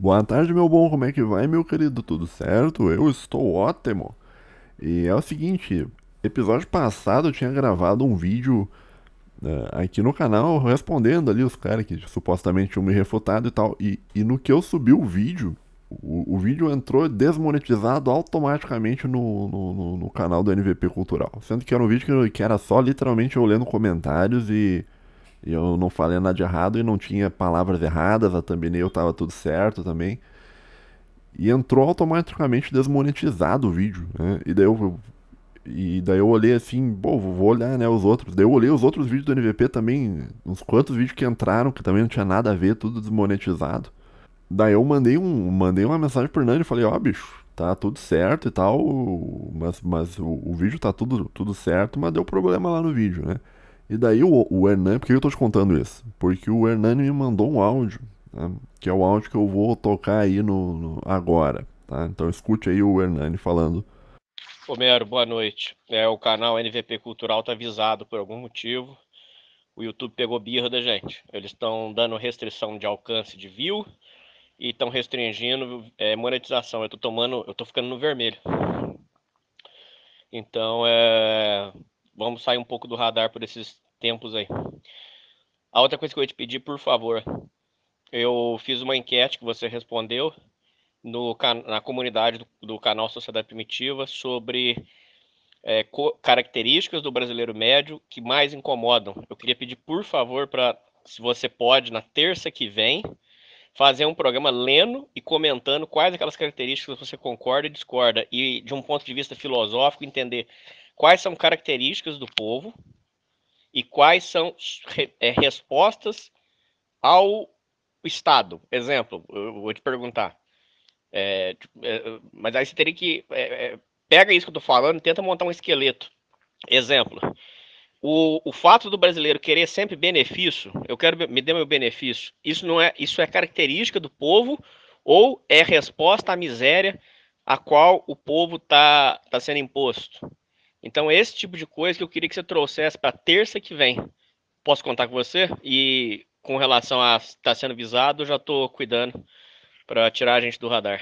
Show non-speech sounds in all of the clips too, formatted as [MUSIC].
Boa tarde, meu bom, como é que vai, meu querido? Tudo certo? Eu estou ótimo. E é o seguinte, episódio passado eu tinha gravado um vídeo uh, aqui no canal respondendo ali os caras que supostamente tinham me refutado e tal. E, e no que eu subi o vídeo, o, o, vídeo entrou desmonetizado automaticamente no, no, no, no, canal do NVP Cultural. Sendo que era um vídeo que, que, era só literalmente eu lendo comentários e eu não falei nada de errado e não tinha palavras erradas, a thumbnail tava tudo certo também. E entrou automaticamente desmonetizado o vídeo, né? E daí eu, e daí eu olhei assim, pô, vou olhar, né, os outros. Daí eu olhei os outros vídeos do NVP também, uns quantos vídeos que entraram, que também não tinha nada a ver, tudo desmonetizado. Daí eu mandei, um, mandei uma mensagem pro Nani e falei, ó, oh, bicho, tá tudo certo e tal, mas, mas o, o, vídeo tá tudo, tudo certo, mas deu problema lá no vídeo, né? E daí o, o Hernan, por que eu tô te contando isso? Porque o Hernani me mandou um áudio, né? que é o áudio que eu vou tocar aí no, no agora, tá? Então escute aí o Hernani falando. Romero, boa noite. É, o canal NVP Cultural tá avisado por algum motivo. O YouTube pegou birra da gente. Eles estão dando restrição de alcance de view e estão restringindo é, monetização. Eu tô tomando, eu tô ficando no vermelho. Então, é, vamos sair um pouco do radar por esses tempos aí. A outra coisa que eu ia te pedir, por favor, eu fiz uma enquete que você respondeu no, na comunidade do, do canal Sociedade Primitiva sobre é, características do brasileiro médio que mais incomodam. Eu queria pedir, por favor, para se você pode, na terça que vem, fazer um programa lendo e comentando quais aquelas características você concorda e discorda, e de um ponto de vista filosófico, entender quais são características do povo e quais são é, respostas ao Estado. Exemplo, eu vou te perguntar. É, tipo, é, é, mas aí você teria que. É, é, pega isso que eu estou falando e tenta montar um esqueleto. Exemplo. O, o fato do brasileiro querer sempre benefício, eu quero me dê meu benefício, isso não é, isso é característica do povo ou é resposta à miséria a qual o povo está tá sendo imposto? Então, esse tipo de coisa que eu queria que você trouxesse para terça que vem. Posso contar com você? E com relação a estar tá sendo visado, eu já estou cuidando para tirar a gente do radar.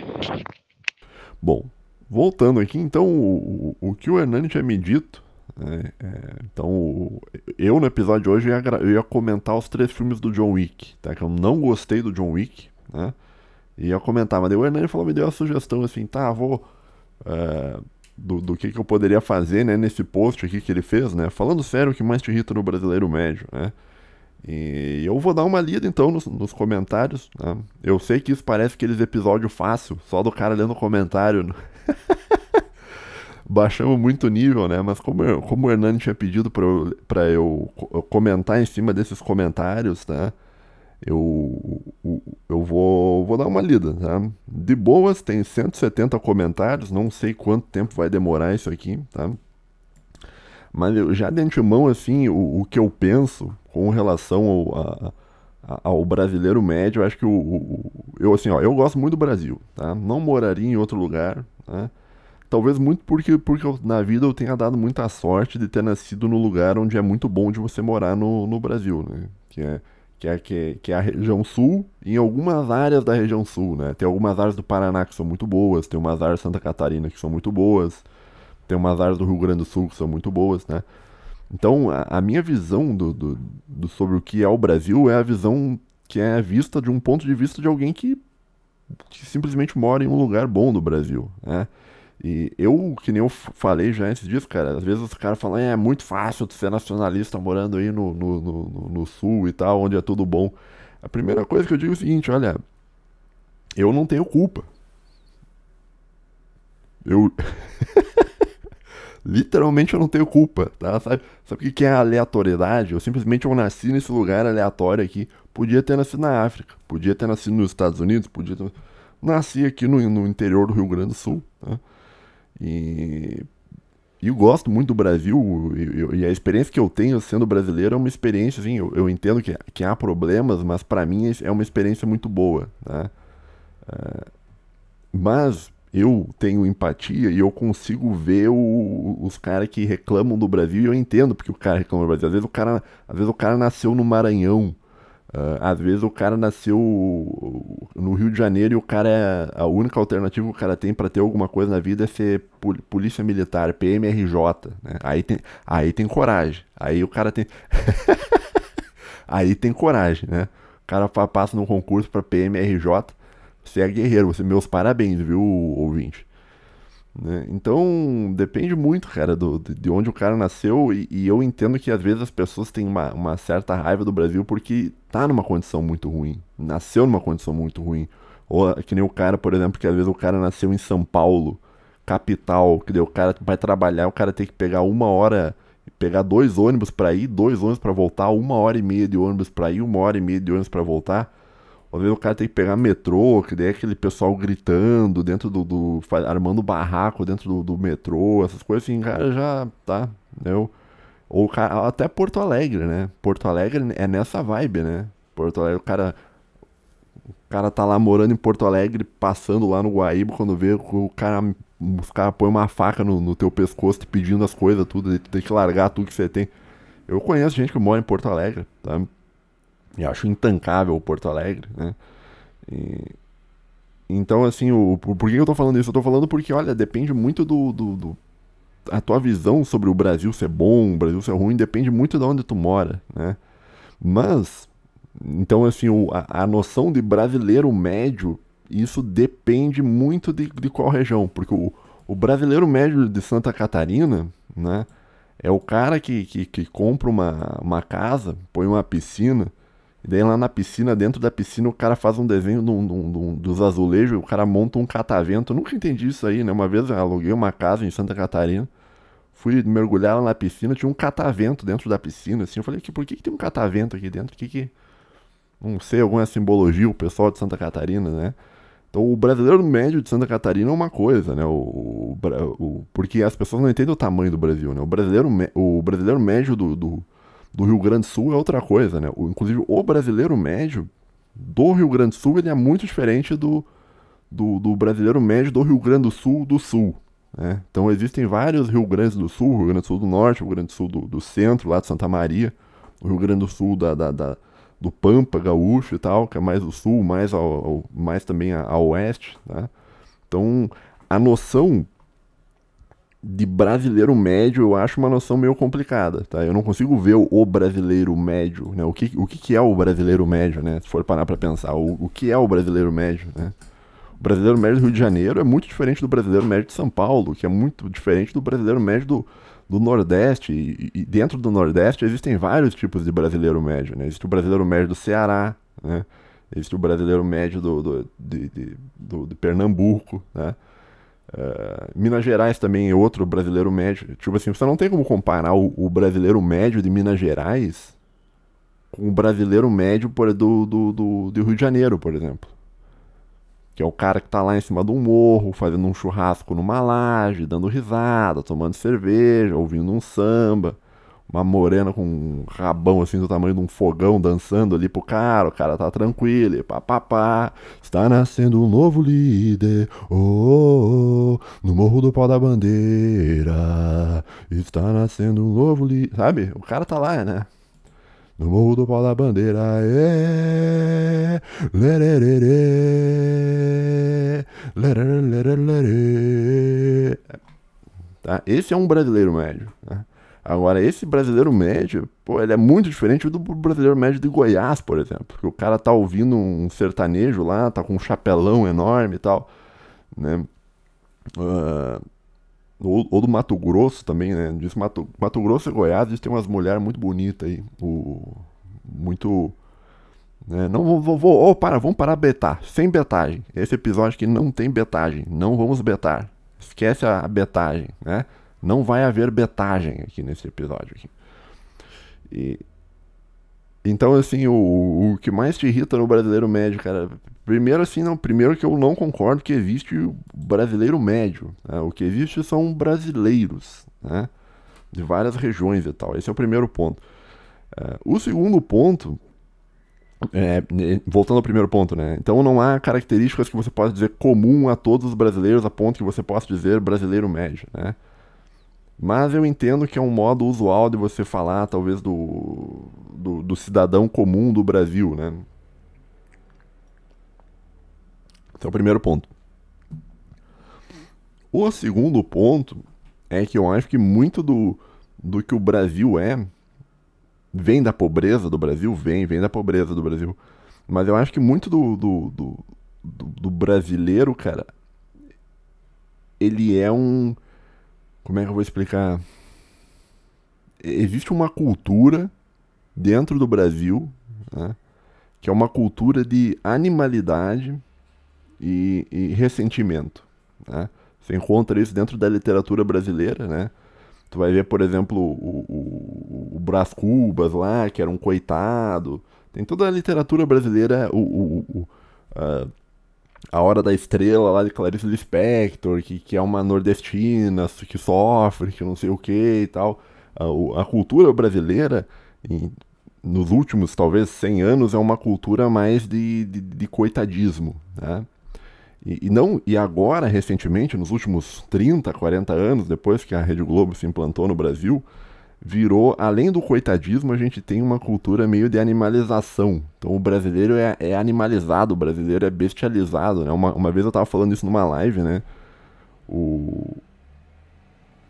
Bom, voltando aqui, então, o, o que o Hernani tinha me dito. Né, é, então, eu no episódio de hoje eu ia, eu ia, comentar os três filmes do John Wick, tá? Que eu não gostei do John Wick, né? Ia comentar, mas daí o Hernani falou, me deu a sugestão assim, tá, vou. É, do, do que, que eu poderia fazer né, nesse post aqui que ele fez, né? Falando sério, o que mais te irrita no brasileiro médio, né? E eu vou dar uma lida então nos, nos comentários. Né? Eu sei que isso parece aqueles episódio fácil, só do cara lendo comentário. Né. [LAUGHS] Baixamos muito nível, né? Mas como, eu, como o Hernani tinha pedido para eu, eu comentar em cima desses comentários, tá? eu, eu vou, vou dar uma lida, tá? De boas, tem 170 comentários, não sei quanto tempo vai demorar isso aqui, tá? Mas eu, já de antemão, assim, o, o que eu penso com relação ao, a, ao brasileiro médio, acho que o, o, eu, assim, ó, eu gosto muito do Brasil, tá? Não moraria em outro lugar, né? Talvez muito porque, porque eu, na vida eu tenha dado muita sorte de ter nascido no lugar onde é muito bom de você morar no, no Brasil, né? Que é que é, que, que é a região sul, em algumas áreas da região sul, né? Tem algumas áreas do Paraná que são muito boas, tem umas áreas de Santa Catarina que são muito boas, tem umas áreas do Rio Grande do Sul que são muito boas, né? Então, a, a minha visão do, do, do, sobre o que é o Brasil é a visão que é vista de um ponto de vista de alguém que, que simplesmente mora em um lugar bom do Brasil, né? E eu, que nem eu falei já antes disso, cara, às vezes os caras falam, é, é muito fácil de ser nacionalista morando aí no, no, no, no, sul e tal, onde é tudo bom. A primeira coisa que eu digo é o seguinte, olha, eu não tenho culpa. Eu. [LAUGHS] Literalmente eu não tenho culpa, tá? Sabe, sabe o que é aleatoriedade? Eu simplesmente eu nasci nesse lugar aleatório aqui. Podia ter nascido na África, podia ter nascido nos Estados Unidos, podia ter... Nasci aqui no, no interior do Rio Grande do Sul, tá? E eu gosto muito do Brasil e, e a experiência que eu tenho sendo brasileiro é uma experiência, assim, eu, eu entendo que, que há problemas, mas para mim é, é uma experiência muito boa, né? Uh, mas eu tenho empatia e eu consigo ver o, os caras que reclamam do Brasil e eu entendo porque o cara reclama do Brasil. Às vezes o cara, às vezes o cara nasceu no Maranhão, Uh, às vezes o cara nasceu no Rio de Janeiro e o cara é, a única alternativa que o cara tem para ter alguma coisa na vida é ser polícia militar, PMRJ, né? Aí tem, aí tem coragem. Aí o cara tem [LAUGHS] Aí tem coragem, né? O cara passa num concurso para PMRJ, você é guerreiro, você meus parabéns, viu, ouvinte. Né? Então, depende muito, cara, do, de onde o cara nasceu. E, e, eu entendo que às vezes as pessoas têm uma, uma certa raiva do Brasil porque tá numa condição muito ruim. Nasceu numa condição muito ruim. Ou ah, que nem o cara, por exemplo, que às vezes o cara nasceu em São Paulo, capital, que daí o cara vai trabalhar, o cara tem que pegar uma hora, pegar dois ônibus para ir, dois ônibus para voltar, uma hora e meia de ônibus para ir, uma hora e meia de ônibus para voltar. Quando o cara tem que pegar metrô, que daí é aquele pessoal gritando dentro do. do armando barraco dentro do, do, metrô, essas coisas assim, cara, já tá, entendeu? Ou cara, até Porto Alegre, né? Porto Alegre é nessa vibe, né? Porto Alegre, o cara. O cara tá lá morando em Porto Alegre, passando lá no Guaíba, quando vê o cara. Os caras põem uma faca no, no, teu pescoço te pedindo as coisas, tudo, tem que largar tudo que você tem. Eu conheço gente que mora em Porto Alegre, tá? eu acho intancável o Porto Alegre, né? E, então, assim, o, o, por que eu tô falando isso? Eu tô falando porque, olha, depende muito do, do, do, A tua visão sobre o Brasil ser bom, o Brasil ser ruim, depende muito de onde tu mora, né? Mas, então, assim, o, a, a, noção de brasileiro médio, isso depende muito de, de qual região. Porque o, o brasileiro médio de Santa Catarina, né? É o cara que, que, que compra uma, uma casa, põe uma piscina e daí lá na piscina, dentro da piscina, o cara faz um desenho do, do, do, dos azulejos, o cara monta um catavento. Eu nunca entendi isso aí, né? Uma vez eu aluguei uma casa em Santa Catarina, fui mergulhar lá na piscina, tinha um catavento dentro da piscina, assim. Eu falei, que, por que, que tem um catavento aqui dentro? Que que... Não sei, alguma simbologia, o pessoal de Santa Catarina, né? Então, o brasileiro médio de Santa Catarina é uma coisa, né? O, o, o porque as pessoas não entendem o tamanho do Brasil, né? O brasileiro, o brasileiro médio do, do do Rio Grande do Sul é outra coisa, né? O, inclusive, o brasileiro médio do Rio Grande do Sul ele é muito diferente do, do, do brasileiro médio do Rio Grande do Sul do Sul. Né? Então, existem vários Rio Grande do Sul, Rio Grande do Sul do Norte, Rio Grande do Sul do, do Centro, lá de Santa Maria, o Rio Grande do Sul da, da, da do Pampa, Gaúcho e tal, que é mais o Sul, mais, ao, ao mais também a, a Oeste, né? Então, a noção de brasileiro médio eu acho uma noção meio complicada, tá? Eu não consigo ver o brasileiro médio, né? O que, o que é o brasileiro médio, né? Se for parar para pensar, o, o que é o brasileiro médio, né? O brasileiro médio do Rio de Janeiro é muito diferente do brasileiro médio de São Paulo, que é muito diferente do brasileiro médio do, do Nordeste. E, e dentro do Nordeste existem vários tipos de brasileiro médio, né? Existe o brasileiro médio do Ceará, né? Existe o brasileiro médio do, do, de, de, do, de Pernambuco, né? Eh, Minas Gerais também é outro brasileiro médio. Tipo assim, você não tem como comparar o, o brasileiro médio de Minas Gerais com o brasileiro médio por, do, do, do, do, Rio de Janeiro, por exemplo. Que é o cara que tá lá em cima de um morro, fazendo um churrasco numa laje, dando risada, tomando cerveja, ouvindo um samba uma morena com um rabão assim do tamanho de um fogão dançando ali pro cara, o cara tá tranquilo, papapá. Está nascendo um novo líder, oh, oh, oh, no Morro do Pau da Bandeira. Está nascendo um novo líder, sabe? O cara tá lá, né? No Morro do Pau da Bandeira, é. Lererê, lererê, lererê. Tá? Esse é um brasileiro médio, né? Agora, esse brasileiro médio, pô, ele é muito diferente do brasileiro médio de Goiás, por exemplo. Que o cara tá ouvindo um sertanejo lá, tá com um chapelão enorme e tal, né? Uh, ou, ou, do Mato Grosso também, né? Diz Mato, Mato Grosso e Goiás, eles têm umas mulheres muito bonitas aí. O, muito... Né? Não vou... vou, vou oh, para, vamos parar betar. Sem betagem. Esse episódio aqui não tem betagem. Não vamos betar. Esquece a betagem, né? Não vai haver betagem aqui nesse episódio. Aqui. E, então, assim, o, o que mais te irrita no brasileiro médio, cara. Primeiro, assim, não. Primeiro que eu não concordo que existe brasileiro médio. Né? O que existe são brasileiros, né? De várias regiões e tal. Esse é o primeiro ponto. É, o segundo ponto. É, voltando ao primeiro ponto, né? Então não há características que você possa dizer comum a todos os brasileiros a ponto que você possa dizer brasileiro médio, né? Mas eu entendo que é um modo usual de você falar, talvez, do, do, do cidadão comum do Brasil, né? Esse é o primeiro ponto. O segundo ponto é que eu acho que muito do, do que o Brasil é vem da pobreza do Brasil, vem, vem da pobreza do Brasil. Mas eu acho que muito do, do, do, do brasileiro, cara, ele é um como é que eu vou explicar? Existe uma cultura dentro do Brasil, né, que é uma cultura de animalidade e, e ressentimento. Né? Você encontra isso dentro da literatura brasileira, né? Tu vai ver, por exemplo, o, o, o Brás Cubas lá, que era um coitado. Tem toda a literatura brasileira, o, o, o uh, a Hora da Estrela lá de Clarice Lispector, que, que é uma nordestina que sofre, que não sei o que e tal. A, a cultura brasileira, em, nos últimos talvez 100 anos, é uma cultura mais de, de, de coitadismo, né? E, e, não, e agora, recentemente, nos últimos 30, 40 anos, depois que a Rede Globo se implantou no Brasil, virou, além do coitadismo, a gente tem uma cultura meio de animalização. Então o brasileiro é, é animalizado, o brasileiro é bestializado, né? Uma, uma vez eu tava falando isso numa live, né? O...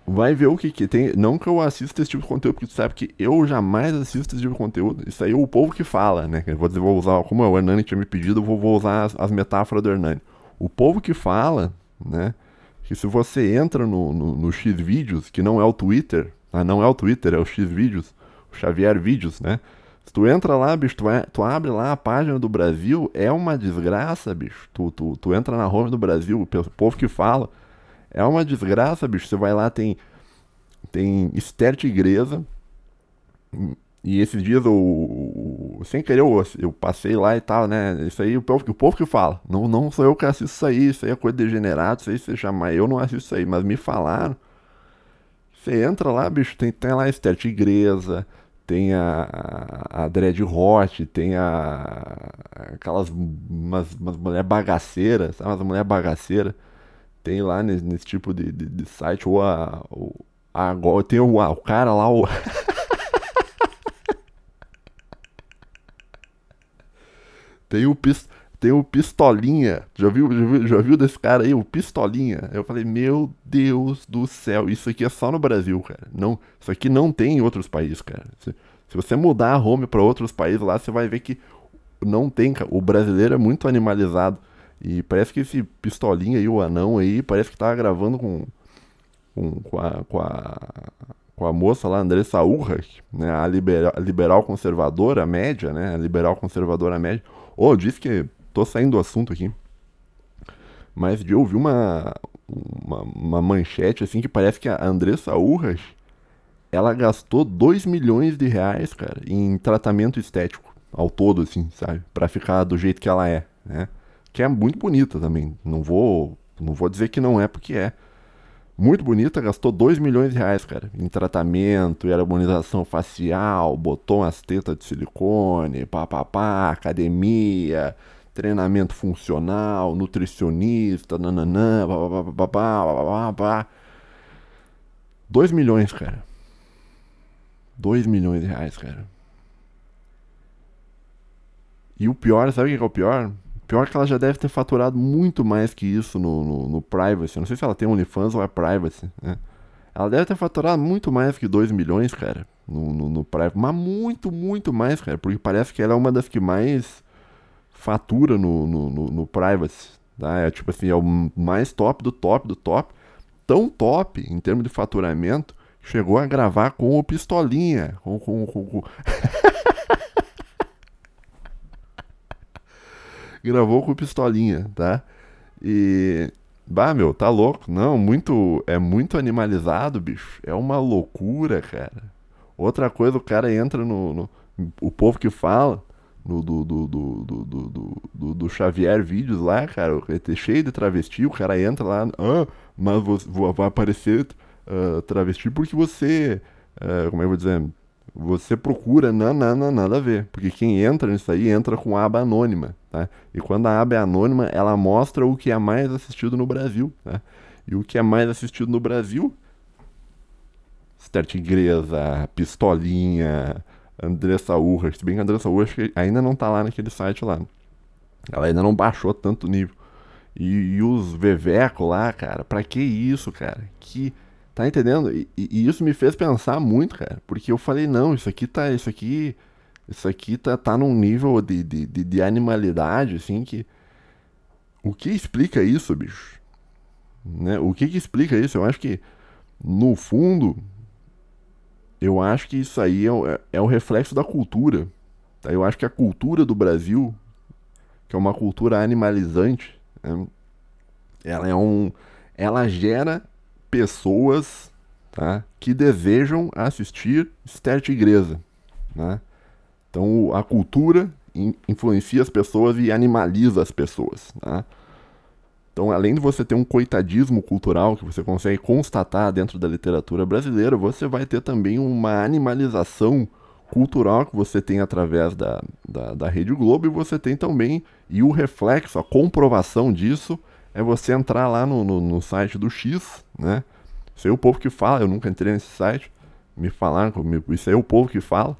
Vai ver o que, que tem. Não que eu assista esse tipo de conteúdo, porque tu sabe que eu jamais assisto esse tipo de conteúdo. Isso aí é o povo que fala, né? Eu vou, dizer, vou usar, como o Hernani tinha me pedido, eu vou, vou usar as, as, metáforas do Hernani. O povo que fala, né? Que se você entra no, no, no X-Vídeos, que não é o Twitter, ah, não é o Twitter, é o Xvideos, o Xavier Vídeos, né? Se tu entra lá, bicho, tu, é, tu, abre lá a página do Brasil, é uma desgraça, bicho. Tu, tu, tu entra na home do Brasil, o povo que fala, é uma desgraça, bicho. Você vai lá, tem, tem Esther Tigresa, e esses dias eu, sem querer, eu, eu, passei lá e tal, né? Isso aí, o povo, o povo que fala. Não, não sou eu que assisto isso aí, isso aí é coisa degenerada, isso aí você chama. Eu não assisto isso aí, mas me falaram você entra lá, bicho, tem, tem lá a Esther Tigresa, tem a, a, Dread Hot, tem a, aquelas umas, umas mulher bagaceira, sabe? Umas mulheres bagaceiras Tem lá nesse, nesse tipo de, de, de, site, ou a. Ou, a agora tem o, a, o cara lá, o. [LAUGHS] tem o pist... Tem o Pistolinha. Já viu, já viu, já viu desse cara aí? O Pistolinha. Eu falei, meu Deus do céu, isso aqui é só no Brasil, cara. Não, isso aqui não tem em outros países, cara. Se, se você mudar a home para outros países lá, você vai ver que não tem, cara. O brasileiro é muito animalizado. E parece que esse pistolinha aí, o anão aí, parece que tava gravando com, com, com, a, com, a, com a moça lá, Andressa Urrach, né? A liberal, liberal conservadora média, né? A liberal conservadora média. Ô, oh, disse que tô saindo do assunto aqui. Mas de ouvir uma, uma, uma manchete assim que parece que a Andressa Urras ela gastou 2 milhões de reais, cara, em tratamento estético ao todo, assim, sabe? Pra ficar do jeito que ela é, né? Que é muito bonita também. Não vou, não vou dizer que não é, porque é. Muito bonita, gastou 2 milhões de reais, cara, em tratamento, era harmonização facial, botou umas tetas de silicone, papapá, academia, treinamento funcional, nutricionista, nananã, babá. 2 milhões, cara. 2 milhões de reais, cara. E o pior, sabe o que é o pior? O pior é que ela já deve ter faturado muito mais que isso no, no, no Privacy. Eu não sei se ela tem OnlyFans ou é Privacy, né? Ela deve ter faturado muito mais que 2 milhões, cara, no, no, no Privacy. Mas muito, muito mais, cara. Porque parece que ela é uma das que mais fatura no, no, no, no privacy. Tá? É tipo assim, é o mais top do top do top. Tão top em termos de faturamento, chegou a gravar com o Pistolinha. Com, com, com, com... [LAUGHS] Gravou com o Pistolinha, tá? E. Bah, meu, tá louco? Não, muito. É muito animalizado, bicho. É uma loucura, cara. Outra coisa, o cara entra no, no o povo que fala do, do, do, do, do, do, do, Xavier Vídeos lá, cara, é cheio de travesti, o cara entra lá, ah, mas vou, vai aparecer uh, travesti porque você, uh, como é que eu vou dizer, você procura, não, não, não, nada a ver, porque quem entra nisso aí, entra com aba anônima, tá? E quando a aba é anônima, ela mostra o que é mais assistido no Brasil, tá? E o que é mais assistido no Brasil, Start Inglesa, Pistolinha, Andressa Urras. Se bem que a Andressa Urras ainda não tá lá naquele site lá. Ela ainda não baixou tanto nível. E, e os Veveco lá, cara, pra que isso, cara? Que. Tá entendendo? E, e, isso me fez pensar muito, cara. Porque eu falei, não, isso aqui tá. Isso aqui. Isso aqui tá, tá num nível de, de, de, de animalidade, assim, que. O que explica isso, bicho? Né? O que, que explica isso? Eu acho que, no fundo, eu acho que isso aí é, é, é o reflexo da cultura. Tá? Eu acho que a cultura do Brasil, que é uma cultura animalizante, né? ela é um. Ela gera pessoas tá? que desejam assistir Esther Tigresa. Né? Então a cultura influencia as pessoas e animaliza as pessoas. Tá? Então, além de você ter um coitadismo cultural que você consegue constatar dentro da literatura brasileira, você vai ter também uma animalização cultural que você tem através da, da, da Rede Globo e você tem também, e o reflexo, a comprovação disso, é você entrar lá no, no, no site do X, né? Isso aí é o povo que fala, eu nunca entrei nesse site, me falaram, isso aí é o povo que fala,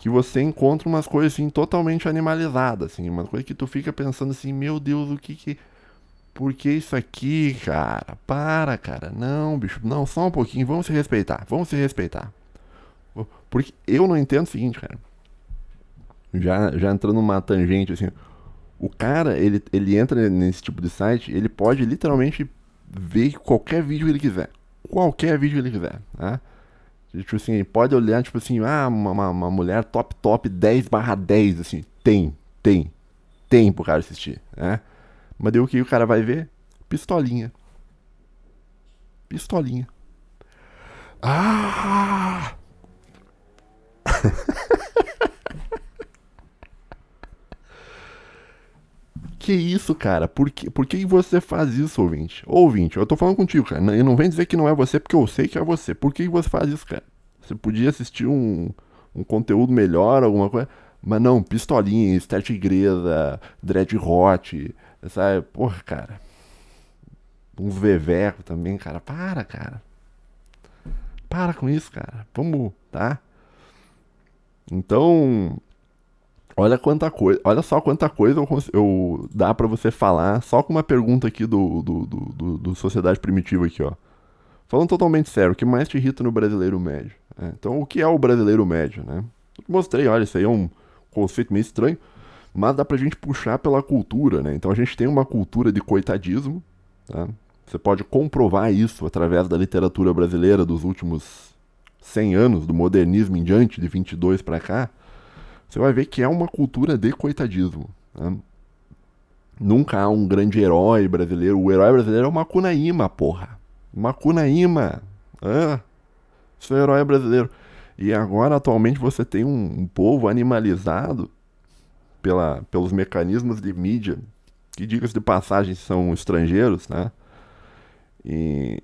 que você encontra umas coisas assim totalmente animalizadas, assim, uma coisa que tu fica pensando assim, meu Deus, o que que porque isso aqui, cara, para, cara. Não, bicho, não, só um pouquinho. Vamos se respeitar, vamos se respeitar. Porque eu não entendo o seguinte, cara. Já, já entrando numa tangente, assim. O cara, ele, ele entra nesse tipo de site, ele pode literalmente ver qualquer vídeo que ele quiser. Qualquer vídeo que ele quiser, né? Tipo assim, ele pode olhar, tipo assim, ah, uma, uma mulher top, top, 10 barra 10, assim. Tem, tem, tem pro cara assistir, né? Mas deu o que o cara vai ver? Pistolinha. Pistolinha. Ah! [LAUGHS] que isso, cara? Por que, por que você faz isso, ouvinte? Ouvinte, eu tô falando contigo, cara. Eu não vem dizer que não é você, porque eu sei que é você. Por que você faz isso, cara? Você podia assistir um, um conteúdo melhor, alguma coisa. Mas não, pistolinha, estética Igreja, Dread Hot, Sabe, porra, cara. Uns veveco também, cara. Para, cara. Para com isso, cara. Vamos, tá? Então, olha quanta coisa, olha só quanta coisa eu, eu dá para você falar só com uma pergunta aqui do do, do, do, do, Sociedade Primitiva aqui, ó. Falando totalmente sério, o que mais te irrita no brasileiro médio? É, então, o que é o brasileiro médio, né? mostrei, olha, isso aí é um conceito meio estranho, mas dá pra gente puxar pela cultura, né? Então a gente tem uma cultura de coitadismo, tá? Você pode comprovar isso através da literatura brasileira dos últimos 100 anos, do modernismo em diante, de 22 para cá. Você vai ver que é uma cultura de coitadismo. Tá? Nunca há um grande herói brasileiro. O herói brasileiro é o Macunaíma, porra. Macunaíma. Ah, seu herói brasileiro. E agora, atualmente, você tem um povo animalizado pela, pelos mecanismos de mídia, que diga de passagem são estrangeiros, né? E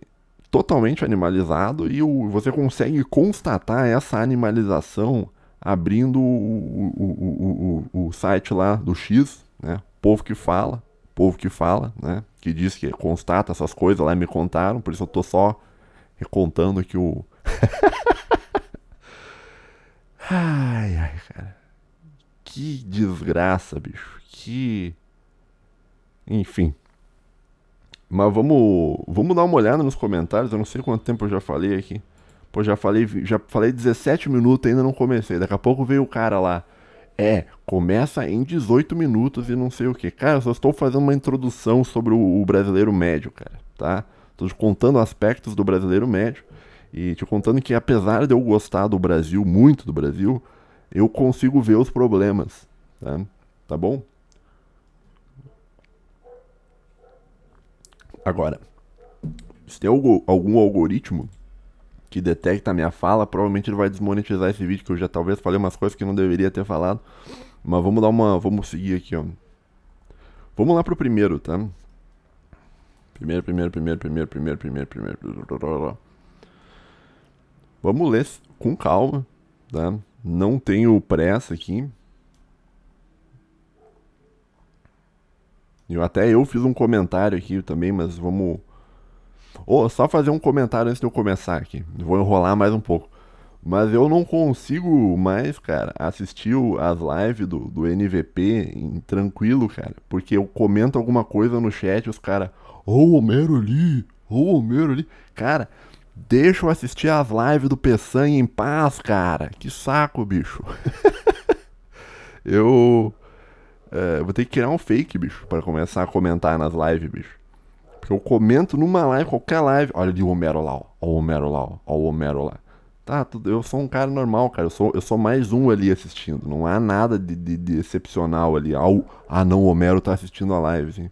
totalmente animalizado e o, você consegue constatar essa animalização abrindo o, o, o, site lá do X, né? Povo que fala, povo que fala, né? Que diz que constata essas coisas lá me contaram, por isso eu tô só recontando que o [LAUGHS] ai, ai, cara. Que desgraça, bicho. Que. Enfim. Mas vamos, vamos dar uma olhada nos comentários. Eu não sei quanto tempo eu já falei aqui. Pô, já falei, já falei 17 minutos e ainda não comecei. Daqui a pouco veio o cara lá. É, começa em 18 minutos e não sei o que. Cara, eu só estou fazendo uma introdução sobre o, o brasileiro médio, cara, tá? Estou te contando aspectos do brasileiro médio e te contando que apesar de eu gostar do Brasil, muito do Brasil, eu consigo ver os problemas, tá? Tá bom? Agora, se tem algum algoritmo que detecta a minha fala, provavelmente ele vai desmonetizar esse vídeo, que eu já talvez falei umas coisas que não deveria ter falado. Mas vamos dar uma. Vamos seguir aqui, ó. Vamos lá pro primeiro, tá? Primeiro, primeiro, primeiro, primeiro, primeiro, primeiro, primeiro. Vamos ler com calma, tá? Não tenho pressa aqui. Eu até eu fiz um comentário aqui também, mas vamos. Oh, só fazer um comentário antes de eu começar aqui. Vou enrolar mais um pouco. Mas eu não consigo mais, cara, assistir as lives do, do NVP em, tranquilo, cara. Porque eu comento alguma coisa no chat, os caras. Ô, oh, Homero ali! Ô, oh, Homero ali! Cara, Deixa eu assistir as lives do Peçanha em paz, cara. Que saco, bicho. [LAUGHS] eu é, vou ter que criar um fake, bicho, para começar a comentar nas lives, bicho. Porque eu comento numa live, qualquer live. Olha ali o Homero lá, ó. o Homero lá, ó. o Homero lá. Tá, eu sou um cara normal, cara. Eu sou, eu sou mais um ali assistindo. Não há nada de, de, de excepcional ali. Ah, o, ah, não, o Homero tá assistindo a live, assim.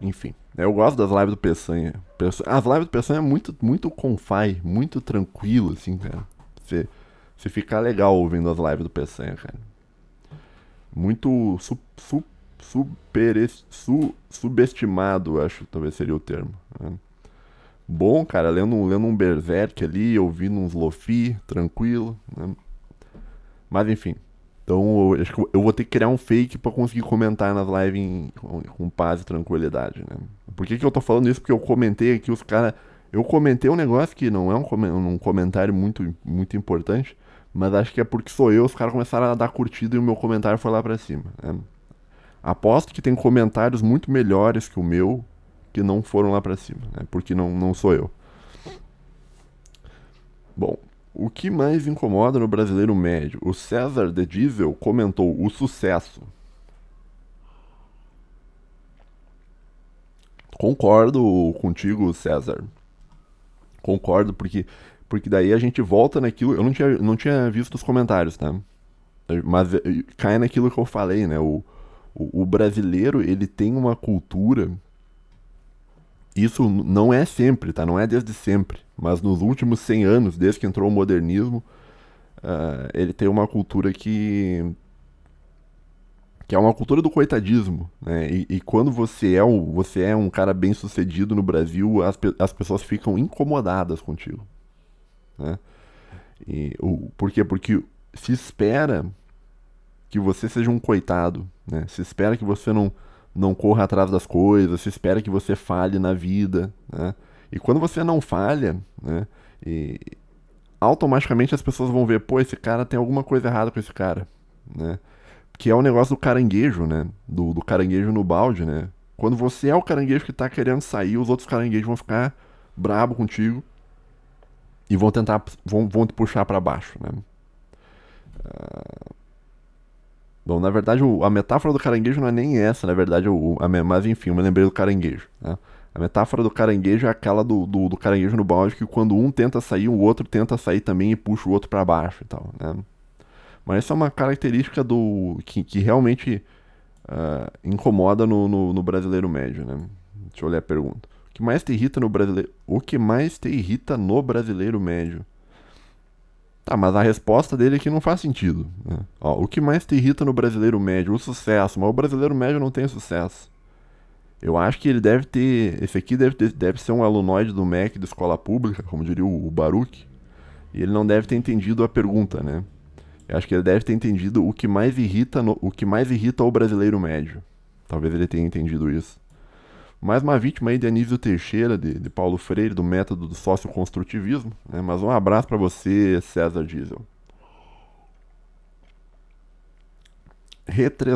Enfim. É, eu gosto das lives do Peçanha. As lives do Peçanha é muito, muito confai, muito tranquilo, assim, cara. Você, se fica legal ouvindo as lives do Peçanha, cara. Muito su, su, super, su, subestimado, acho talvez seria o termo. Né? Bom, cara, lendo, lendo um Berserk ali, ouvindo uns Lofi, tranquilo. Né? Mas enfim. Então, eu, acho que eu vou ter que criar um fake para conseguir comentar nas lives em, com paz e tranquilidade, né? Por que, que eu tô falando isso? Porque eu comentei aqui os caras. Eu comentei um negócio que não é um, um comentário muito, muito importante, mas acho que é porque sou eu, os caras começaram a dar curtida e o meu comentário foi lá pra cima. Né? Aposto que tem comentários muito melhores que o meu que não foram lá pra cima, né? Porque não, não sou eu. Bom, o que mais incomoda no brasileiro médio? O César de Diesel comentou o sucesso. Concordo contigo, César. Concordo, porque, porque daí a gente volta naquilo. Eu não tinha, não tinha visto os comentários, tá? Mas eh, cai naquilo que eu falei, né? O, o, o brasileiro, ele tem uma cultura isso não é sempre, tá? Não é desde sempre. Mas nos últimos 100 anos, desde que entrou o modernismo, uh, ele tem uma cultura que que é uma cultura do coitadismo, né? E, e, quando você é um, você é um cara bem sucedido no Brasil, as, pe as pessoas ficam incomodadas contigo, né? E, o, por quê? Porque se espera que você seja um coitado, né? Se espera que você não não corra atrás das coisas, se espera que você falhe na vida, né? E quando você não falha, né? E automaticamente as pessoas vão ver, pô, esse cara tem alguma coisa errada com esse cara, né? Que é o um negócio do caranguejo, né? Do, do, caranguejo no balde, né? Quando você é o caranguejo que tá querendo sair, os outros caranguejos vão ficar brabo contigo e vão tentar, vão, vão te puxar para baixo, né? Uh Bom, na verdade, o, a metáfora do caranguejo não é nem essa, na verdade, o, a, mas enfim, eu me lembrei do caranguejo. Né? A metáfora do caranguejo é aquela do, do, do, caranguejo no balde, que quando um tenta sair, o outro tenta sair também e puxa o outro para baixo e tal. Né? Mas essa é uma característica do que, que realmente uh, incomoda no, no, no, brasileiro médio. Né? Deixa eu olhar a pergunta. O que mais te irrita no brasileiro? O que mais te irrita no brasileiro médio? Tá, mas a resposta dele aqui é não faz sentido. Né? Ó, o que mais te irrita no brasileiro médio? O sucesso. Mas o brasileiro médio não tem sucesso. Eu acho que ele deve ter. Esse aqui deve, ter, deve ser um alunoide do MEC da escola pública, como diria o, o Baruch. E ele não deve ter entendido a pergunta, né? Eu acho que ele deve ter entendido o que mais irrita, no, o que mais irrita o brasileiro médio. Talvez ele tenha entendido isso. Mais uma vítima aí de Anísio Teixeira, de, de Paulo Freire, do método do socioconstrutivismo. Né? Mas um abraço para você, César Diesel.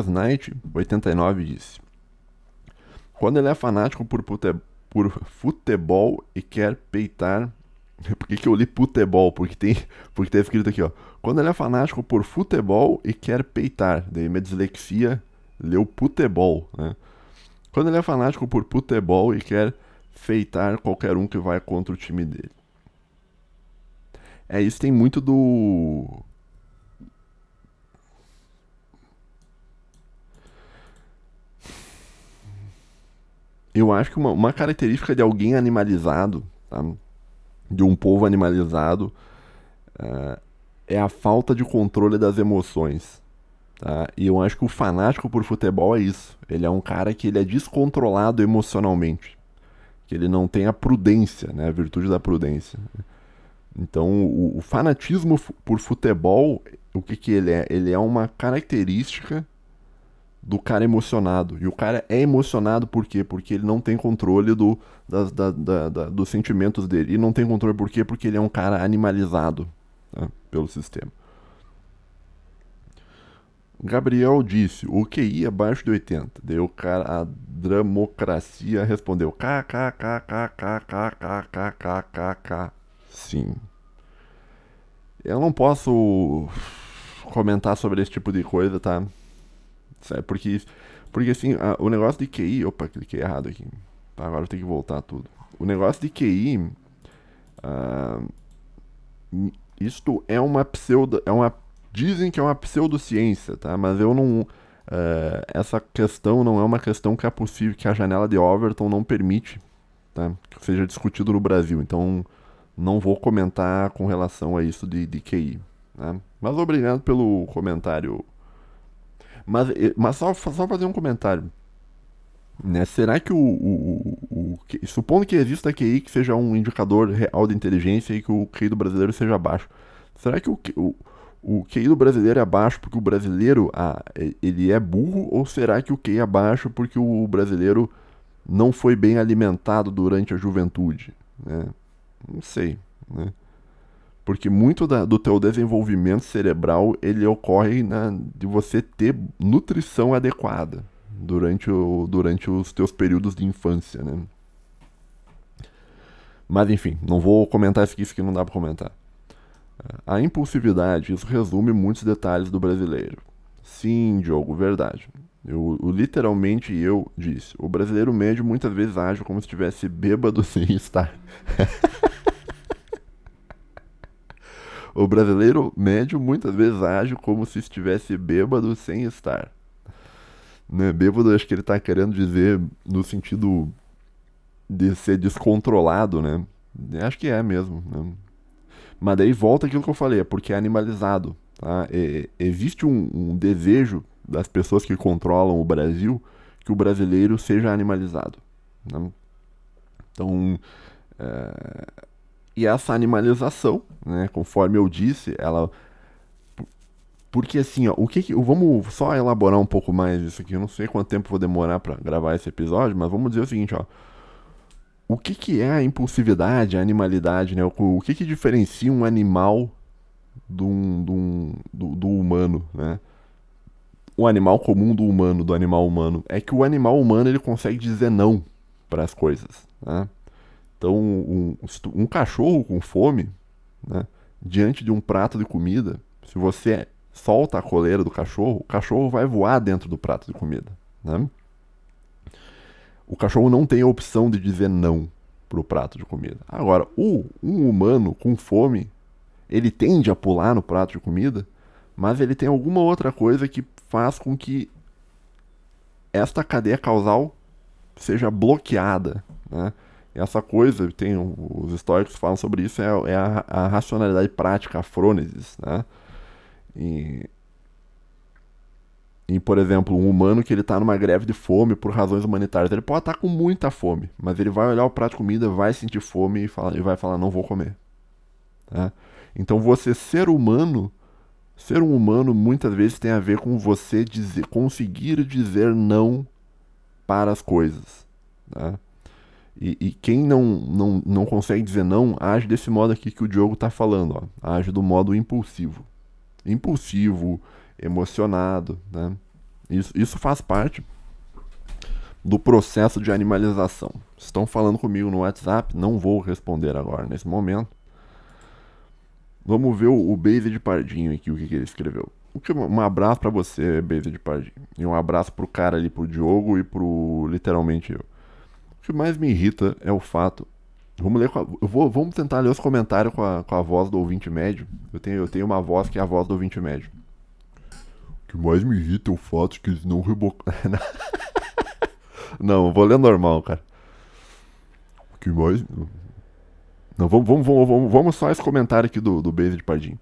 night 89 disse: Quando ele é fanático por, pute, por futebol e quer peitar. [LAUGHS] Por que, que eu li futebol? Porque tem, porque tem tá escrito aqui, ó. Quando ele é fanático por futebol e quer peitar. Daí minha dislexia leu futebol, né? Quando ele é fanático por putebol e quer feitar qualquer um que vai contra o time dele. É, isso tem muito do. Eu acho que uma, uma característica de alguém animalizado, tá? de um povo animalizado, uh, é a falta de controle das emoções. Tá? E eu acho que o fanático por futebol é isso. Ele é um cara que ele é descontrolado emocionalmente. Que ele não tem a prudência, né? a virtude da prudência. Então, o, o fanatismo por futebol, o que, que ele é? Ele é uma característica do cara emocionado. E o cara é emocionado por quê? Porque ele não tem controle do, da, da, da, dos sentimentos dele. E não tem controle por quê? Porque ele é um cara animalizado tá? pelo sistema. Gabriel disse, o QI abaixo de 80. Daí o cara, a dramocracia respondeu, kkkkkkkkkkkkk. Sim. Eu não posso comentar sobre esse tipo de coisa, tá? Sério, porque, porque assim, a, o negócio de QI... Opa, cliquei errado aqui. Tá, agora eu tenho que voltar tudo. O negócio de QI... Uh, isto é uma pseudo... É uma dizem que é uma pseudociência, tá? Mas eu não. Uh, essa questão não é uma questão que é possível, que a janela de Overton não permite tá? que seja discutido no Brasil. Então, não vou comentar com relação a isso de, de QI. Né? Mas obrigado pelo comentário. Mas, eh, mas só, só fazer um comentário. Né? Será que o, o, o, o Supondo que exista a QI que seja um indicador real de inteligência e que o QI do brasileiro seja baixo. Será que o, o o QI do brasileiro é baixo porque o brasileiro ah, ele é burro ou será que o QI é baixo porque o brasileiro não foi bem alimentado durante a juventude? Né? Não sei, né? Porque muito da, do teu desenvolvimento cerebral ele ocorre na, de você ter nutrição adequada durante, o, durante os teus períodos de infância, né? Mas enfim, não vou comentar isso aqui, isso aqui não dá para comentar. A impulsividade, isso resume muitos detalhes do brasileiro. Sim, Diogo, verdade. Eu, eu, literalmente eu disse. O brasileiro médio muitas vezes age como se estivesse bêbado [LAUGHS] sem estar. o brasileiro médio muitas vezes age como se estivesse bêbado sem estar. Né? Bêbado, acho que ele está querendo dizer no sentido de ser descontrolado, né? Acho que é mesmo. Né? Mas daí volta aquilo que eu falei, é porque é animalizado. Tá? É, existe um, um desejo das pessoas que controlam o Brasil que o brasileiro seja animalizado. Né? Então, é... e essa animalização, né, conforme eu disse, ela. Porque assim, ó, o que, que Vamos só elaborar um pouco mais isso aqui. Eu não sei quanto tempo vou demorar para gravar esse episódio, mas vamos dizer o seguinte, ó o que, que é a impulsividade, a animalidade, né? O que, que diferencia um animal do, do, do, do humano, né? O animal comum do humano, do animal humano, é que o animal humano ele consegue dizer não para as coisas, né? Então, um, um, cachorro com fome, né, diante de um prato de comida, se você solta a coleira do cachorro, o cachorro vai voar dentro do prato de comida, né? O cachorro não tem a opção de dizer não para o prato de comida. Agora, o, um humano com fome, ele tende a pular no prato de comida, mas ele tem alguma outra coisa que faz com que esta cadeia causal seja bloqueada. Né? Essa coisa, tem, os históricos falam sobre isso, é, é a, a, racionalidade prática, a frônesis. Né? E por exemplo, um humano que ele está numa greve de fome por razões humanitárias, ele pode estar tá com muita fome, mas ele vai olhar o prato de comida, vai sentir fome e, fala, e vai falar, não vou comer. Né? Então você ser humano, ser um humano muitas vezes tem a ver com você dizer, conseguir dizer não para as coisas. Né? E, e, quem não, não, não consegue dizer não, age desse modo aqui que o Diogo está falando, ó. age do modo impulsivo. Impulsivo, emocionado, né? Isso, isso faz parte do processo de animalização. Estão falando comigo no WhatsApp, não vou responder agora nesse momento. Vamos ver o, o Beise de Pardinho aqui, o que, que ele escreveu. Um abraço para você, Beise de Pardinho. E um abraço pro cara ali, pro Diogo e pro literalmente eu. O que mais me irrita é o fato. Vamos ler a, eu vou, vamos tentar ler os comentários com a, com a voz do ouvinte médio. Eu tenho, eu tenho uma voz que é a voz do ouvinte médio que mais me irrita é o fato que eles não rebocaram. [LAUGHS] não, vou ler normal, cara. O que mais. Não, vamos, vamos, vamos, vamos só esse comentário aqui do, do Beijo de Pardinho.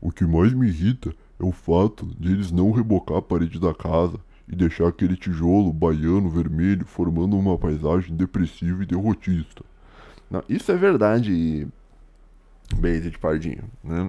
O que mais me irrita é o fato de eles não rebocar a parede da casa e deixar aquele tijolo baiano vermelho formando uma paisagem depressiva e derrotista. Não, isso é verdade, Beijo de Pardinho, né?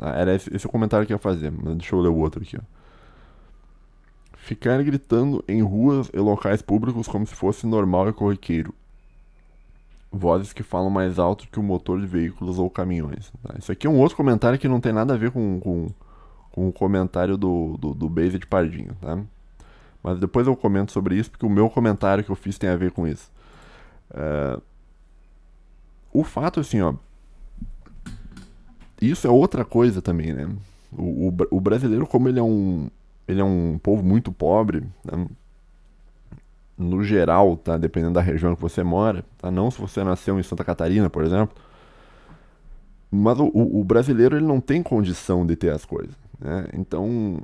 Ah, era esse, é o comentário que eu ia fazer, mas deixa eu ler o outro aqui, ó. Ficar gritando em ruas e locais públicos como se fosse normal e corriqueiro. Vozes que falam mais alto que o motor de veículos ou caminhões. Tá? Isso aqui é um outro comentário que não tem nada a ver com, com, com o comentário do, do, do Base de Pardinho, tá? Mas depois eu comento sobre isso, porque o meu comentário que eu fiz tem a ver com isso. É, o fato, assim, ó, isso é outra coisa também, né? O, o, o, brasileiro, como ele é um, ele é um povo muito pobre, né? no geral, tá? Dependendo da região que você mora, tá? Não se você nasceu em Santa Catarina, por exemplo. Mas o, o brasileiro, ele não tem condição de ter as coisas, né? Então...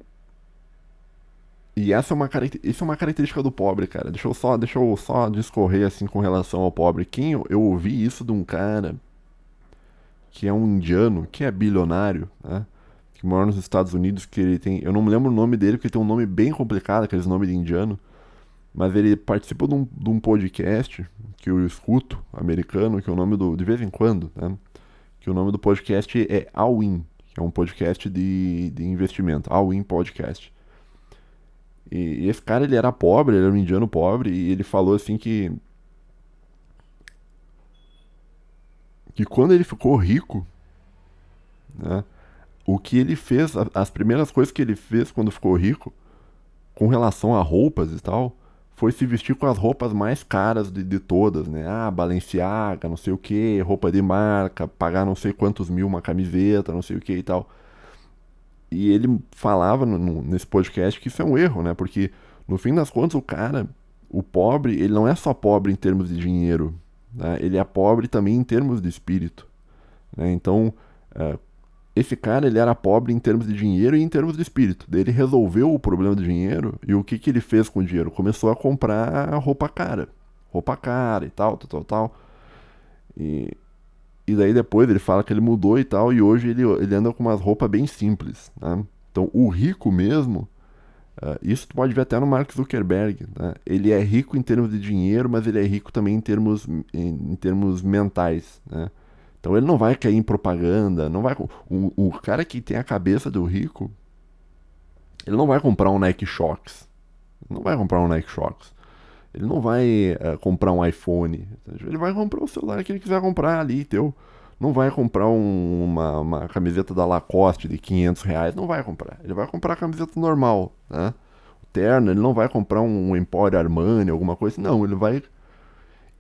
E essa é uma, isso é uma característica do pobre, cara. Deixa eu só, deixa eu só discorrer, assim, com relação ao pobre. Quem eu ouvi isso de um cara que é um indiano, que é bilionário, né? que mora nos Estados Unidos, que ele tem. Eu não me lembro o nome dele, porque ele tem um nome bem complicado, aqueles nomes de indiano. Mas ele participou de um, de um podcast que eu é escuto, americano, que é o nome do. de vez em quando, né? Que o nome do podcast é All In, que é um podcast de, de investimento, All In Podcast. E, e esse cara, ele era pobre, ele era um indiano pobre, e ele falou assim que que quando ele ficou rico, né, o que ele fez, as primeiras coisas que ele fez quando ficou rico, com relação a roupas e tal, foi se vestir com as roupas mais caras de, de todas, né? Ah, Balenciaga, não sei o que, roupa de marca, pagar não sei quantos mil uma camiseta, não sei o que e tal. E ele falava no, no, nesse podcast que isso é um erro, né? Porque no fim das contas o cara, o pobre, ele não é só pobre em termos de dinheiro, né? Ele é pobre também em termos de espírito. Né? Então, é, esse cara ele era pobre em termos de dinheiro e em termos de espírito. Ele resolveu o problema do dinheiro e o que, que ele fez com o dinheiro? Começou a comprar roupa cara. Roupa cara e tal, tal, tal, tal. E, e daí depois ele fala que ele mudou e tal, e hoje ele, ele anda com umas roupas bem simples. Né? Então, o rico mesmo Uh, isso tu pode ver até no Mark Zuckerberg. Né? Ele é rico em termos de dinheiro, mas ele é rico também em termos, em, em termos mentais. Né? Então ele não vai cair em propaganda, não vai. O, o, cara que tem a cabeça do rico, ele não vai comprar um Nike Shox. Não vai comprar um Nike Shox. Ele não vai uh, comprar um iPhone. Ele vai comprar o celular que ele quiser comprar ali, teu não vai comprar um, uma, uma, camiseta da Lacoste de 500 reais, não vai comprar. Ele vai comprar a camiseta normal, né? O terno, ele não vai comprar um Emporio Armani, alguma coisa, não, ele vai...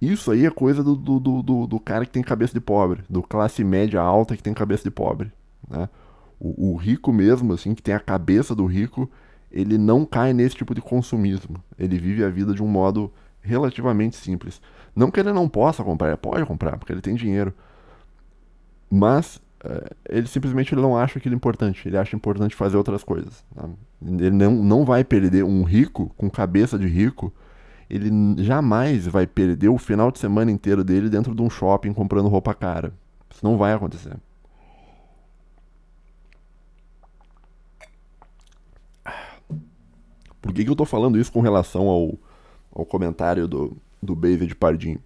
Isso aí é coisa do, do, do, do, cara que tem cabeça de pobre, do classe média alta que tem cabeça de pobre, né? O, o rico mesmo, assim, que tem a cabeça do rico, ele não cai nesse tipo de consumismo. Ele vive a vida de um modo relativamente simples. Não que ele não possa comprar, ele pode comprar, porque ele tem dinheiro. Mas eh, ele simplesmente não acha aquilo importante. Ele acha importante fazer outras coisas. Tá? Ele não, não vai perder um rico com cabeça de rico. Ele jamais vai perder o final de semana inteiro dele dentro de um shopping comprando roupa cara. Isso não vai acontecer. Por que, que eu estou falando isso com relação ao, ao comentário do, do David Pardinho?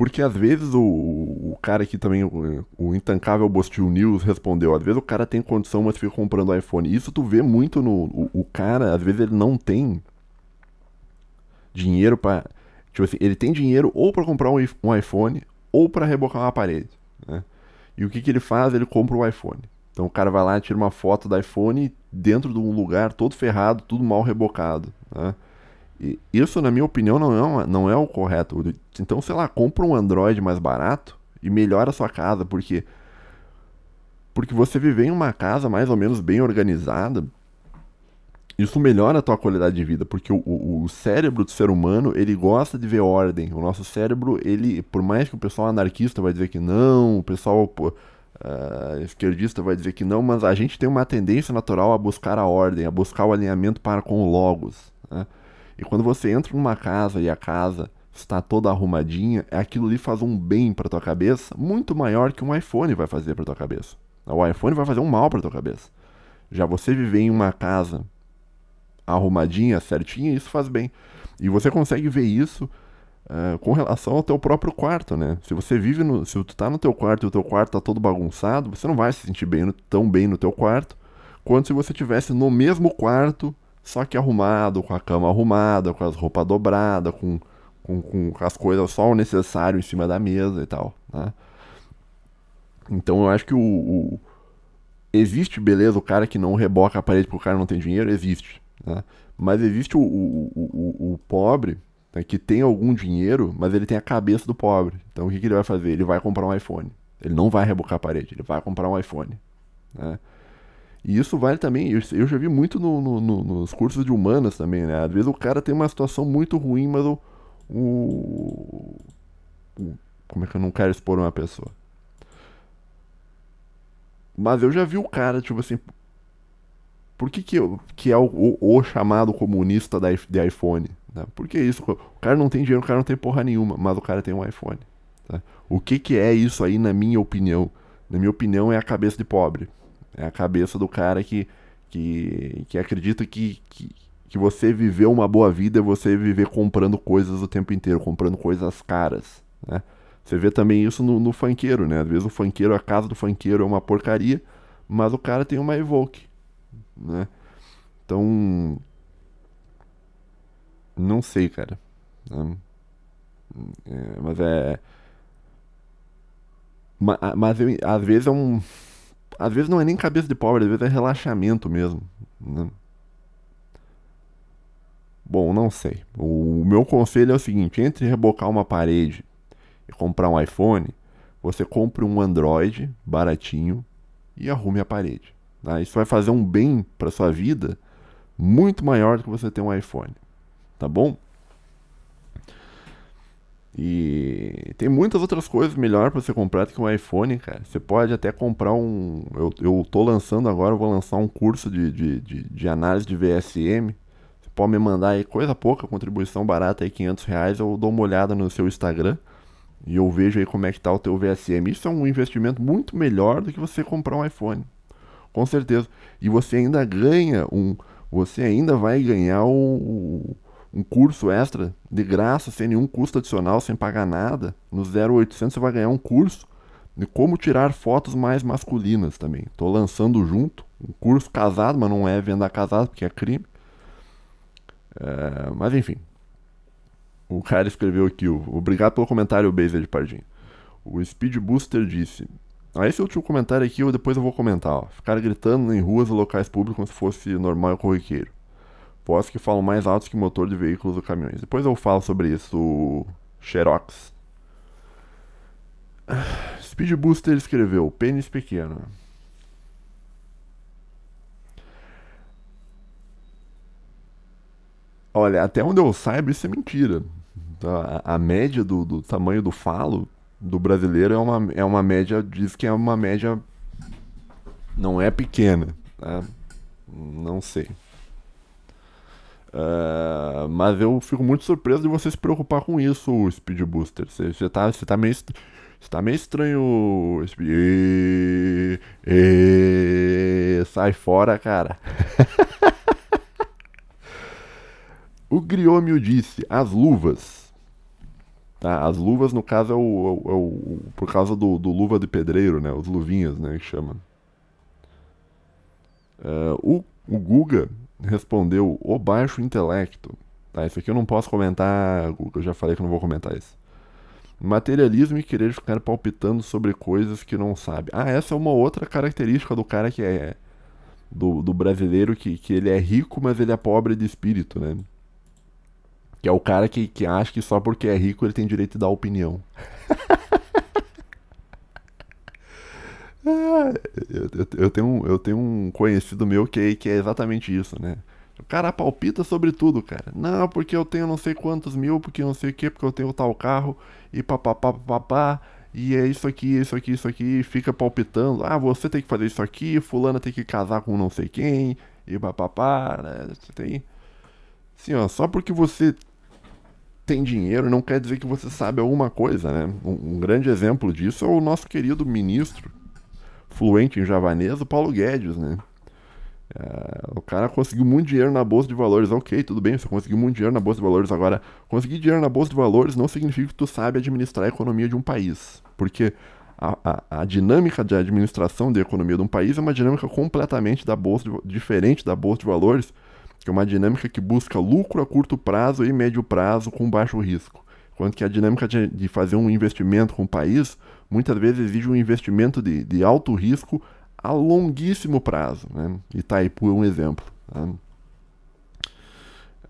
Porque às vezes o, o cara aqui também, o, intancável Bostil News respondeu, às vezes o cara tem condição, mas fica comprando iPhone. Isso tu vê muito no... O, o cara, às vezes ele não tem dinheiro para Tipo assim, ele tem dinheiro ou para comprar um, um iPhone ou para rebocar uma parede, né? E o que, que ele faz? Ele compra o um iPhone. Então o cara vai lá, tira uma foto do iPhone dentro de um lugar todo ferrado, tudo mal rebocado, né? E isso, na minha opinião, não é, uma, não é o correto. Então, sei lá, compra um Android mais barato e melhora a sua casa, porque porque você viver em uma casa mais ou menos bem organizada, isso melhora a tua qualidade de vida, porque o, o, o, cérebro do ser humano, ele gosta de ver ordem. O nosso cérebro, ele, por mais que o pessoal anarquista vai dizer que não, o pessoal pô, uh, esquerdista vai dizer que não, mas a gente tem uma tendência natural a buscar a ordem, a buscar o alinhamento para com o logos, né? E quando você entra numa casa e a casa está toda arrumadinha, é aquilo ali faz um bem para tua cabeça muito maior que um iPhone vai fazer para tua cabeça. O iPhone vai fazer um mal para tua cabeça. Já você viver em uma casa arrumadinha, certinha, isso faz bem. E você consegue ver isso uh, com relação ao teu próprio quarto, né? Se você vive no, se tu tá no teu quarto e o teu quarto tá todo bagunçado, você não vai se sentir bem, tão bem no teu quarto, quanto se você tivesse no mesmo quarto só que arrumado, com a cama arrumada, com as roupas dobradas, com, com, com as coisas só o necessário em cima da mesa e tal, né? Então eu acho que o, o, Existe beleza o cara que não reboca a parede porque o cara não tem dinheiro? Existe. Né? Mas existe o, o, o, o pobre né, que tem algum dinheiro, mas ele tem a cabeça do pobre. Então o que, que ele vai fazer? Ele vai comprar um iPhone. Ele não vai rebocar a parede, ele vai comprar um iPhone. Né? E isso vale também, eu, eu já vi muito no, no, no, nos cursos de humanas também, né? Às vezes o cara tem uma situação muito ruim, mas o, o, o como é que eu não quero expor uma pessoa? Mas eu já vi o cara, tipo assim, por que que, que é o, o, o chamado comunista da, de iPhone? Né? Por que isso? O cara não tem dinheiro, o cara não tem porra nenhuma, mas o cara tem um iPhone. Tá? O que que é isso aí, na minha opinião? Na minha opinião, é a cabeça de pobre. É a cabeça do cara que, que, que acredita que, que, que você viver uma boa vida é você viver comprando coisas o tempo inteiro, comprando coisas caras, né? Você vê também isso no, no funkeiro, né? Às vezes o funkeiro, a casa do funkeiro é uma porcaria, mas o cara tem uma evoke, né? Então, não sei, cara. Né? É, mas é... Mas, mas eu, às vezes é um às vezes não é nem cabeça de pobre, às vezes é relaxamento mesmo. Né? Bom, não sei. O meu conselho é o seguinte: entre rebocar uma parede e comprar um iPhone, você compre um Android baratinho e arrume a parede. Tá? Isso vai fazer um bem para sua vida muito maior do que você ter um iPhone. Tá bom? E tem muitas outras coisas melhor para você comprar do que um iPhone, cara. Você pode até comprar um. Eu, eu tô lançando agora, vou lançar um curso de, de, de, de, análise de VSM. Você pode me mandar aí coisa pouca, contribuição barata aí, 500 reais. Eu dou uma olhada no seu Instagram e eu vejo aí como é que tá o teu VSM. Isso é um investimento muito melhor do que você comprar um iPhone. Com certeza. E você ainda ganha um. Você ainda vai ganhar o um curso extra de graça, sem nenhum custo adicional, sem pagar nada. No 0800 você vai ganhar um curso de como tirar fotos mais masculinas também. Estou lançando junto um curso casado, mas não é venda casado porque é crime. É, mas enfim, o cara escreveu aqui: Obrigado pelo comentário, Baser de Pardinho. O Speed Booster disse: ah, Esse é último comentário aqui, eu depois eu vou comentar. Ó. Ficar gritando em ruas e locais públicos como se fosse normal e corriqueiro. Pós que falam mais alto que motor de veículos ou caminhões. Depois eu falo sobre isso. O Xerox. [SIGHS] Speed Booster escreveu: pênis pequeno. Olha, até onde eu saiba, isso é mentira. Tá, a, a média do, do, tamanho do falo do brasileiro é uma, é uma média, diz que é uma média. Não é pequena. Tá? Não sei. Uh, mas eu fico muito surpreso de você se preocupar com isso, Speed Booster. Você, tá, você tá meio. tá meio estranho. E, e, sai fora, cara. [LAUGHS] o Griômio disse: as luvas. Tá, as luvas, no caso, é o, é o, é o por causa do, do, luva de pedreiro, né? Os luvinhas, né? Que chama. Uh, o, o Guga respondeu o baixo intelecto. Tá, isso aqui eu não posso comentar, eu já falei que eu não vou comentar isso. Materialismo e querer ficar palpitando sobre coisas que não sabe. Ah, essa é uma outra característica do cara que é. Do, do brasileiro que, que ele é rico, mas ele é pobre de espírito, né? Que é o cara que, que acha que só porque é rico ele tem direito de dar opinião. [LAUGHS] Ah, eu, eu, tenho, eu tenho um conhecido meu que, que é exatamente isso, né? O cara palpita sobre tudo, cara. Não, porque eu tenho não sei quantos mil, porque não sei o que, porque eu tenho tal carro, e papapá, papapá, e é isso aqui, é isso aqui, é isso aqui, e fica palpitando. Ah, você tem que fazer isso aqui, fulana tem que casar com não sei quem, e papapá, né? Você tem... Sim, ó, só porque você tem dinheiro não quer dizer que você sabe alguma coisa, né? Um, um grande exemplo disso é o nosso querido ministro, fluente em javanês, o Paulo Guedes, né? É, o cara conseguiu muito dinheiro na bolsa de valores. Ok, tudo bem, você conseguiu muito dinheiro na bolsa de valores. Agora, conseguir dinheiro na bolsa de valores não significa que tu sabe administrar a economia de um país. Porque a, a, a dinâmica de administração da economia de um país é uma dinâmica completamente da bolsa de, diferente da bolsa de valores, que é uma dinâmica que busca lucro a curto prazo e médio prazo com baixo risco. Enquanto que a dinâmica de, de fazer um investimento com o país muitas vezes exige um investimento de, de alto risco a longuíssimo prazo. Né? Itaipu é um exemplo. Tá?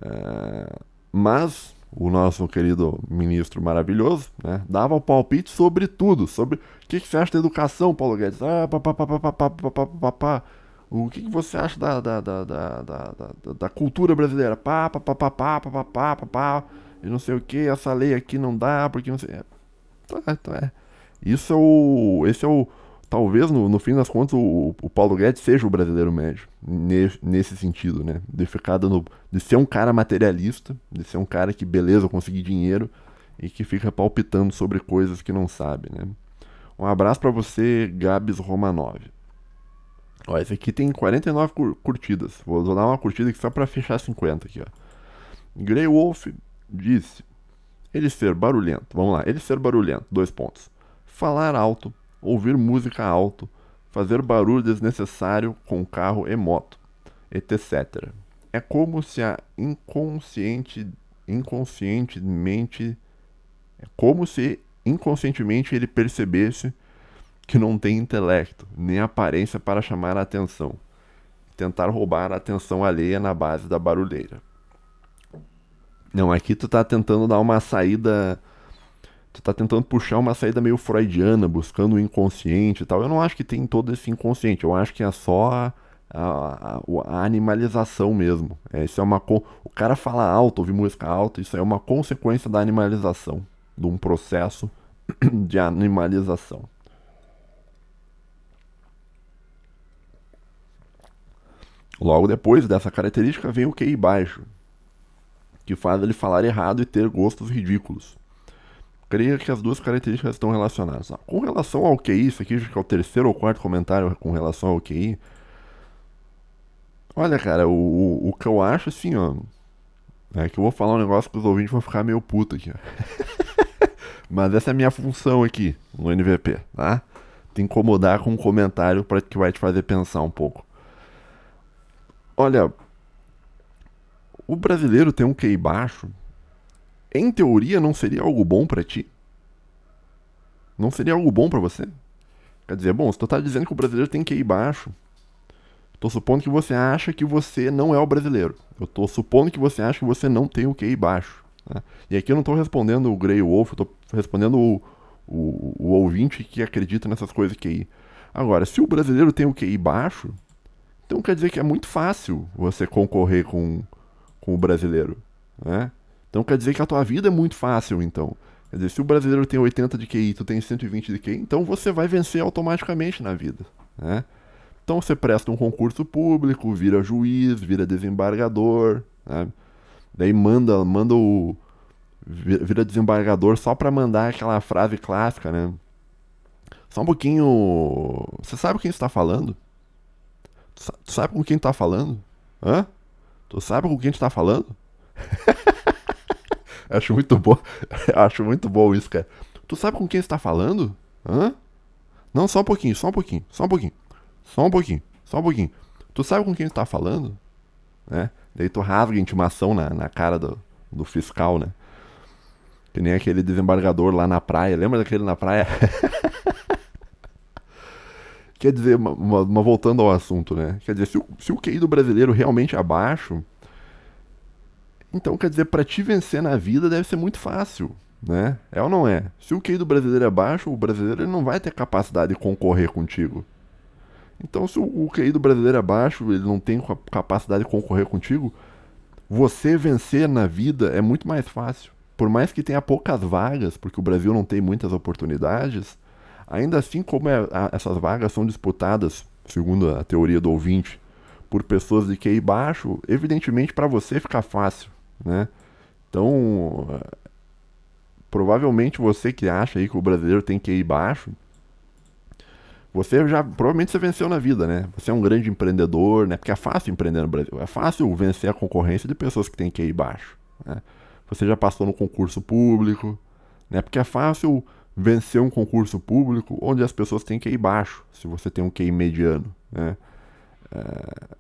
É, mas o nosso querido ministro maravilhoso né, dava o palpite sobre tudo, sobre o que, que, você acha da educação, Paulo Guedes. Ah, pá, pá, pá, pá, pá, pá, pá, pá, pá. O que, que você acha da, da, da, da, da, da, da cultura brasileira? Pá, pá, pá, pá, pá, pá, pá, pá, pá, e não sei o que, essa lei aqui não dá, porque não sei. Tá, tá, é. Isso é o. Esse é o. Talvez, no, no fim das contas, o, o Paulo Guedes seja o brasileiro médio. nesse sentido, né? De, ficar dando, de ser um cara materialista, de ser um cara que, beleza, eu consegui dinheiro e que fica palpitando sobre coisas que não sabe, né? Um abraço para você, Gabs Romanov. Ó, esse aqui tem 49 cur curtidas. Vou dar uma curtida aqui só pra fechar 50 aqui, ó. Grey Wolf disse: ele ser barulhento. Vamos lá, ele ser barulhento, dois pontos falar alto, ouvir música alto, fazer barulho desnecessário com carro e moto, etc. É como se a inconsciente, inconscientemente, é como se inconscientemente ele percebesse que não tem intelecto nem aparência para chamar a atenção, tentar roubar a atenção alheia na base da barulheira. Não, aqui tu tá tentando dar uma saída você tá tentando puxar uma saída meio freudiana, buscando o inconsciente e tal. Eu não acho que tem todo esse inconsciente. Eu acho que é só a, a, a animalização mesmo. É, isso é uma o cara fala alto, ouve música alta, isso é uma consequência da animalização, de um processo [CLEARS THROAT] de animalização. Logo depois dessa característica vem o QI baixo, que faz ele falar errado e ter gostos ridículos creia que as duas características estão relacionadas. Com relação ao QI, isso aqui acho que é o terceiro ou quarto comentário com relação ao QI. Olha, cara, o, o, o que eu acho assim, ó. É que eu vou falar um negócio que os ouvintes vão ficar meio puto aqui, ó. [LAUGHS] Mas essa é a minha função aqui no NVP, tá? Te incomodar com um comentário para que vai te fazer pensar um pouco. Olha, o brasileiro tem um QI baixo em teoria, não seria algo bom para ti? Não seria algo bom para você? Quer dizer, bom, se tu tá dizendo que o brasileiro tem que ir baixo, tô supondo que você acha que você não é o brasileiro. Eu tô supondo que você acha que você não tem o QI baixo. Né? E aqui eu não tô respondendo o Grey Wolf, eu tô respondendo o, o, o ouvinte que acredita nessas coisas QI. Agora, se o brasileiro tem o QI baixo, então quer dizer que é muito fácil você concorrer com, com o brasileiro, né? Então quer dizer que a tua vida é muito fácil, então. Quer dizer, se o brasileiro tem 80 de QI e tu tem 120 de QI, então você vai vencer automaticamente na vida, né? Então você presta um concurso público, vira juiz, vira desembargador, né? Daí manda, manda o vira desembargador só para mandar aquela frase clássica, né? Só um pouquinho, você sabe quem está falando? Tu sabe com quem está falando? Hã? Tu sabe com quem está falando? [LAUGHS] [LAUGHS] Acho muito bom. [LAUGHS] Acho muito bom isso, cara. Tu sabe com quem está falando? Hã? Não, só um pouquinho, só um pouquinho, só um pouquinho. Só um pouquinho, só um pouquinho. Tu sabe com quem está falando? Né? Daí tu rasga a intimação na, na cara do, do fiscal, né? Que nem aquele desembargador lá na praia. Lembra daquele na praia? [LAUGHS] Quer dizer, uma, uma, voltando ao assunto, né? Quer dizer, se o, se o QI do brasileiro realmente é abaixo, então, quer dizer, para te vencer na vida deve ser muito fácil, né? É ou não é? Se o QI do brasileiro é baixo, o brasileiro não vai ter capacidade de concorrer contigo. Então, se o QI do brasileiro é baixo, ele não tem capacidade de concorrer contigo, você vencer na vida é muito mais fácil. Por mais que tenha poucas vagas, porque o Brasil não tem muitas oportunidades, ainda assim, como é, a, essas vagas são disputadas, segundo a teoria do ouvinte, por pessoas de QI baixo, evidentemente para você fica fácil né? Então, provavelmente você que acha aí que o brasileiro tem que ir baixo, você já provavelmente você venceu na vida, né? Você é um grande empreendedor, né? Porque é fácil empreender no Brasil, é fácil vencer a concorrência de pessoas que têm que ir baixo. Né? Você já passou no concurso público, né? Porque é fácil vencer um concurso público onde as pessoas têm que ir baixo, se você tem um QI mediano, né? É...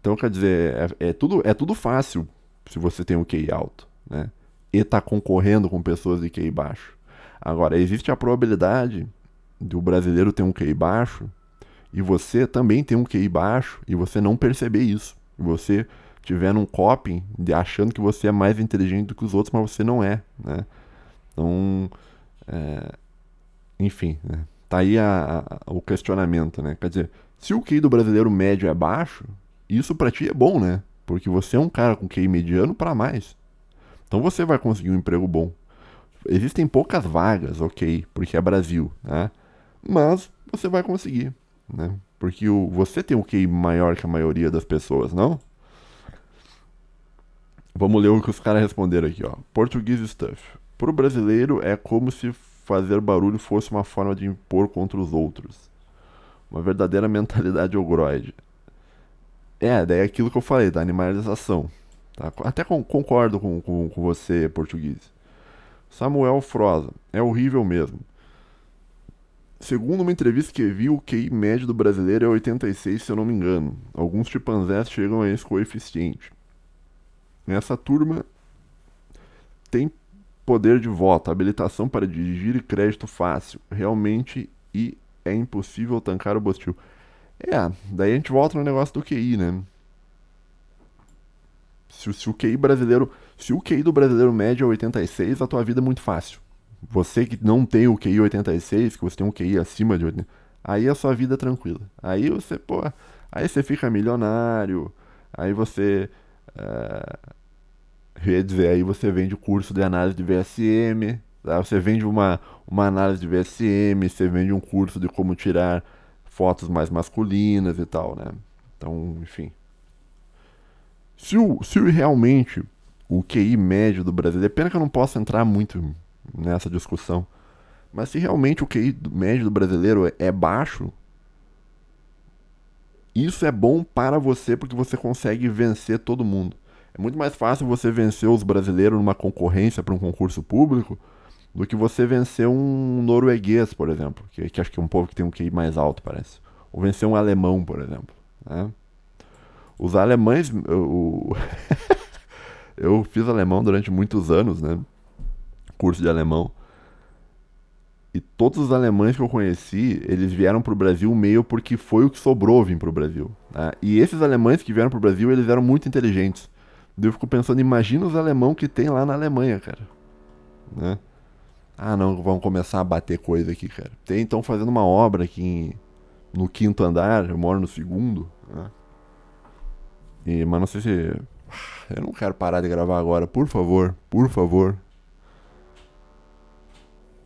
Então, quer dizer, é, é, tudo, é tudo fácil se você tem um QI alto, né? E tá concorrendo com pessoas de QI baixo. Agora, existe a probabilidade de o brasileiro ter um QI baixo e você também ter um QI baixo e você não perceber isso. Você tiver num coping de achando que você é mais inteligente do que os outros, mas você não é, né? Então, é, enfim, né? tá aí a, a, o questionamento, né? Quer dizer, se o QI do brasileiro médio é baixo, isso para ti é bom, né? Porque você é um cara com QI mediano para mais. Então você vai conseguir um emprego bom. Existem poucas vagas, ok, porque é Brasil, né? Mas você vai conseguir, né? Porque o, você tem o QI maior que a maioria das pessoas, não? Vamos ler o que os caras responderam aqui, ó. Português stuff. Pro brasileiro é como se fazer barulho fosse uma forma de impor contra os outros. Uma verdadeira [LAUGHS] mentalidade ogroide. É, daí é aquilo que eu falei, da animalização. Tá? Até com, concordo com, com, com você, português. Samuel Froza, é horrível mesmo. Segundo uma entrevista que vi, o QI médio do brasileiro é 86, se eu não me engano. Alguns chimpanzés chegam a esse coeficiente. Essa turma tem poder de voto, habilitação para dirigir e crédito fácil. Realmente e é impossível tancar o Bostil. É, daí a gente volta no negócio do QI, né? Se, se o QI brasileiro. Se o QI do brasileiro médio é 86, a tua vida é muito fácil. Você que não tem o QI 86, que você tem um QI acima de 86, aí a sua vida é tranquila. Aí você, pô. Aí você fica milionário. Aí você. Uh, ah, ia dizer, aí você vende o curso de análise de VSM. Tá? Você vende uma, uma análise de VSM, você vende um curso de como tirar fotos mais masculinas e tal, né? Então, enfim. Se, o, se realmente o QI médio do brasileiro, é pena que eu não posso entrar muito nessa discussão, mas se realmente o QI médio do brasileiro é, é baixo, isso é bom para você porque você consegue vencer todo mundo. É muito mais fácil você vencer os brasileiros numa concorrência para um concurso público do que você vencer um norueguês, por exemplo, que, que acho que é um povo que tem um QI mais alto, parece. Ou vencer um alemão, por exemplo. Né? Os alemães. Eu, [LAUGHS] eu fiz alemão durante muitos anos, né? Curso de alemão. E todos os alemães que eu conheci, eles vieram para o Brasil meio porque foi o que sobrou vir para o Brasil. Né? E esses alemães que vieram para o Brasil, eles eram muito inteligentes. Eu fico pensando, imagina os alemão que tem lá na Alemanha, cara. Né? Ah, não, vão começar a bater coisa aqui, cara. Tem, então, fazendo uma obra aqui em, no quinto andar, eu moro no segundo, né? E, mas não sei se. Ah, eu não quero parar de gravar agora, por favor, por favor.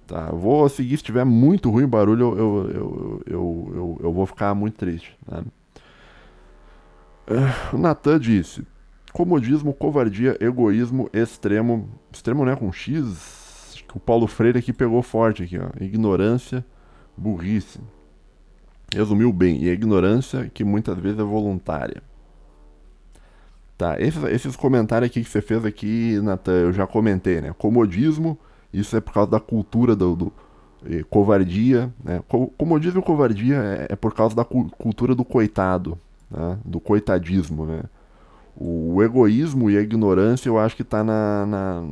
Tá, vou seguir. Se tiver muito ruim barulho, eu, eu, eu, eu, eu, vou ficar muito triste. Né? Ah, o Natan disse: comodismo, covardia, egoísmo extremo. Extremo, né? Com X que o Paulo Freire aqui é pegou forte aqui, ó. Ignorância, burrice. Resumiu bem, e a ignorância que muitas vezes é voluntária. Tá, esses, esses comentários aqui que você fez aqui, Natan, eu já comentei, né? Comodismo, isso é por causa da cultura do, do eh, covardia, né? Comodismo e covardia é, é por causa da cu cultura do coitado, né? do coitadismo, né? O, o egoísmo e a ignorância eu acho que está na, na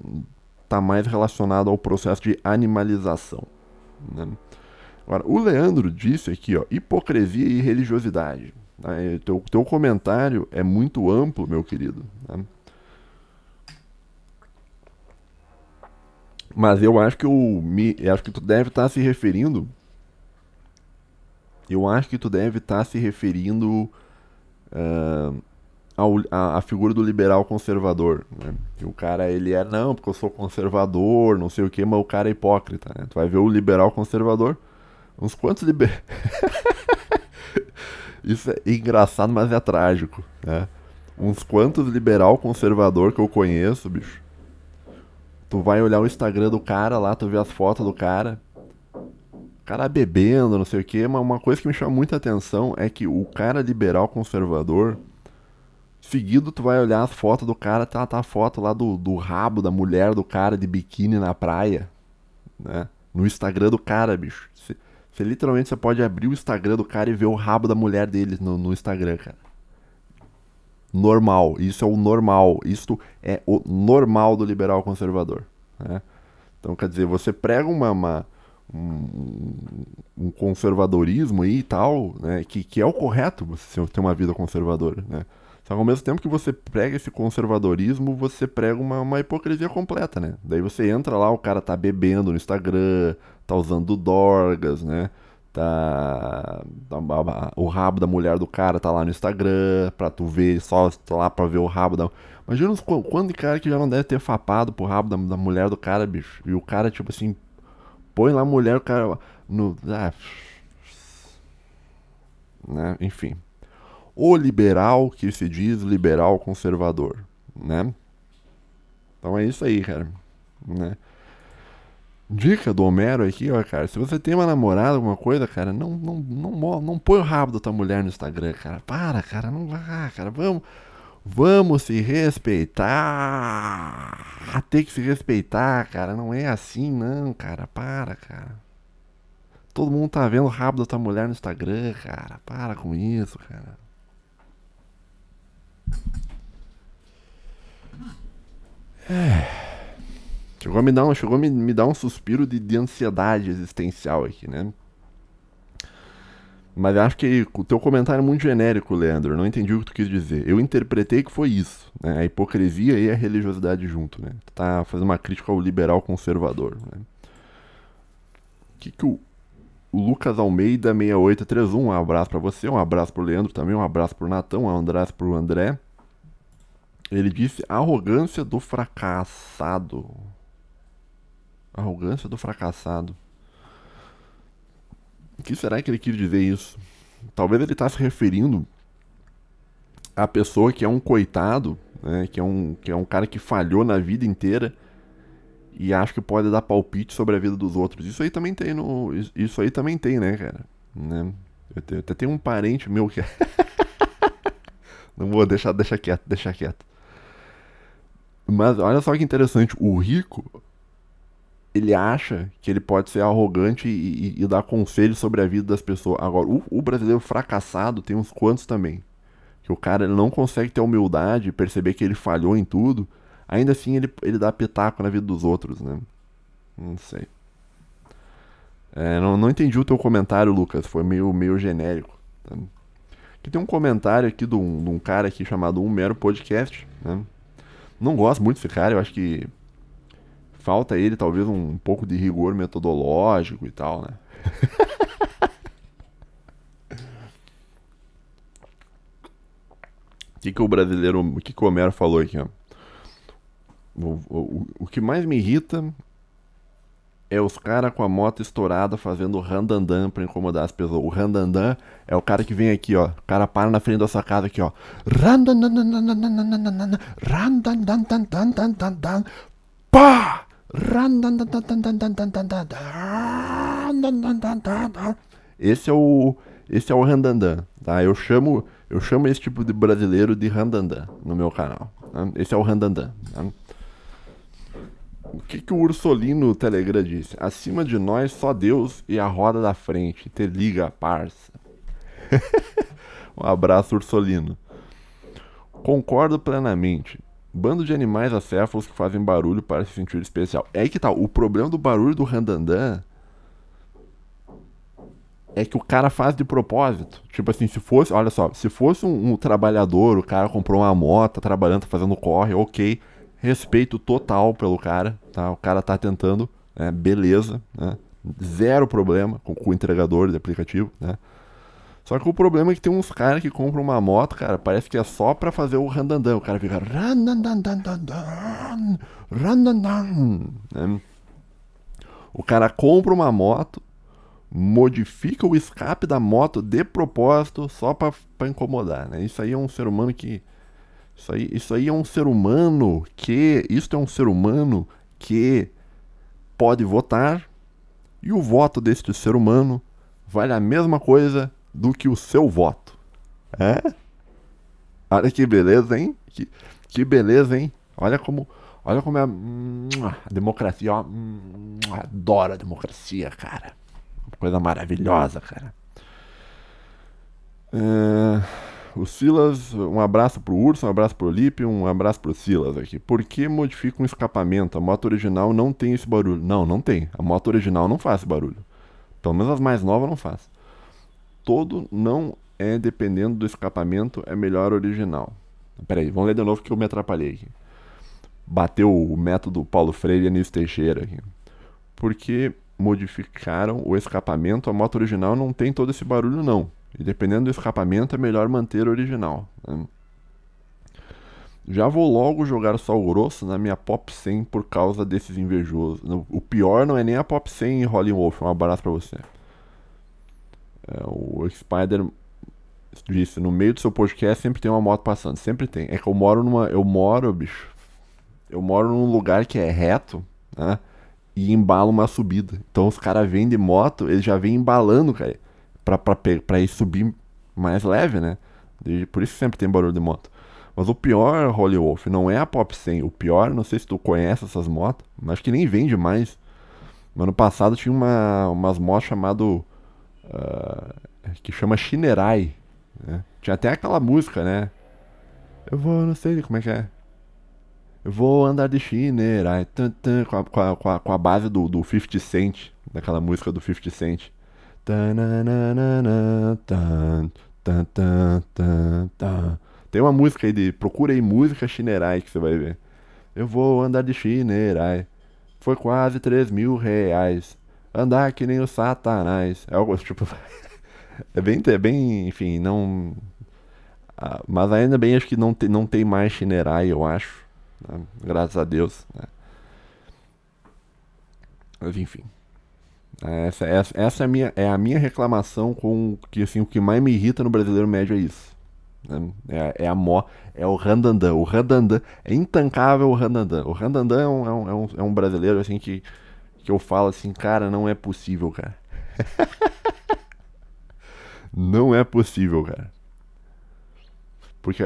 está mais relacionado ao processo de animalização. Né? Agora, o Leandro disse aqui, ó, hipocrisia e religiosidade. Né? Teu, teu comentário é muito amplo, meu querido. Né? Mas eu acho que eu me, eu acho que tu deve estar tá se referindo. Eu acho que tu deve estar tá se referindo uh, a, a, figura do liberal conservador. Né? o cara, ele é, não, porque eu sou conservador, não sei o que, mas o cara é hipócrita. Né? Tu vai ver o liberal conservador. Uns quantos liber... [LAUGHS] Isso é engraçado, mas é trágico. Né? Uns quantos liberal conservador que eu conheço, bicho. Tu vai olhar o Instagram do cara lá, tu vê as fotos do cara. O cara bebendo, não sei o que, mas uma coisa que me chama muita atenção é que o cara liberal conservador, Seguido, tu vai olhar a foto do cara, tá, tá a foto lá do, do rabo da mulher do cara de biquíni na praia, né? No Instagram do cara, bicho. Você, literalmente você pode abrir o Instagram do cara e ver o rabo da mulher dele no, no Instagram, cara. Normal, isso é o normal, isto é o normal do liberal conservador. Né? Então, quer dizer, você prega uma, uma um, um, conservadorismo aí e tal, né? Que, que é o correto você ter uma vida conservadora, né? Só então, que ao mesmo tempo que você prega esse conservadorismo, você prega uma, uma hipocrisia completa, né? Daí você entra lá, o cara tá bebendo no Instagram, tá usando dorgas, né? Tá. tá o rabo da mulher do cara tá lá no Instagram, pra tu ver, só lá pra ver o rabo da. Imagina os, cara que já não deve ter fapado pro rabo da, da mulher do cara, bicho. E o cara, tipo assim, põe lá a mulher, o cara. No, ah, né? Enfim o liberal que se diz liberal conservador, né? Então é isso aí, cara, né? Dica do Homero aqui, ó, cara. Se você tem uma namorada, alguma coisa, cara, não, não, não, não põe o rabo da tua mulher no Instagram, cara. Para, cara, não vá, cara. Vamos, vamos se respeitar. Tem que se respeitar, cara. Não é assim, não, cara. Para, cara. Todo mundo tá vendo o rabo da tua mulher no Instagram, cara. Para com isso, cara. É. Chegou a me dar um, chegou me, me dar um suspiro de, de ansiedade existencial aqui, né? Mas acho que o teu comentário é muito genérico, Leandro. Não entendi o que tu quis dizer. Eu interpretei que foi isso, né? A hipocrisia e a religiosidade junto, né? Tu tá fazendo uma crítica ao liberal conservador, né? O que, que o Lucas Almeida 6831, um abraço para você, um abraço pro Leandro também, um abraço pro Natão, um abraço pro André. Ele disse arrogância do fracassado. Arrogância do fracassado. O que será que ele quis dizer isso? Talvez ele está se referindo à pessoa que é um coitado, né, que, é um, que é um cara que falhou na vida inteira e acha que pode dar palpite sobre a vida dos outros. Isso aí também tem no. Isso aí também tem, né, cara? Né? Eu, tenho, eu até tenho um parente meu que. [LAUGHS] Não vou deixar, deixar quieto, deixar quieto. Mas olha só que interessante, o rico ele acha que ele pode ser arrogante e, e, e dar conselhos sobre a vida das pessoas. Agora, o, o, brasileiro fracassado tem uns quantos também. Que o cara ele não consegue ter humildade, perceber que ele falhou em tudo Ainda assim, ele, ele dá pitaco na vida dos outros, né? Não sei. É, não, não entendi o teu comentário, Lucas. Foi meio, meio genérico. Tá? tem um comentário aqui de um, de um cara aqui chamado Um Mero Podcast, né? Não gosto muito desse cara, eu acho que falta ele talvez um, um pouco de rigor metodológico e tal, né? O [LAUGHS] que, que o brasileiro, o que, que o Homero falou aqui, ó? O, o, o que mais me irrita é os caras com a moto estourada fazendo randandan pra incomodar as pessoas. O randandan é o cara que vem aqui, ó. O cara para na frente da sua casa aqui, ó. Pá! Esse é o esse é o randandan, tá? Eu chamo eu chamo esse tipo de brasileiro de randandan no meu canal. Tá? Esse é o randandan. Tá? O que, que o Ursolino Telegram disse? Acima de nós, só Deus e a roda da frente. Te liga, parça. [LAUGHS] um abraço, Ursolino. Concordo plenamente. Bando de animais acéfalos que fazem barulho para se sentir especial. É que tá. O problema do barulho do Randandan é que o cara faz de propósito. Tipo assim, se fosse, olha só, se fosse um, um trabalhador, o cara comprou uma moto, tá trabalhando, tá fazendo corre, ok respeito total pelo cara, tá? O cara tá tentando, né? beleza, né? Zero problema com, com o entregador de aplicativo, né? Só que o problema é que tem uns caras que compram uma moto, cara, parece que é só pra fazer o randandã. O cara fica. Randandandandandan, né? O cara compra uma moto, modifica o escape da moto de propósito só pra, pra incomodar, né? Isso aí é um ser humano que isso aí, isso aí é um ser humano que. Isto é um ser humano que pode votar e o voto deste ser humano vale a mesma coisa do que o seu voto. É? Olha que beleza, hein? Que, que beleza, hein? Olha como, olha como é hum, a democracia, ó. Hum, adoro a democracia, cara. Coisa maravilhosa, cara. É o Silas, um abraço pro Urso, um abraço pro Lipe, um abraço pro Silas aqui. Por que modifica um escapamento? A moto original não tem esse barulho. Não, não tem. A moto original não faz esse barulho. Pelo menos as mais novas não faz. Todo não é dependendo do escapamento, é melhor original. Peraí, vamos ler de novo que eu me atrapalhei aqui. Bateu o método Paulo Freire e Anísio Teixeira aqui. Por que modificaram o escapamento, a moto original não tem todo esse barulho não. E dependendo do escapamento, é melhor manter o original. Né? Já vou logo jogar sal grosso na minha Pop 100 por causa desses invejosos. O pior não é nem a Pop 100 em Rolling Wolf, um abraço pra você. É, o Spider disse, no meio do seu podcast sempre tem uma moto passando, sempre tem. É que eu moro numa, eu moro, bicho, eu moro num lugar que é reto, né, e embala uma subida. Então os caras vêm de moto, eles já vêm embalando, cara para ir subir mais leve, né? E por isso sempre tem barulho de moto. Mas o pior Holy Wolf não é a Pop 100. O pior, não sei se tu conhece essas motos, mas acho que nem vende mais. No ano passado tinha uma, umas motos chamado uh, que chama Shinerai. Né? Tinha até aquela música, né? Eu vou, não sei como é que é. Eu vou andar de Shinerai. com, a, com, a, com, a, base do, do 50 Cent. Daquela música do 50 Cent. Tem uma música aí de. Procura aí música Shinerai que você vai ver. Eu vou andar de Shinerai. Foi quase 3 mil reais. Andar que nem o Satanás. É algo [LAUGHS] tipo. é bem. É bem. Enfim, não. Ah, mas ainda bem, acho que não, te, não tem mais Shinerai, eu acho. Né? Graças a Deus. Né? Mas enfim. É, essa, essa, essa é, a minha, é a minha reclamação com que assim, o que mais me irrita no brasileiro médio é isso. Né? É, é a mó, é o randandã. O randandã é intancável o randandã. O randandã é um, é um, é um, é brasileiro assim que, que eu falo assim, cara, não é possível, cara. [LAUGHS] não é possível, cara. Porque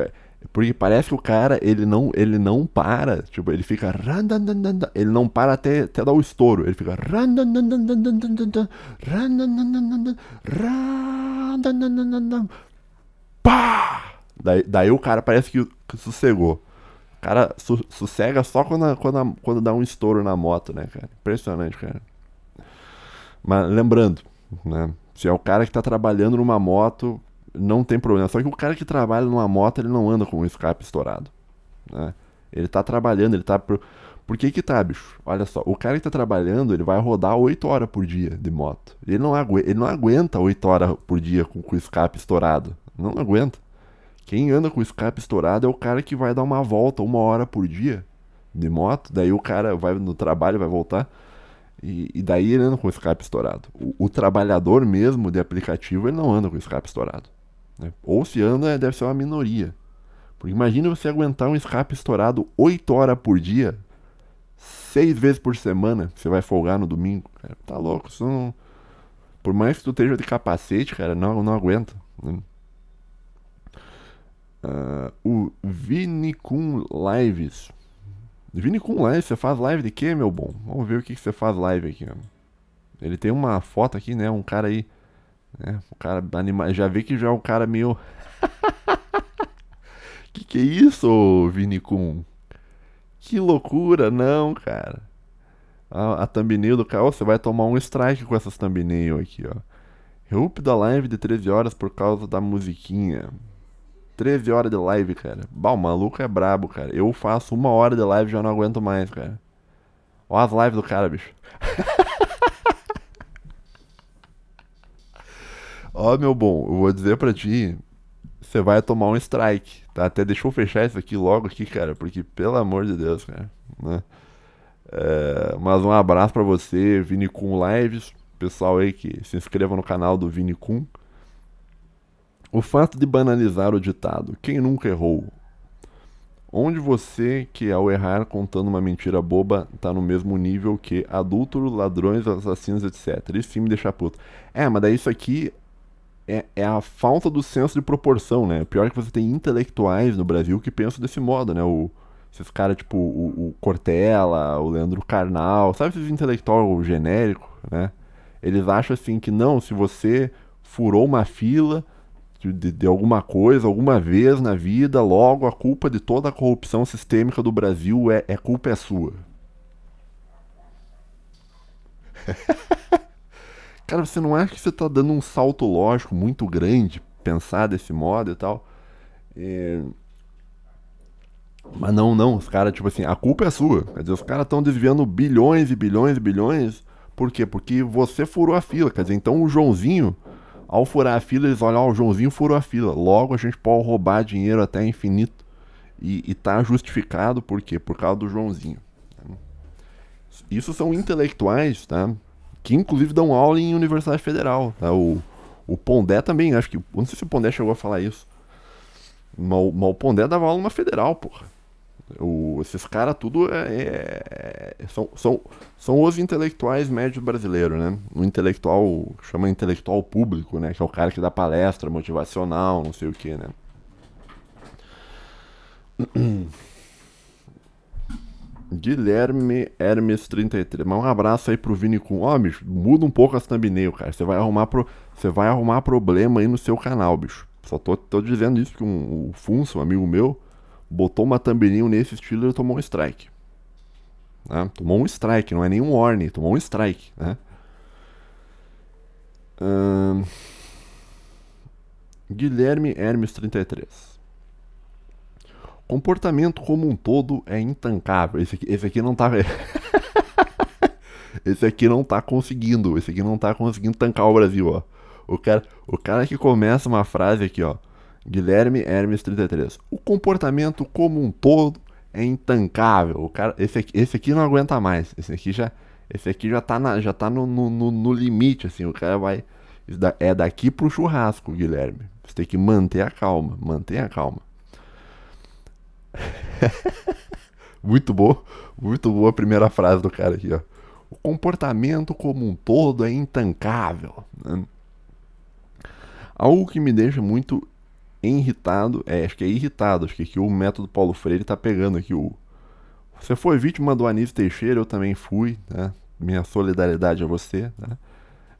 porque parece que o cara, ele não, ele não para, tipo, ele fica ele não para até, até dar o estouro, ele fica pá! Daí, daí o cara parece que, sossegou. O cara su, sossega só quando, a, quando, a, quando dá um estouro na moto, né, cara? Impressionante, cara. Mas lembrando, né? Se é o cara que tá trabalhando numa moto, não tem problema. Só que o cara que trabalha numa moto, ele não anda com o escape estourado. Né? Ele tá trabalhando, ele tá. Pro... Por que que tá, bicho? Olha só, o cara que tá trabalhando, ele vai rodar 8 horas por dia de moto. Ele não, agu... ele não aguenta 8 horas por dia com, com o escape estourado. Não aguenta. Quem anda com o escape estourado é o cara que vai dar uma volta uma hora por dia de moto. Daí o cara vai no trabalho, vai voltar. E, e daí ele anda com o escape estourado. O, o trabalhador mesmo de aplicativo, ele não anda com o escape estourado. Né? Ou se anda, é, deve ser uma minoria. Porque imagina você aguentar um escape estourado 8 horas por dia, 6 vezes por semana, você vai folgar no domingo. Cara, tá louco, isso não... Por mais que tu esteja de capacete, cara, não, não aguenta. Né? Uh, o Vinicum Lives. Vinicum Lives, você faz live de quê, meu bom? Vamos ver o que, que você faz live aqui. Ele tem uma foto aqui, né? Um cara aí é, o cara anima... Já vê que já é um cara meio. [LAUGHS] que que é isso, Vinicum? Que loucura, não, cara. A, a thumbnail do cara, oh, você vai tomar um strike com essas thumbnail aqui, ó. Reúpe da live de 13 horas por causa da musiquinha. 13 horas de live, cara. Bah, o maluco é brabo, cara. Eu faço uma hora de live e já não aguento mais, cara. Olha as lives do cara, bicho. [LAUGHS] Ó, meu bom, eu vou dizer pra ti, você vai tomar um strike, tá? Até deixa eu fechar isso aqui logo aqui, cara, porque pelo amor de Deus, cara, né? É, mas um abraço para você, Vini Kun Lives, pessoal aí que se inscreva no canal do Vini Kun. O fato de banalizar o ditado, quem nunca errou? Onde você que ao errar contando uma mentira boba tá no mesmo nível que adúltero, ladrões, assassinos, etc. Isso sim me deixa puto. É, mas daí isso aqui é, é, a falta do senso de proporção, né? Pior é que você tem intelectuais no Brasil que pensam desse modo, né? O, esses caras tipo o, o, Cortella, o Leandro Carnal, sabe esses intelectuais genéricos, né? Eles acham assim que não, se você furou uma fila de, de alguma coisa, alguma vez na vida, logo a culpa de toda a corrupção sistêmica do Brasil é, é culpa é sua. [LAUGHS] Cara, você não acha que você está dando um salto lógico muito grande pensar desse modo e tal? É... Mas não, não, os caras, tipo assim, a culpa é sua. Quer dizer, os caras estão desviando bilhões e bilhões e bilhões. Por quê? Porque você furou a fila. Quer dizer, então o Joãozinho, ao furar a fila, eles olham, ó, o Joãozinho furou a fila. Logo a gente pode roubar dinheiro até infinito. E, e tá justificado por quê? Por causa do Joãozinho. Tá? Isso são intelectuais, tá? que inclusive dão aula em Universidade Federal. Tá? O, o Pondé também, acho que. Não sei se o Pondé chegou a falar isso. Mas, mas o Pondé dava aula numa federal, porra. O, esses caras tudo é, é, é, são, são, são os intelectuais médios brasileiros, né? O intelectual, chama intelectual público, né? Que é o cara que dá palestra motivacional, não sei o que, né? [CLEARS THROAT] Guilherme Hermes 33. Mas um abraço aí pro Vini com. Ó, oh, bicho, muda um pouco as thumbnail, cara. Você vai arrumar pro... Você vai arrumar problema aí no seu canal, bicho. Só tô, tô dizendo isso que um, o Funso, um amigo meu, botou uma thumbnail nesse estilo e tomou um strike. Né? Tomou um strike, não é nenhum warning, tomou um strike, né? Guilherme Hermes 33. Comportamento como um todo é intancável. Esse aqui, esse aqui não tá. [LAUGHS] esse aqui não tá conseguindo. Esse aqui não tá conseguindo tancar o Brasil, ó. O cara, o cara que começa uma frase aqui, ó. Guilherme Hermes 33. O comportamento como um todo é intancável. O cara, esse, aqui, esse aqui não aguenta mais. Esse aqui já, esse aqui já tá, na, já tá no, no, no limite, assim. O cara vai. É daqui pro churrasco, Guilherme. Você tem que manter a calma, manter a calma. [LAUGHS] muito boa, muito boa a primeira frase do cara aqui, ó. O comportamento como um todo é intancável. Né? Algo que me deixa muito irritado, é, acho que é irritado, acho que, aqui o método Paulo Freire tá pegando aqui o. Você foi vítima do Anísio Teixeira, eu também fui, né? Minha solidariedade a você, né?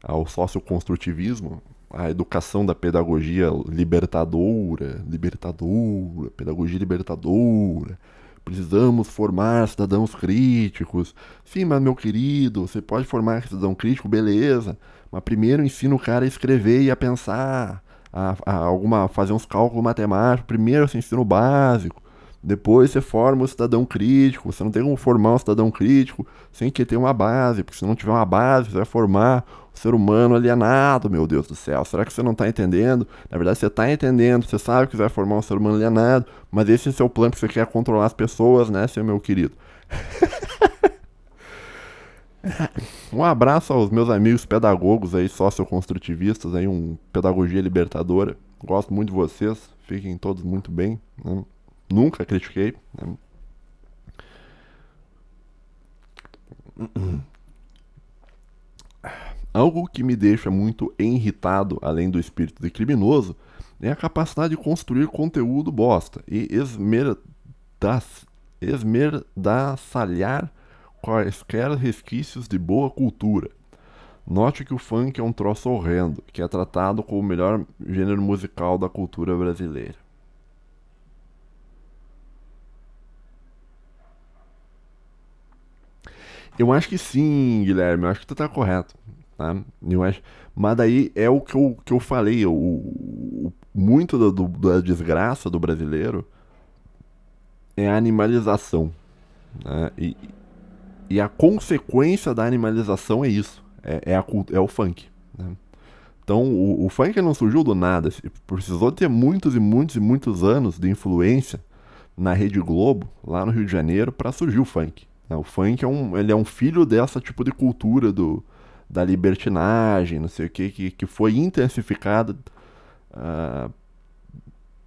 Ao sócio-construtivismo, a educação da pedagogia libertadora, libertadora, pedagogia libertadora. Precisamos formar cidadãos críticos. Sim, mas meu querido, você pode formar cidadão crítico, beleza. Mas primeiro ensina o cara a escrever e a pensar, a, a alguma, fazer uns cálculos matemáticos. Primeiro você ensina o básico. Depois você forma o cidadão crítico. Você não tem como formar um cidadão crítico sem que tenha uma base, porque se não tiver uma base, você vai formar o ser humano alienado, meu Deus do céu. Será que você não está entendendo? Na verdade, você está entendendo, você sabe que você vai formar um ser humano alienado, mas esse é seu plano que você quer controlar as pessoas, né, seu meu querido? [LAUGHS] Um abraço aos meus amigos pedagogos aí, socioconstrutivistas aí, um pedagogia libertadora. Gosto muito de vocês, fiquem todos muito bem. Né? Nunca critiquei. Né? Algo que me deixa muito irritado, além do espírito de criminoso, é a capacidade de construir conteúdo bosta e esmerdas, esmerdaçalhar quaisquer resquícios de boa cultura. Note que o funk é um troço horrendo, que é tratado como o melhor gênero musical da cultura brasileira. Eu acho que sim, Guilherme. Eu acho que tu tá correto. Tá? Eu acho... Mas daí é o que eu, que eu falei. O, o muito do, do, da desgraça do brasileiro é a animalização. Né? E, e a consequência da animalização é isso. É, é, a, é o funk. Né? Então, o, o, funk não surgiu do nada. Precisou ter muitos e muitos e muitos anos de influência na Rede Globo, lá no Rio de Janeiro, para surgir o funk. Né, o funk é um, ele é um filho dessa tipo de cultura do, da libertinagem, não sei o quê, que, que foi intensificada uh,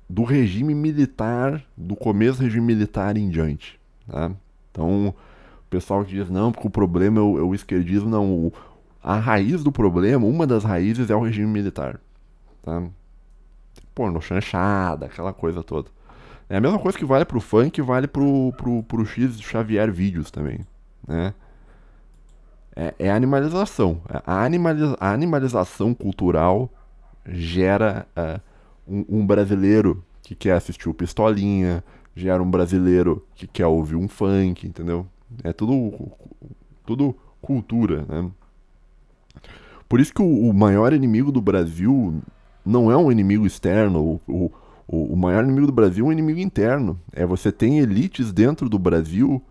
do regime militar, do começo do regime militar em diante. Tá? Então, o pessoal que diz, não, porque o problema é o, é o esquerdismo, não. O, a raiz do problema, uma das raízes é o regime militar. Tá? Pô, no chanchada, aquela coisa toda. É a mesma coisa que vale pro funk, vale pro, pro, pro X Xavier Vídeos também, né? É, é animalização. A, animaliza, a animalização cultural gera uh, um, um, brasileiro que quer assistir o Pistolinha, gera um brasileiro que quer ouvir um funk, entendeu? É tudo, tudo cultura, né? Por isso que o, o maior inimigo do Brasil não é um inimigo externo, o, o, o, o maior inimigo do Brasil é um inimigo interno. É você tem elites dentro do Brasil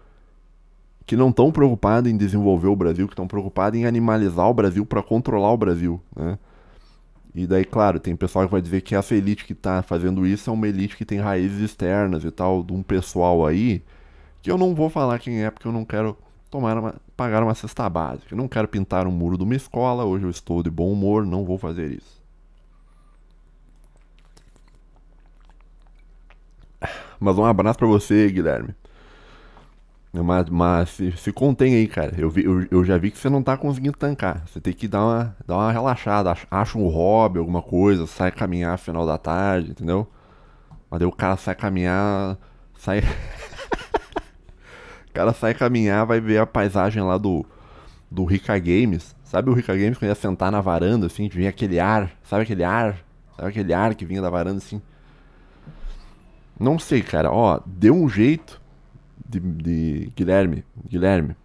que não estão preocupadas em desenvolver o Brasil, que estão preocupadas em animalizar o Brasil para controlar o Brasil, né? E daí, claro, tem pessoal que vai dizer que essa elite que está fazendo isso é uma elite que tem raízes externas e tal, de um pessoal aí, que eu não vou falar quem é, porque eu não quero tomar uma, pagar uma cesta básica. Eu não quero pintar o um muro de uma escola, hoje eu estou de bom humor, não vou fazer isso. Mas um abraço para você, Guilherme. Mas, mas se, se, contém aí, cara. Eu, vi, eu, eu, já vi que você não tá conseguindo tancar. Você tem que dar uma, dar uma relaxada. Acha um hobby, alguma coisa, sai caminhar no final da tarde, entendeu? Mas aí o cara sai caminhar, sai. [LAUGHS] o cara sai caminhar, vai ver a paisagem lá do, do Rica Games. Sabe o Rica Games quando ia sentar na varanda, assim, vinha aquele ar, sabe aquele ar? Sabe aquele ar que vinha da varanda, assim? Não sei, cara. Ó, deu um jeito de, de Guilherme, Guilherme,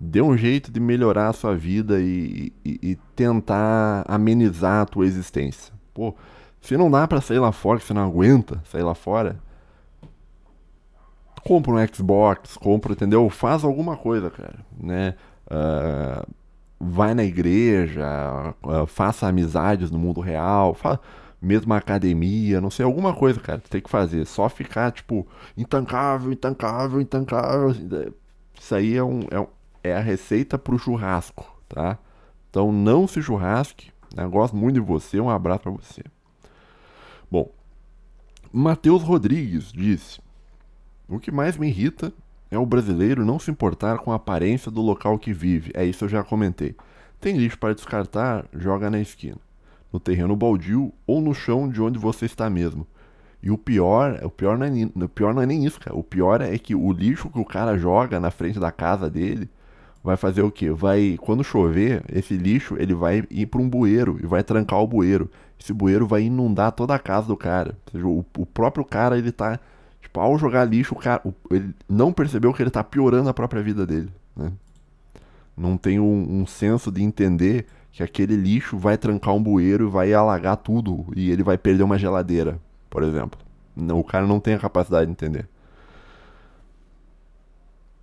deu um jeito de melhorar a sua vida e, e, e tentar amenizar a tua existência. Pô, se não dá para sair lá fora, se você não aguenta sair lá fora, compra um Xbox, compra, entendeu? Faz alguma coisa, cara, né? Uh, vai na igreja, uh, faça amizades no mundo real, fa mesma academia, não sei, alguma coisa, cara, tem que fazer. Só ficar, tipo, intancável, intancável, intancável. Assim, né? Isso aí é, um, é, um, é a receita pro churrasco, tá? Então não se churrasque. Né? Gosto muito de você, um abraço para você. Bom, Matheus Rodrigues disse: O que mais me irrita é o brasileiro não se importar com a aparência do local que vive. É isso eu já comentei. Tem lixo para descartar, joga na esquina no terreno baldio ou no chão de onde você está mesmo. E o pior, o pior não é, o pior não é nem isso, cara. O pior é que o lixo que o cara joga na frente da casa dele vai fazer o quê? Vai, quando chover, esse lixo ele vai ir para um bueiro e vai trancar o bueiro. Esse bueiro vai inundar toda a casa do cara. Ou seja, o, o próprio cara ele tá tipo, ao jogar lixo, o cara o, ele não percebeu que ele tá piorando a própria vida dele, né? Não tem um, um senso de entender que aquele lixo vai trancar um bueiro, vai alagar tudo e ele vai perder uma geladeira, por exemplo. Não, o cara não tem a capacidade de entender.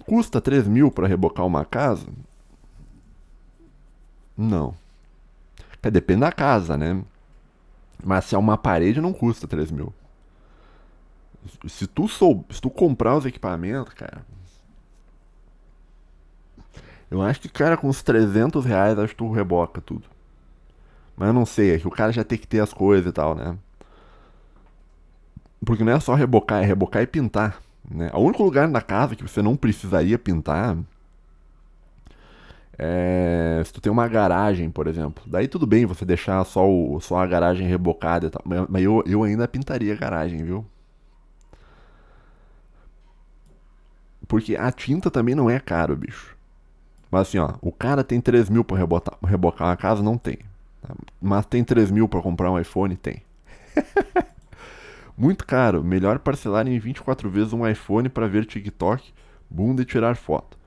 Custa 3 mil para rebocar uma casa? Não. É, depende da casa, né? Mas se é uma parede, não custa 3 mil. Se tu, sou, se tu comprar os equipamentos, cara, eu acho que, cara, com uns 300 reais, acho que tu reboca tudo. Mas eu não sei, é que o cara já tem que ter as coisas e tal, né? Porque não é só rebocar, é rebocar e pintar. Né? O único lugar na casa que você não precisaria pintar é se tu tem uma garagem, por exemplo. Daí tudo bem você deixar só, o, só a garagem rebocada e tal. Mas eu, eu ainda pintaria a garagem, viu? Porque a tinta também não é caro, bicho. Mas assim, ó, o cara tem 3 mil pra rebotar, rebocar uma casa? Não tem. Mas tem 3 mil pra comprar um iPhone? Tem. [LAUGHS] Muito caro, melhor parcelar em 24 vezes um iPhone para ver TikTok, bunda e tirar foto.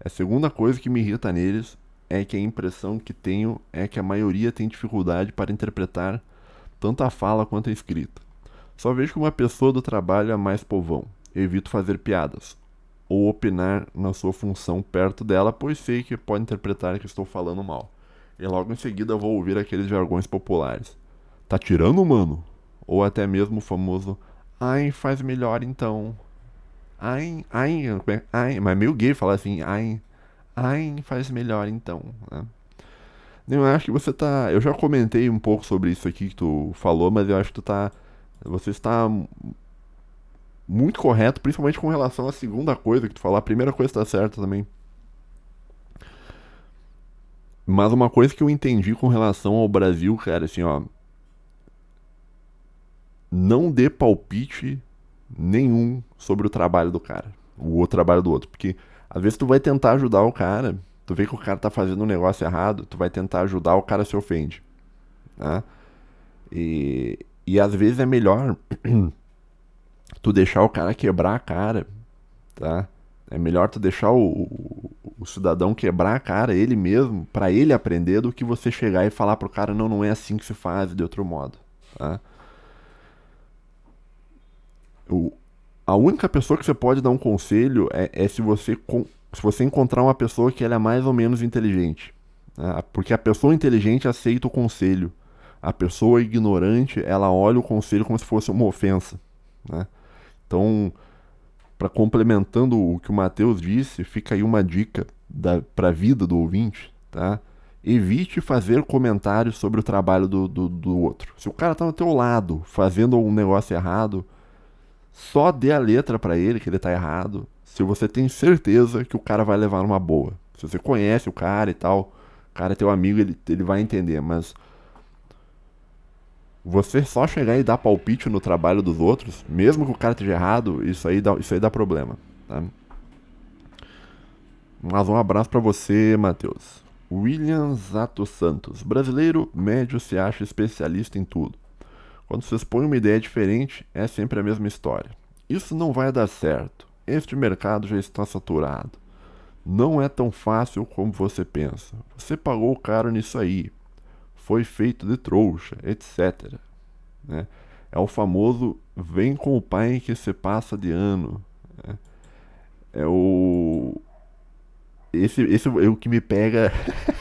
É a segunda coisa que me irrita neles é que a impressão que tenho é que a maioria tem dificuldade para interpretar tanto a fala quanto a escrita. Só vejo que uma pessoa do trabalho é mais povão. Evito fazer piadas ou opinar na sua função perto dela, pois sei que pode interpretar que estou falando mal. E logo em seguida vou ouvir aqueles jargões populares. Tá tirando, mano? Ou até mesmo o famoso Ai, faz melhor então. Ai, ai, é, ai, mas é meio gay falar assim, ai, ai, faz melhor então, né? Eu acho que você tá. Eu já comentei um pouco sobre isso aqui que tu falou, mas eu acho que tu tá. Você está muito correto, principalmente com relação à segunda coisa que tu falou. A primeira coisa está certa também. Mas uma coisa que eu entendi com relação ao Brasil, cara, assim, ó. Não dê palpite nenhum sobre o trabalho do cara. O outro trabalho do outro. Porque às vezes tu vai tentar ajudar o cara, tu vê que o cara tá fazendo um negócio errado, tu vai tentar ajudar, o cara se ofende. Tá? E, e às vezes é melhor [CLEARS THROAT] tu deixar o cara quebrar a cara, tá? É melhor tu deixar o, o, o cidadão quebrar a cara ele mesmo, para ele aprender, do que você chegar e falar pro cara, não, não é assim que se faz, de outro modo, tá? O, a única pessoa que você pode dar um conselho é, é se, você se você encontrar uma pessoa que ela é mais ou menos inteligente. Tá? Porque a pessoa inteligente aceita o conselho. A pessoa ignorante, ela olha o conselho como se fosse uma ofensa. Né? Então, para complementando o que o Matheus disse, fica aí uma dica para a vida do ouvinte, tá? Evite fazer comentários sobre o trabalho do, do, do outro. Se o cara está no teu lado fazendo um negócio errado, só dê a letra para ele que ele está errado. Se você tem certeza que o cara vai levar uma boa. Se você conhece o cara e tal, o cara é teu amigo, ele, ele vai entender. Mas você só chegar e dar palpite no trabalho dos outros, mesmo que o cara esteja errado, isso aí dá, isso aí dá problema. Tá? Mas um abraço para você, Matheus. William Zato Santos. Brasileiro médio se acha especialista em tudo. Quando se expõe uma ideia diferente, é sempre a mesma história. Isso não vai dar certo. Este mercado já está saturado. Não é tão fácil como você pensa. Você pagou caro nisso aí foi feito de trouxa, etc. Né? É o famoso vem com o pai que se passa de ano. Né? É o. Esse, esse é o que me pega.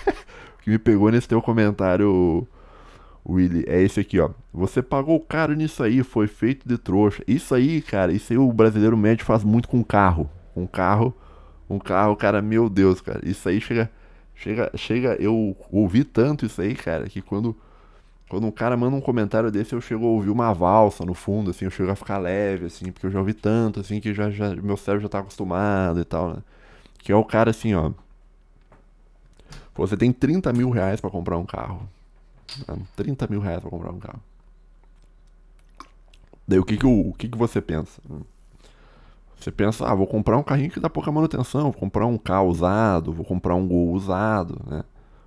[LAUGHS] que me pegou nesse teu comentário, Willy. É esse aqui, ó. Você pagou caro nisso aí, foi feito de trouxa. Isso aí, cara, isso aí o brasileiro médio faz muito com carro. Com carro. Um carro, cara, meu Deus, cara. Isso aí chega Chega, chega, eu ouvi tanto isso aí, cara, que quando quando um cara manda um comentário desse, eu chego a ouvir uma valsa no fundo, assim, eu chego a ficar leve, assim, porque eu já ouvi tanto, assim, que já, já meu cérebro já tá acostumado e tal, né? Que é o cara assim, ó. você tem 30 mil reais pra comprar um carro. 30 ah, mil reais pra comprar um carro. Daí o que que, o, o que, que você pensa? Você pensa, ah, vou comprar um carrinho que dá pouca manutenção, vou comprar um carro usado, vou comprar um Gol usado, né?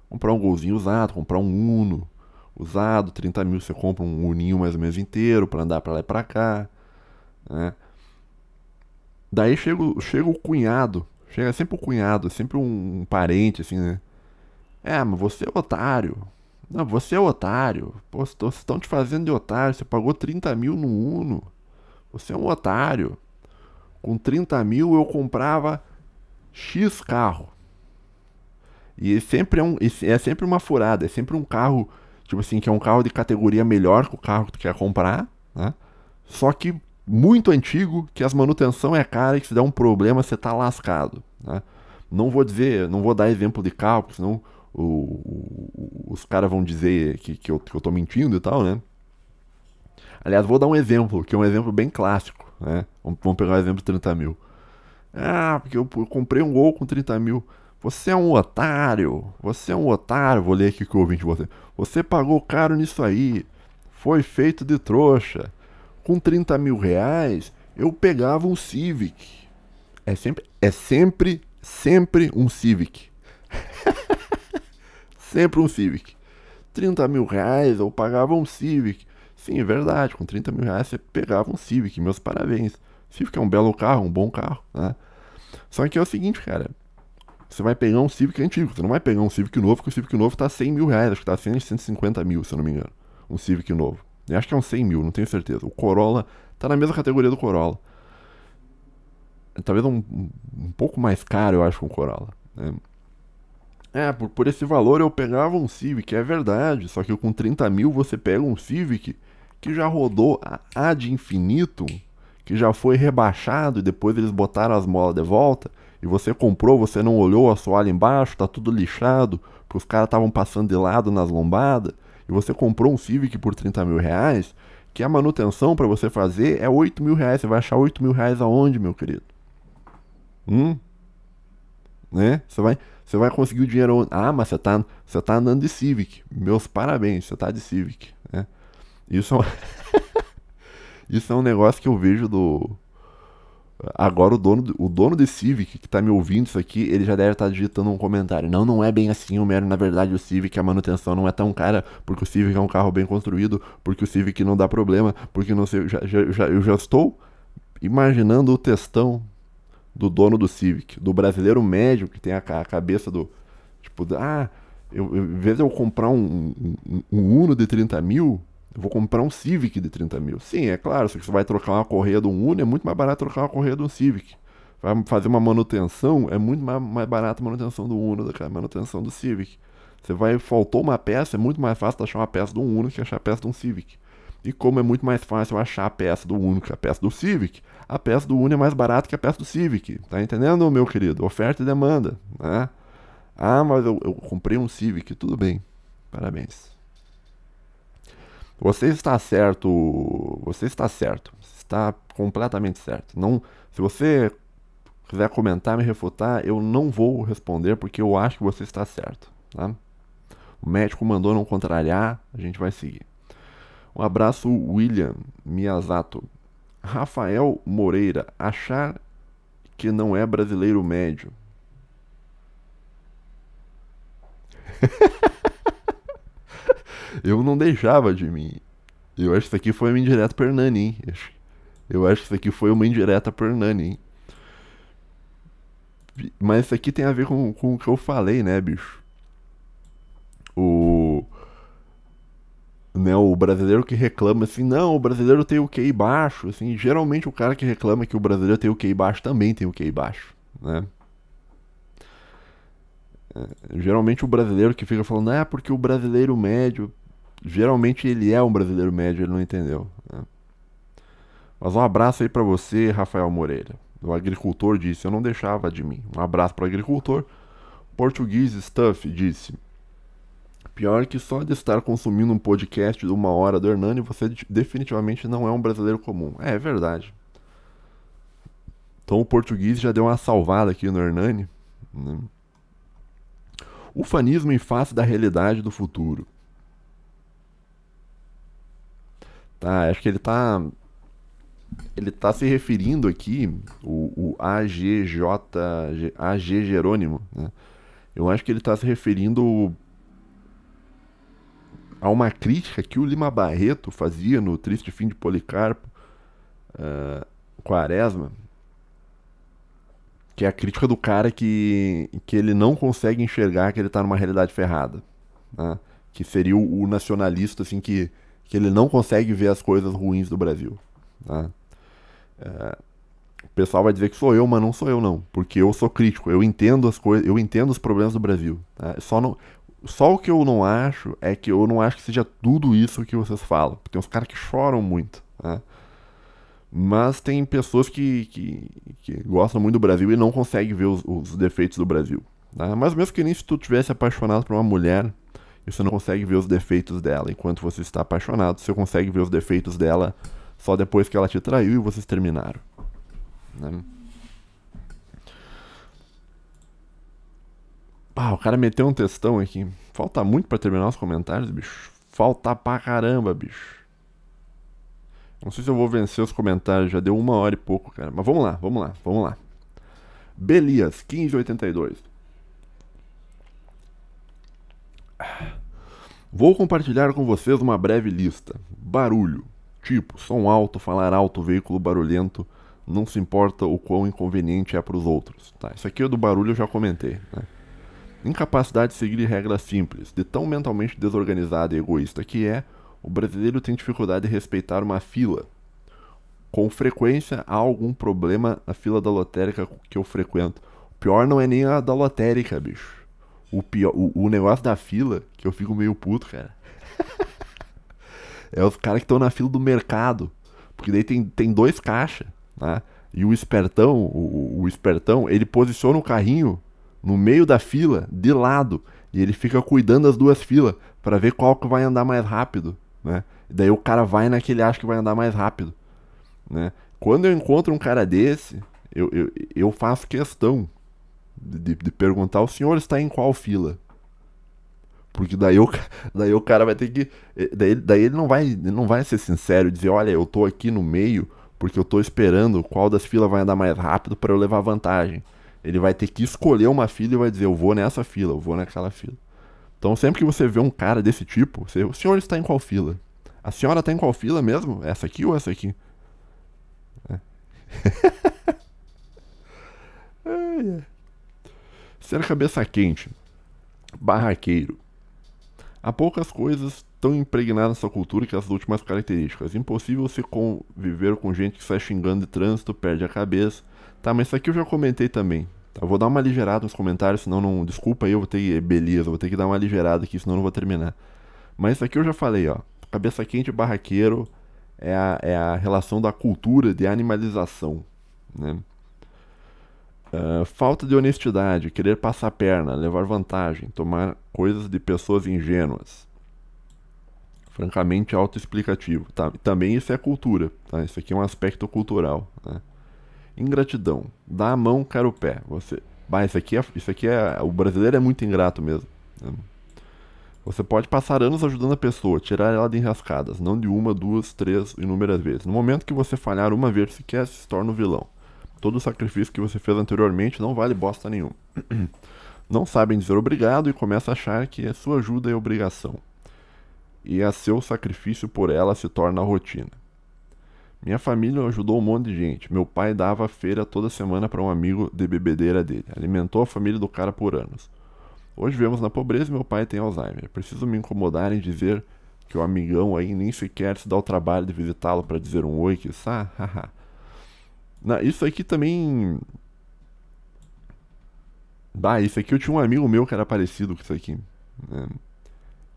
Comprar um Golzinho usado, comprar um Uno usado, 30 mil você compra um Uninho mais ou menos inteiro para andar para lá e para cá, né? Daí chega, chega o cunhado, chega sempre o cunhado, sempre um parente, assim, né? É, mas você é otário. Não, você é otário. Pô, vocês estão te fazendo de otário. Você pagou 30 mil no Uno. Você é um otário. Com 30 mil eu comprava X carro. E é sempre é, um, é sempre uma furada, é sempre um carro, tipo assim, que é um carro de categoria melhor que o carro que tu quer comprar, né? Só que muito antigo, que as manutenção é cara e que se der um problema você tá lascado, né? Não vou dizer, não vou dar exemplo de carro, porque senão o, o, os caras vão dizer que, que, eu, que eu tô mentindo e tal, né? Aliás, vou dar um exemplo, que é um exemplo bem clássico né? Vamos pegar o um exemplo de 30 mil. Ah, porque eu, comprei um gol com 30 mil. Você é um otário. Você é um otário. Vou ler aqui que eu ouvi de você. Você pagou caro nisso aí. Foi feito de trouxa. Com 30 mil reais, eu pegava um Civic. É sempre, é sempre, sempre um Civic. [LAUGHS] sempre um Civic. 30 mil reais, eu pagava um Civic. Sim, é verdade, com 30 mil reais você pegava um Civic, meus parabéns. Civic é um belo carro, um bom carro, né? Só que é o seguinte, cara, você vai pegar um Civic antigo, você não vai pegar um Civic novo, porque o Civic novo tá 100 mil reais, acho que tá 100, 150 mil, se eu não me engano, um Civic novo. Eu acho que é uns 100 mil, não tenho certeza. O Corolla tá na mesma categoria do Corolla. Talvez um, um pouco mais caro, eu acho, com um o Corolla. Né? É, por, por esse valor eu pegava um Civic, é verdade. Só que com 30 mil você pega um Civic que já rodou a, de infinito, que já foi rebaixado e depois eles botaram as molas de volta, e você comprou, você não olhou a soalha embaixo, tá tudo lixado, porque os caras estavam passando de lado nas lombadas, e você comprou um Civic por 30 mil reais, que a manutenção para você fazer é 8 mil reais. Você vai achar 8 mil reais aonde, meu querido? Hum? Né? Você vai, você vai conseguir o dinheiro onde? Ah, mas você tá, você tá andando de Civic. Meus parabéns, você tá de Civic. Isso é um... [LAUGHS] Isso é um negócio que eu vejo do. Agora o dono, o dono de Civic que tá me ouvindo isso aqui, ele já deve estar tá digitando um comentário. Não, não é bem assim, o Mero. Na verdade, o Civic, a manutenção não é tão cara, porque o Civic é um carro bem construído, porque o Civic não dá problema, porque não sei. Eu já, já, já, eu já estou imaginando o testão do dono do Civic, do brasileiro médio que tem a, a cabeça do. Tipo, ah, eu, eu, em vez de eu comprar um, um, um Uno de 30 mil, vou comprar um Civic de 30 mil. Sim, é claro, se você vai trocar uma correia de um Uno, é muito mais barato trocar uma correia de um Civic. Vai fazer uma manutenção, é muito mais, mais barato a manutenção do Uno do que a manutenção do Civic. Você vai, faltou uma peça, é muito mais fácil achar uma peça do um Uno que achar a peça de um Civic. E como é muito mais fácil achar a peça do Uno que a peça do Civic, a peça do Uno é mais barata que a peça do Civic. Tá entendendo, meu querido? Oferta e demanda, né? Ah, mas eu, eu comprei um Civic, tudo bem. Parabéns. Você está certo, você está certo, está completamente certo. Não, se você quiser comentar, me refutar, eu não vou responder porque eu acho que você está certo. Tá? O médico mandou não contrariar, a gente vai seguir. Um abraço, William Miyazato. Rafael Moreira, achar que não é brasileiro médio. [LAUGHS] eu não deixava de mim. Eu acho que isso aqui foi uma indireta pro Hernani, hein? Eu acho que isso aqui foi uma indireta pro Hernani, hein? Mas isso aqui tem a ver com, com o que eu falei, né, bicho? O. Né, o brasileiro que reclama assim, não, o brasileiro tem o QI baixo, assim, geralmente o cara que reclama que o brasileiro tem o QI baixo também tem o QI baixo, né? É, geralmente o brasileiro que fica falando, ah, porque o brasileiro médio geralmente ele é um brasileiro médio, ele não entendeu. Né? Mas um abraço aí para você, Rafael Moreira. O agricultor disse: Eu não deixava de mim. Um abraço para o agricultor. Português Stuff disse: Pior que só de estar consumindo um podcast de uma hora do Hernani, você definitivamente não é um brasileiro comum. É, é verdade. Então o português já deu uma salvada aqui no Hernani. Né? Ufanismo em face da realidade do futuro. Ah, acho que ele tá. Ele tá se referindo aqui, o, o AGJ. AG Jerônimo, né? Eu acho que ele tá se referindo a uma crítica que o Lima Barreto fazia no Triste Fim de Policarpo, uh, Quaresma, que é a crítica do cara que, que ele não consegue enxergar que ele está numa realidade ferrada. Né? Que seria o, o, nacionalista assim que que ele não consegue ver as coisas ruins do Brasil. Tá? É, o pessoal vai dizer que sou eu, mas não sou eu não, porque eu sou crítico, eu entendo as coisas, eu entendo os problemas do Brasil. Tá? Só não, só o que eu não acho é que eu não acho que seja tudo isso que vocês falam. Tem uns caras que choram muito, né? Mas tem pessoas que, que, que, gostam muito do Brasil e não conseguem ver os, os defeitos do Brasil. Mas mesmo que nem se tu tivesse apaixonado por uma mulher, e você não consegue ver os defeitos dela. Enquanto você está apaixonado, você consegue ver os defeitos dela só depois que ela te traiu e vocês terminaram. Né? Ah, o cara meteu um testão aqui. Falta muito para terminar os comentários, bicho. Falta pra caramba, bicho. Não sei se eu vou vencer os comentários, já deu uma hora e pouco, cara. Mas vamos lá, vamos lá, vamos lá. Belias, 1582. Vou compartilhar com vocês uma breve lista. Barulho, tipo, som alto, falar alto, veículo barulhento, não se importa o quão inconveniente é para os outros. Tá, isso aqui é do barulho, eu já comentei. Né? Incapacidade de seguir regras simples, de tão mentalmente desorganizado e egoísta que é, o brasileiro tem dificuldade de respeitar uma fila. Com frequência há algum problema na fila da lotérica que eu frequento. O pior não é nem a da lotérica, bicho. O, pior, o, o negócio da fila, que eu fico meio puto, cara. [LAUGHS] é os caras que estão na fila do mercado. Porque daí tem, tem dois caixas, né? E o espertão, o, o espertão, ele posiciona o carrinho no meio da fila, de lado. E ele fica cuidando das duas filas para ver qual que vai andar mais rápido, né? E daí o cara vai naquele acha que vai andar mais rápido, né? Quando eu encontro um cara desse, eu, eu, eu faço questão de, de perguntar: o senhor está em qual fila? Porque daí o, daí o cara vai ter que. Eh, daí, daí ele não vai, não vai ser sincero e dizer: olha, eu tô aqui no meio porque eu tô esperando qual das filas vai andar mais rápido para eu levar vantagem. Ele vai ter que escolher uma fila e vai dizer: eu vou nessa fila, eu vou naquela fila. Então sempre que você vê um cara desse tipo, você, o senhor está em qual fila? A senhora está em qual fila mesmo? É essa aqui ou essa aqui? É. yeah. [LAUGHS] Ser cabeça quente, barraqueiro. Há poucas coisas tão impregnadas nessa cultura que as últimas características. Impossível se conviver com gente que sai xingando de trânsito, perde a cabeça. Tá, mas isso aqui eu já comentei também. Tá, vou dar uma aligerada nos comentários, senão não. Desculpa aí, eu vou ter que. Eh, beleza, vou ter que dar uma aligerada aqui, senão não vou terminar. Mas isso aqui eu já falei, ó. Cabeça quente barraqueiro é a, é a relação da cultura de animalização, né? Ah, falta de honestidade, querer passar perna, levar vantagem, tomar coisas de pessoas ingênuas. Francamente autoexplicativo. Tá? Também isso é cultura. Tá? Isso aqui é um aspecto cultural. Né? Ingratidão. Dá a mão, quero o pé. Você... Bah, isso aqui, é, isso aqui é. O brasileiro é muito ingrato mesmo. Né? Você pode passar anos ajudando a pessoa, tirar ela de enrascadas, não de uma, duas, três, inúmeras vezes. No momento que você falhar uma vez sequer, se torna o um vilão. Todo o sacrifício que você fez anteriormente não vale bosta nenhuma. [CLEARS THROAT] Não sabem dizer obrigado e começam a achar que a sua ajuda é obrigação. E a seu sacrifício por ela se torna rotina. Minha família ajudou um monte de gente. Meu pai dava feira toda semana para um amigo de bebedeira dele. Alimentou a família do cara por anos. Hoje vemos na pobreza e meu pai tem Alzheimer. Preciso me incomodar em dizer que o amigão aí nem sequer se dá o trabalho de visitá-lo para dizer um oi, que haha. [LAUGHS] isso aqui também. Bah, isso aqui eu tinha um amigo meu que era parecido com isso aqui. Né?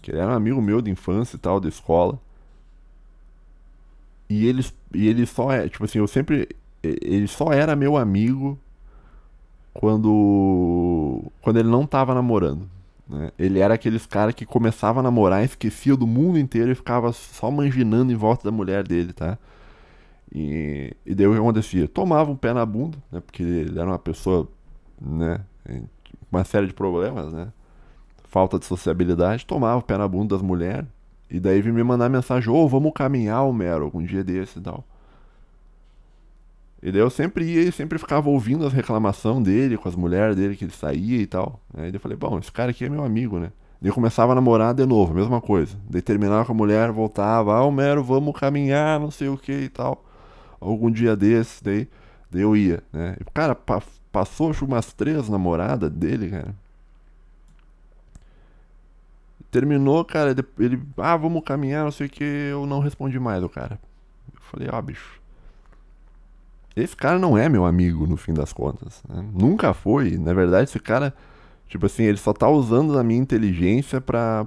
Que ele era um amigo meu de infância e tal, da escola. E ele, e ele só é. Tipo assim, eu sempre. Ele só era meu amigo quando. Quando ele não tava namorando. Né? Ele era aqueles cara que começava a namorar, esquecia do mundo inteiro e ficava só manginando em volta da mulher dele, tá? E, e daí o que acontecia? Tomava um pé na bunda, né? Porque ele era uma pessoa, né? Uma série de problemas, né? Falta de sociabilidade, tomava o pé na bunda das mulheres. E daí vinha me mandar mensagem, ô, oh, vamos caminhar, Homero, algum dia desse e tal. E daí eu sempre ia e sempre ficava ouvindo as reclamações dele, com as mulheres dele, que ele saía e tal. Né, Aí eu falei, bom, esse cara aqui é meu amigo, né? E eu começava a namorar de novo, mesma coisa. Daí terminava com a mulher, voltava, ah, Homero, vamos caminhar, não sei o que e tal algum dia desse, daí, daí eu ia, né? E, cara, pa, passou acho, umas três namoradas dele, cara. Terminou, cara, ele, ah, vamos caminhar, não sei o que, eu não respondi mais o cara. Eu falei, ó, oh, bicho. Esse cara não é meu amigo, no fim das contas. Né? Nunca foi. Na verdade, esse cara. Tipo assim, ele só tá usando a minha inteligência para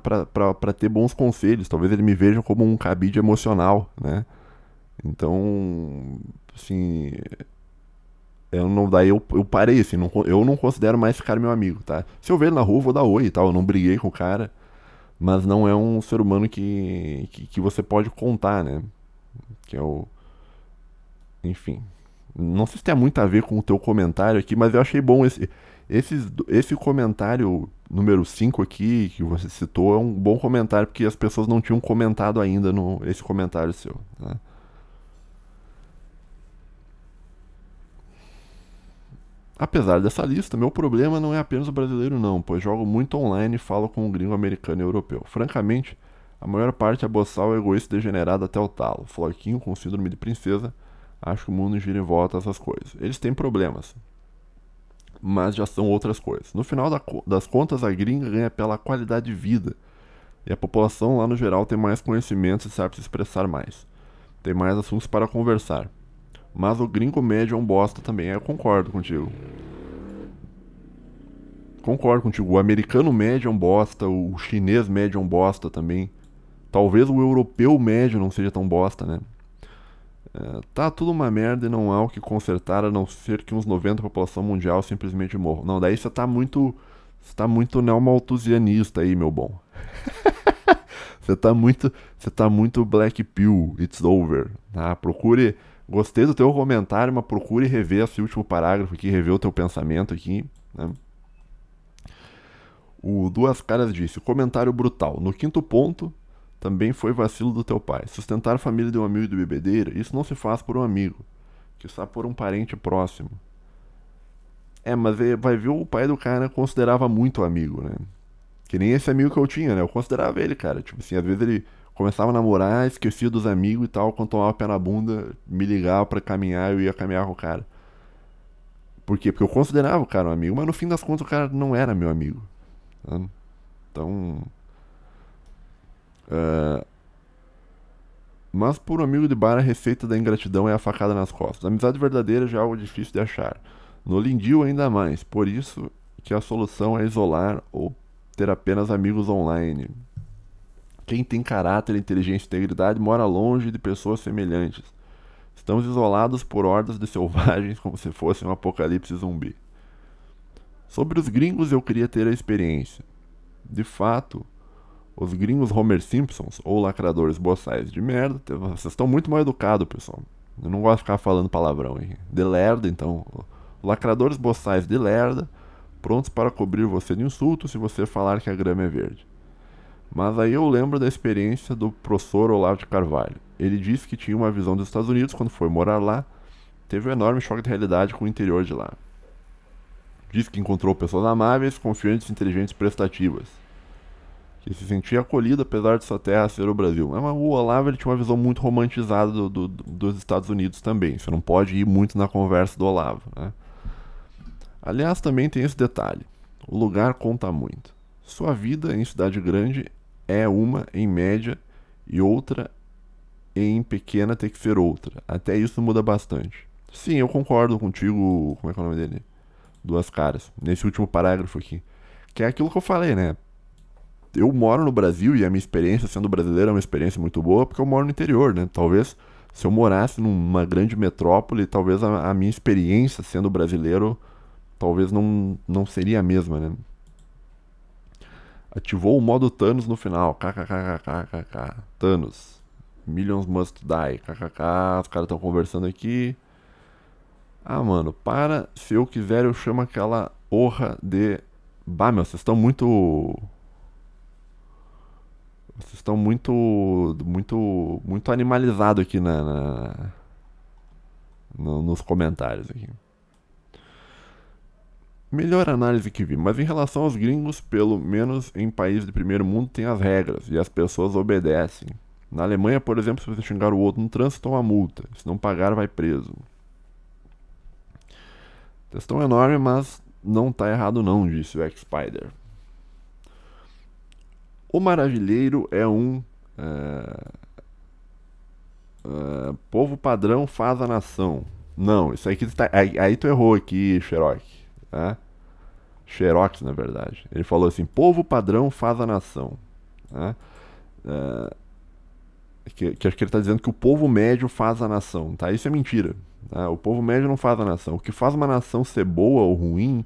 ter bons conselhos. Talvez ele me veja como um cabide emocional, né? Então, assim, eu não daí eu, eu parei assim, não, eu não considero mais esse cara meu amigo, tá? Se eu ver ele na rua, eu vou dar oi e tal, eu não briguei com o cara, mas não é um ser humano que que, que você pode contar, né? Que é o enfim, não sei se tem muito a ver com o teu comentário aqui, mas eu achei bom esse esse, esse comentário número 5 aqui que você citou é um bom comentário porque as pessoas não tinham comentado ainda no esse comentário seu, né? Apesar dessa lista, meu problema não é apenas o brasileiro, não, pois jogo muito online e falo com um gringo americano e europeu. Francamente, a maior parte é boçal é egoísta degenerado até o talo. Floquinho com síndrome de princesa, acho que o mundo gira em volta essas coisas. Eles têm problemas, mas já são outras coisas. No final das contas, a gringa ganha pela qualidade de vida. E a população lá no geral tem mais conhecimento e sabe se expressar mais. Tem mais assuntos para conversar. Mas o gringo médio é um bosta também. Eu concordo contigo. Concordo contigo. O americano médio é um bosta. O chinês médio é um bosta também. Talvez o europeu médio não seja tão bosta, né? É, tá tudo uma merda e não há o que consertar a não ser que uns 90% da população mundial simplesmente morra. Não, daí você tá muito. Você tá muito neomalthusianista aí, meu bom. [LAUGHS] você tá muito. Você tá muito Black Pill. It's over. Tá? Procure Gostei do teu comentário, mas procure rever esse último parágrafo aqui, rever o teu pensamento aqui. Né? O Duas Caras disse: comentário brutal. No quinto ponto, também foi vacilo do teu pai. Sustentar a família de um amigo e do bebedeira, isso não se faz por um amigo, que está por um parente próximo. É, mas é, vai ver o pai do cara considerava muito amigo, né? Que nem esse amigo que eu tinha, né? Eu considerava ele, cara. Tipo assim, às vezes ele começava a namorar, esquecia dos amigos e tal, quando tomava pé na bunda, me ligava para caminhar, eu ia caminhar com o cara. Por quê? Porque eu considerava o cara um amigo, mas no fim das contas o cara não era meu amigo. Tá? Então. Uh, mas por um amigo de bar, a receita da ingratidão é a facada nas costas. A amizade verdadeira já é algo difícil de achar. No Lindil, ainda mais. Por isso que a solução é isolar ou ter apenas amigos online. Quem tem caráter, inteligência e integridade mora longe de pessoas semelhantes. Estamos isolados por hordas de selvagens como se fosse um apocalipse zumbi. Sobre os gringos eu queria ter a experiência. De fato, os gringos Homer Simpsons ou lacradores boçais de merda, vocês estão muito mal educados, pessoal. Eu não gosto de ficar falando palavrão aí. De lerda, então. Lacradores boçais de lerda, prontos para cobrir você de insulto se você falar que a grama é verde. Mas aí eu lembro da experiência do professor Olavo de Carvalho. Ele disse que tinha uma visão dos Estados Unidos quando foi morar lá, teve um enorme choque de realidade com o interior de lá. Diz que encontrou pessoas amáveis, confiantes, inteligentes e prestativas. Que se sentia acolhido apesar de sua terra ser o Brasil. Mas o Olavo ele tinha uma visão muito romantizada do, do, dos Estados Unidos também. Você não pode ir muito na conversa do Olavo. Né? Aliás, também tem esse detalhe: o lugar conta muito. Sua vida em cidade grande é uma em média e outra em pequena ter que ser outra. Até isso muda bastante. Sim, eu concordo contigo. Como é que é o nome dele? Duas caras. Nesse último parágrafo aqui. Que é aquilo que eu falei, né? Eu moro no Brasil e a minha experiência sendo brasileiro é uma experiência muito boa porque eu moro no interior, né? Talvez se eu morasse numa grande metrópole, talvez a, a minha experiência sendo brasileiro talvez não, não seria a mesma, né? Ativou o modo Thanos no final. KKKKKK. Thanos. Millions must die. KKK. Os caras estão conversando aqui. Ah, mano, para. Se eu quiser, eu chamo aquela honra de. Bah, meu, vocês estão muito. Vocês estão muito. Muito. Muito animalizado aqui na, na... No, nos comentários aqui. Melhor análise que vi, mas em relação aos gringos, pelo menos em países de primeiro mundo tem as regras e as pessoas obedecem. Na Alemanha, por exemplo, se você xingar o outro no trânsito, toma multa. Se não pagar, vai preso. Questão enorme, mas não tá errado não, disse o X-Spider. O Maravilheiro é um... uh, povo padrão faz a nação. Não, isso aqui tá... Aí, aí tu errou aqui, Xerox. Né? Xerox, na verdade. Ele falou assim: povo padrão faz a nação. Né? que, que, acho que ele está dizendo que o povo médio faz a nação. Tá? Isso é mentira. Tá? O povo médio não faz a nação. O que faz uma nação ser boa ou ruim,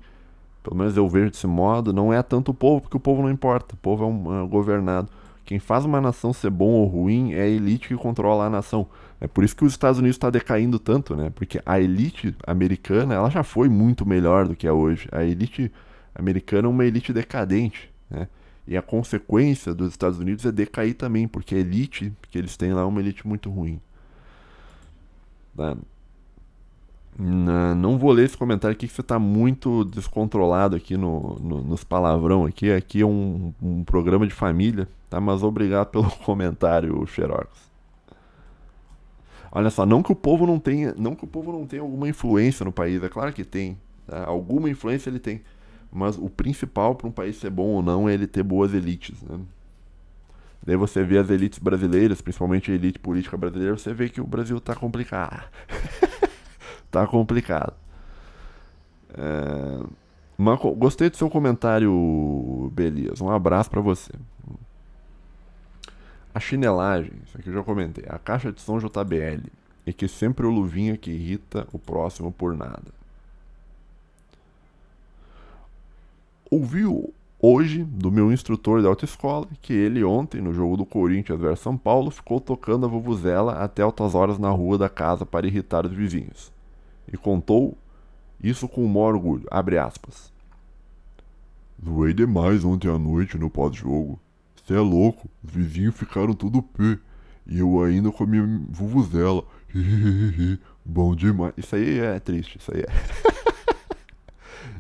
pelo menos eu vejo desse modo, não é tanto o povo, porque o povo não importa. O povo é, um, é governado. Quem faz uma nação ser bom ou ruim é a elite que controla a nação. É por isso que os Estados Unidos está decaindo tanto, né? Porque a elite americana, ela já foi muito melhor do que é hoje. A elite americana é uma elite decadente, né? E a consequência dos Estados Unidos é decair também, porque a elite que eles têm lá é uma elite muito ruim. Tá? Não vou ler esse comentário aqui que você está muito descontrolado aqui no, no, nos palavrão aqui. Aqui é um, um, programa de família, tá? Mas obrigado pelo [LAUGHS] comentário, Xerox. Olha só, não que o povo não tenha, não que o povo não tenha alguma influência no país, é claro que tem. Tá? Alguma influência ele tem. Mas o principal para um país ser bom ou não é ele ter boas elites. Né? Daí você vê as elites brasileiras, principalmente a elite política brasileira, você vê que o Brasil tá complicado. [LAUGHS] tá complicado. É... Gostei do seu comentário, Belias. Um abraço para você. A chinelagem, isso aqui eu já comentei, a caixa de som JBL, e que sempre o luvinha que irrita o próximo por nada. Ouviu hoje do meu instrutor da autoescola que ele ontem, no jogo do Corinthians versus São Paulo, ficou tocando a vuvuzela até altas horas na rua da casa para irritar os vizinhos. E contou isso com o maior orgulho, abre aspas. Doei demais ontem à noite no pós-jogo. Cê é louco, os vizinhos ficaram tudo pé. E eu ainda com a minha vuvuzela. [LAUGHS] Bom demais. Isso aí é triste, isso aí é.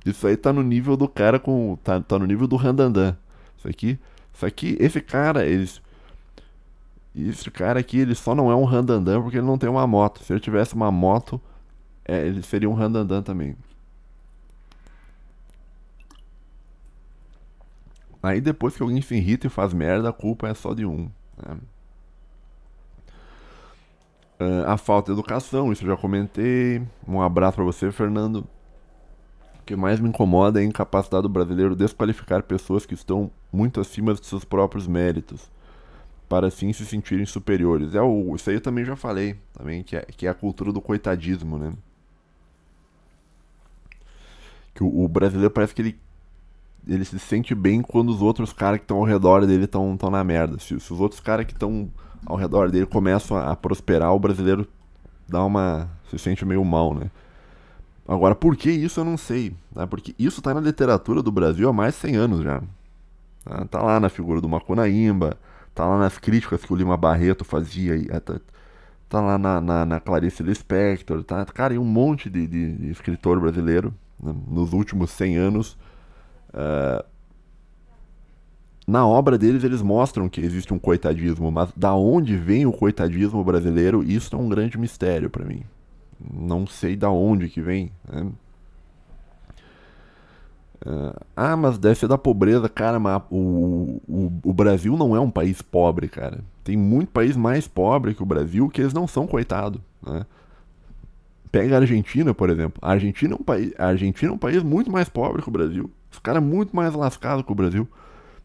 [LAUGHS] isso aí tá no nível do cara com. Tá, tá no nível do Randandan. Isso aqui. Isso aqui, esse cara, eles. Esse cara aqui, ele só não é um Randandan porque ele não tem uma moto. Se ele tivesse uma moto, é, ele seria um Randandan também. Aí depois que alguém se irrita e faz merda, a culpa é só de um. Né? Ah, a falta de educação, isso eu já comentei. Um abraço para você, Fernando. O que mais me incomoda é a incapacidade do brasileiro desqualificar pessoas que estão muito acima de seus próprios méritos, para assim se sentirem superiores. É o, isso aí eu também já falei, também que é, que é a cultura do coitadismo, né? Que o, o brasileiro parece que ele ele se sente bem quando os outros caras que estão ao redor dele estão na merda. Se, se os outros caras que estão ao redor dele começam a, a, prosperar, o brasileiro dá uma. se sente meio mal, né? Agora, por que isso eu não sei. Né? Porque isso está na literatura do Brasil há mais de 100 anos já. Né? Tá lá na figura do Macunaímba, tá lá nas críticas que o Lima Barreto fazia, é, tá, tá lá na, na, na, Clarice Lispector, tá, cara, e um monte de, de, de escritor brasileiro né? nos últimos 100 anos ah, na obra deles, eles mostram que existe um coitadismo, mas da onde vem o coitadismo brasileiro, isso é um grande mistério para mim. Não sei da onde que vem. Né? Uh, ah, mas deve ser da pobreza, cara. Mas o, o, o, Brasil não é um país pobre, cara. Tem muito país mais pobre que o Brasil que eles não são coitado, né? Pega a Argentina, por exemplo. A Argentina é um país, a Argentina é um país muito mais pobre que o Brasil. Os caras é muito mais lascados que o Brasil.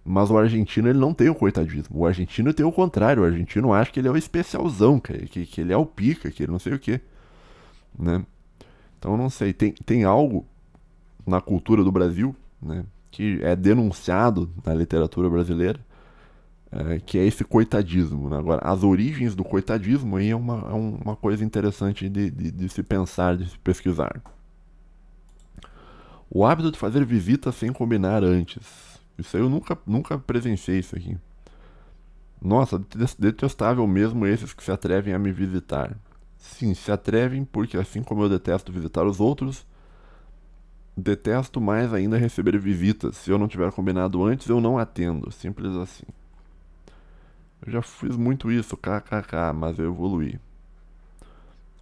Mas o argentino ele não tem o coitadismo. O argentino tem o contrário. O argentino acha que ele é o especialzão, cara, que, que ele é o pica, que ele não sei o quê. Né? Então não sei, tem, tem algo na cultura do Brasil, né, que é denunciado na literatura brasileira, é, que é esse coitadismo. Né? Agora, as origens do coitadismo aí é uma, é uma coisa interessante de, de, de se pensar, de se pesquisar. O hábito de fazer visitas sem combinar antes. Isso aí eu nunca, nunca presenciei isso aqui. Nossa, detestável mesmo esses que se atrevem a me visitar. Sim, se atrevem porque assim como eu detesto visitar os outros, detesto mais ainda receber visitas. Se eu não tiver combinado antes, eu não atendo. Simples assim. Eu já fiz muito isso, kkk, mas eu evoluí.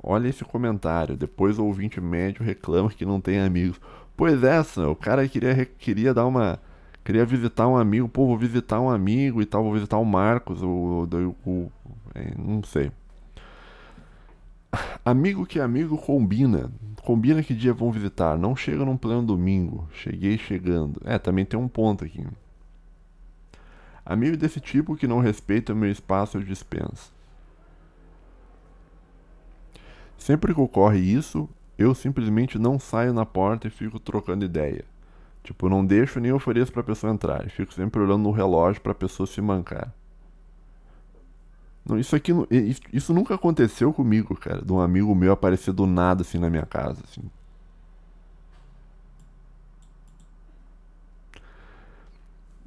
Olha esse comentário. Depois o ouvinte médio reclama que não tem amigos. Pois é, o cara queria, queria dar uma. Queria visitar um amigo, pô, vou visitar um amigo e tal, vou visitar o Marcos, o. o, o é, não sei. Amigo que amigo combina. Combina que dia vão visitar. Não chega num plano domingo. Cheguei chegando. É, também tem um ponto aqui. Amigo desse tipo que não respeita o meu espaço eu dispenso. Sempre que ocorre isso, eu simplesmente não saio na porta e fico trocando ideia. Tipo, não deixo nem ofereço pra pessoa entrar. Eu fico sempre olhando no relógio pra pessoa se mancar. Não, isso aqui isso nunca aconteceu comigo, cara. De um amigo meu aparecer do nada assim na minha casa, assim.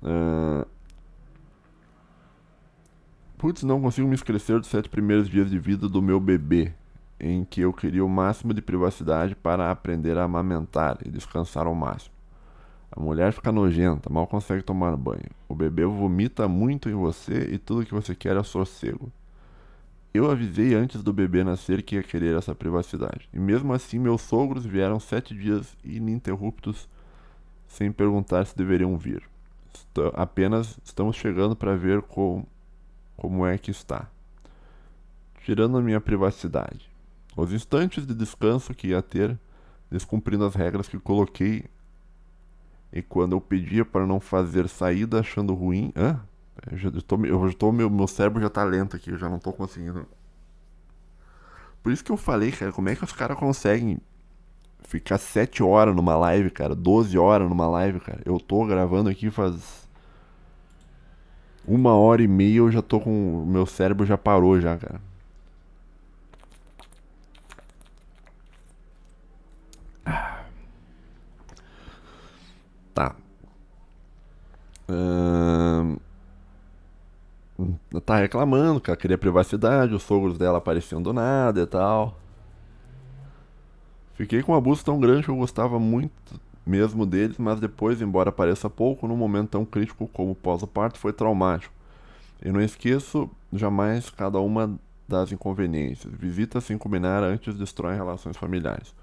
Uh... Putz, não consigo me esquecer dos sete primeiros dias de vida do meu bebê em que eu queria o máximo de privacidade para aprender a amamentar e descansar ao máximo. A mulher fica nojenta, mal consegue tomar banho. O bebê vomita muito em você e tudo que você quer é sossego. Eu avisei antes do bebê nascer que ia querer essa privacidade. E mesmo assim, meus sogros vieram sete dias ininterruptos sem perguntar se deveriam vir. apenas estamos chegando para ver com, como é que está. Tirando a minha privacidade. Os instantes de descanso que ia ter, descumprindo as regras que coloquei, e quando eu pedia para não fazer saída achando ruim. Hã? Eu já tô, eu tô, meu, meu cérebro já tá lento aqui, eu já não tô conseguindo. Por isso que eu falei, cara, como é que os caras conseguem ficar 7 horas numa live, cara? 12 horas numa live, cara. Eu tô gravando aqui faz. Uma hora e meia eu já tô com. Meu cérebro já parou já, cara. Tá. Tá reclamando que ela queria privacidade, os sogros dela aparecendo do nada e tal. Fiquei com um abuso tão grande que eu gostava muito mesmo deles, mas depois, embora pareça pouco, num momento tão crítico como pós parto, foi traumático. Eu não esqueço jamais cada uma das inconveniências. Visitas sem combinar antes destrói relações familiares.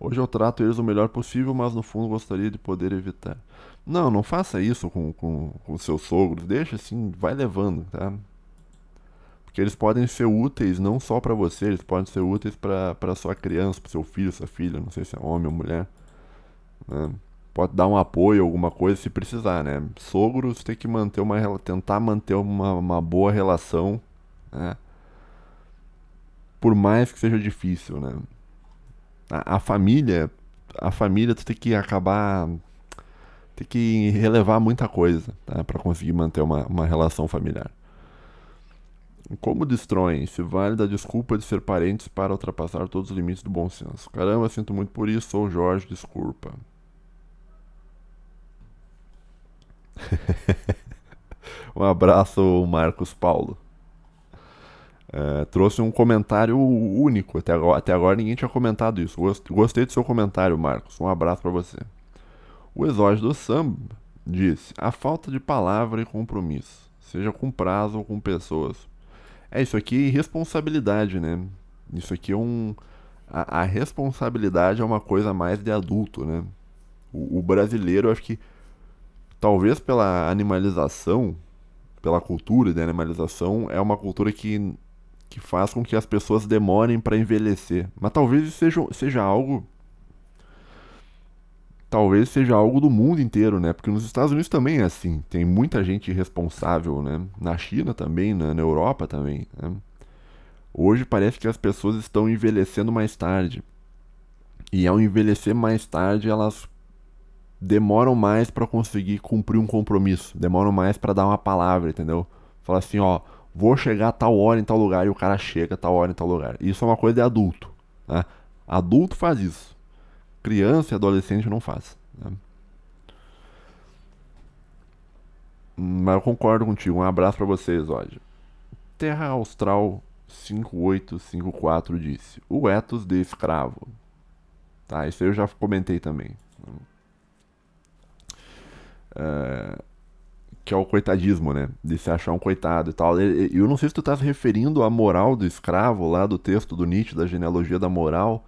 Hoje eu trato eles o melhor possível, mas no fundo gostaria de poder evitar. Não, não faça isso com, com, com seus sogros. Deixa assim, vai levando, tá? Porque eles podem ser úteis não só para você, eles podem ser úteis para sua criança, para seu filho, sua filha, não sei se é homem ou mulher. Né? Pode dar um apoio, alguma coisa, se precisar, né? Sogros tem que manter uma tentar manter uma, uma boa relação, né? Por mais que seja difícil, né? A, a família, a família tu tem que acabar tem que relevar muita coisa tá? para conseguir manter uma, uma relação familiar. Como destroem? Se vale da desculpa de ser parentes para ultrapassar todos os limites do bom senso. Caramba, sinto muito por isso, sou Jorge, desculpa. [LAUGHS] um abraço, Marcos Paulo. É, trouxe um comentário único. Até agora, até agora ninguém tinha comentado isso. Gostei do seu comentário, Marcos. Um abraço para você. O exógio do samba disse: a falta de palavra e compromisso, seja com prazo ou com pessoas. É isso aqui responsabilidade é irresponsabilidade, né? Isso aqui é um. A, a, responsabilidade é uma coisa mais de adulto, né? O, o brasileiro, acho que. Talvez pela animalização, pela cultura da animalização, é uma cultura que que faz com que as pessoas demorem para envelhecer. Mas talvez seja, seja algo. Talvez seja algo do mundo inteiro, né? Porque nos Estados Unidos também é assim. Tem muita gente responsável, né? Na China também, na, né? na Europa também. Né? Hoje parece que as pessoas estão envelhecendo mais tarde. E ao envelhecer mais tarde, elas demoram mais para conseguir cumprir um compromisso, demoram mais para dar uma palavra, entendeu? Falar assim, ó, vou chegar a tal hora em tal lugar e o cara chega a tal hora em tal lugar. Isso é uma coisa de adulto. Né? Adulto faz isso. Criança e adolescente não faz. Né? Mas eu concordo contigo. Um abraço para vocês, hoje. Terra Austral 5854 disse: O etos de escravo. Tá, isso eu já comentei também. Uh, que é o coitadismo, né? De se achar um coitado e tal. E eu não sei se tu tá se referindo à moral do escravo lá do texto do Nietzsche, da genealogia da moral,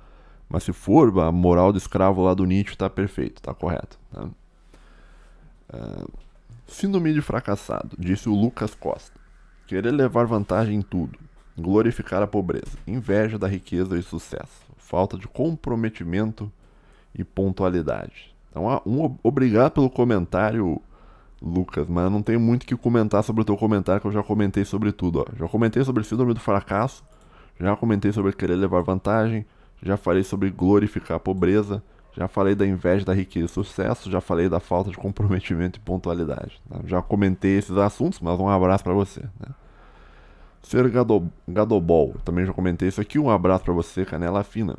mas se for, a moral do escravo lá do Nietzsche tá perfeito, tá correto. Tá? Uh, síndrome de fracassado, disse o Lucas Costa. Querer levar vantagem em tudo. Glorificar a pobreza, inveja da riqueza e sucesso, falta de comprometimento e pontualidade. Então, ah, um, obrigado pelo comentário, Lucas, mas eu não tenho muito que comentar sobre o teu comentário, que eu já comentei sobre tudo. Ó. Já comentei sobre síndrome do fracasso, já comentei sobre querer levar vantagem, já falei sobre glorificar a pobreza, já falei da inveja da riqueza e sucesso, já falei da falta de comprometimento e pontualidade. Né? Já comentei esses assuntos, mas um abraço para você. Né? Ser gado, gadobol, também já comentei isso aqui, um abraço para você, canela fina.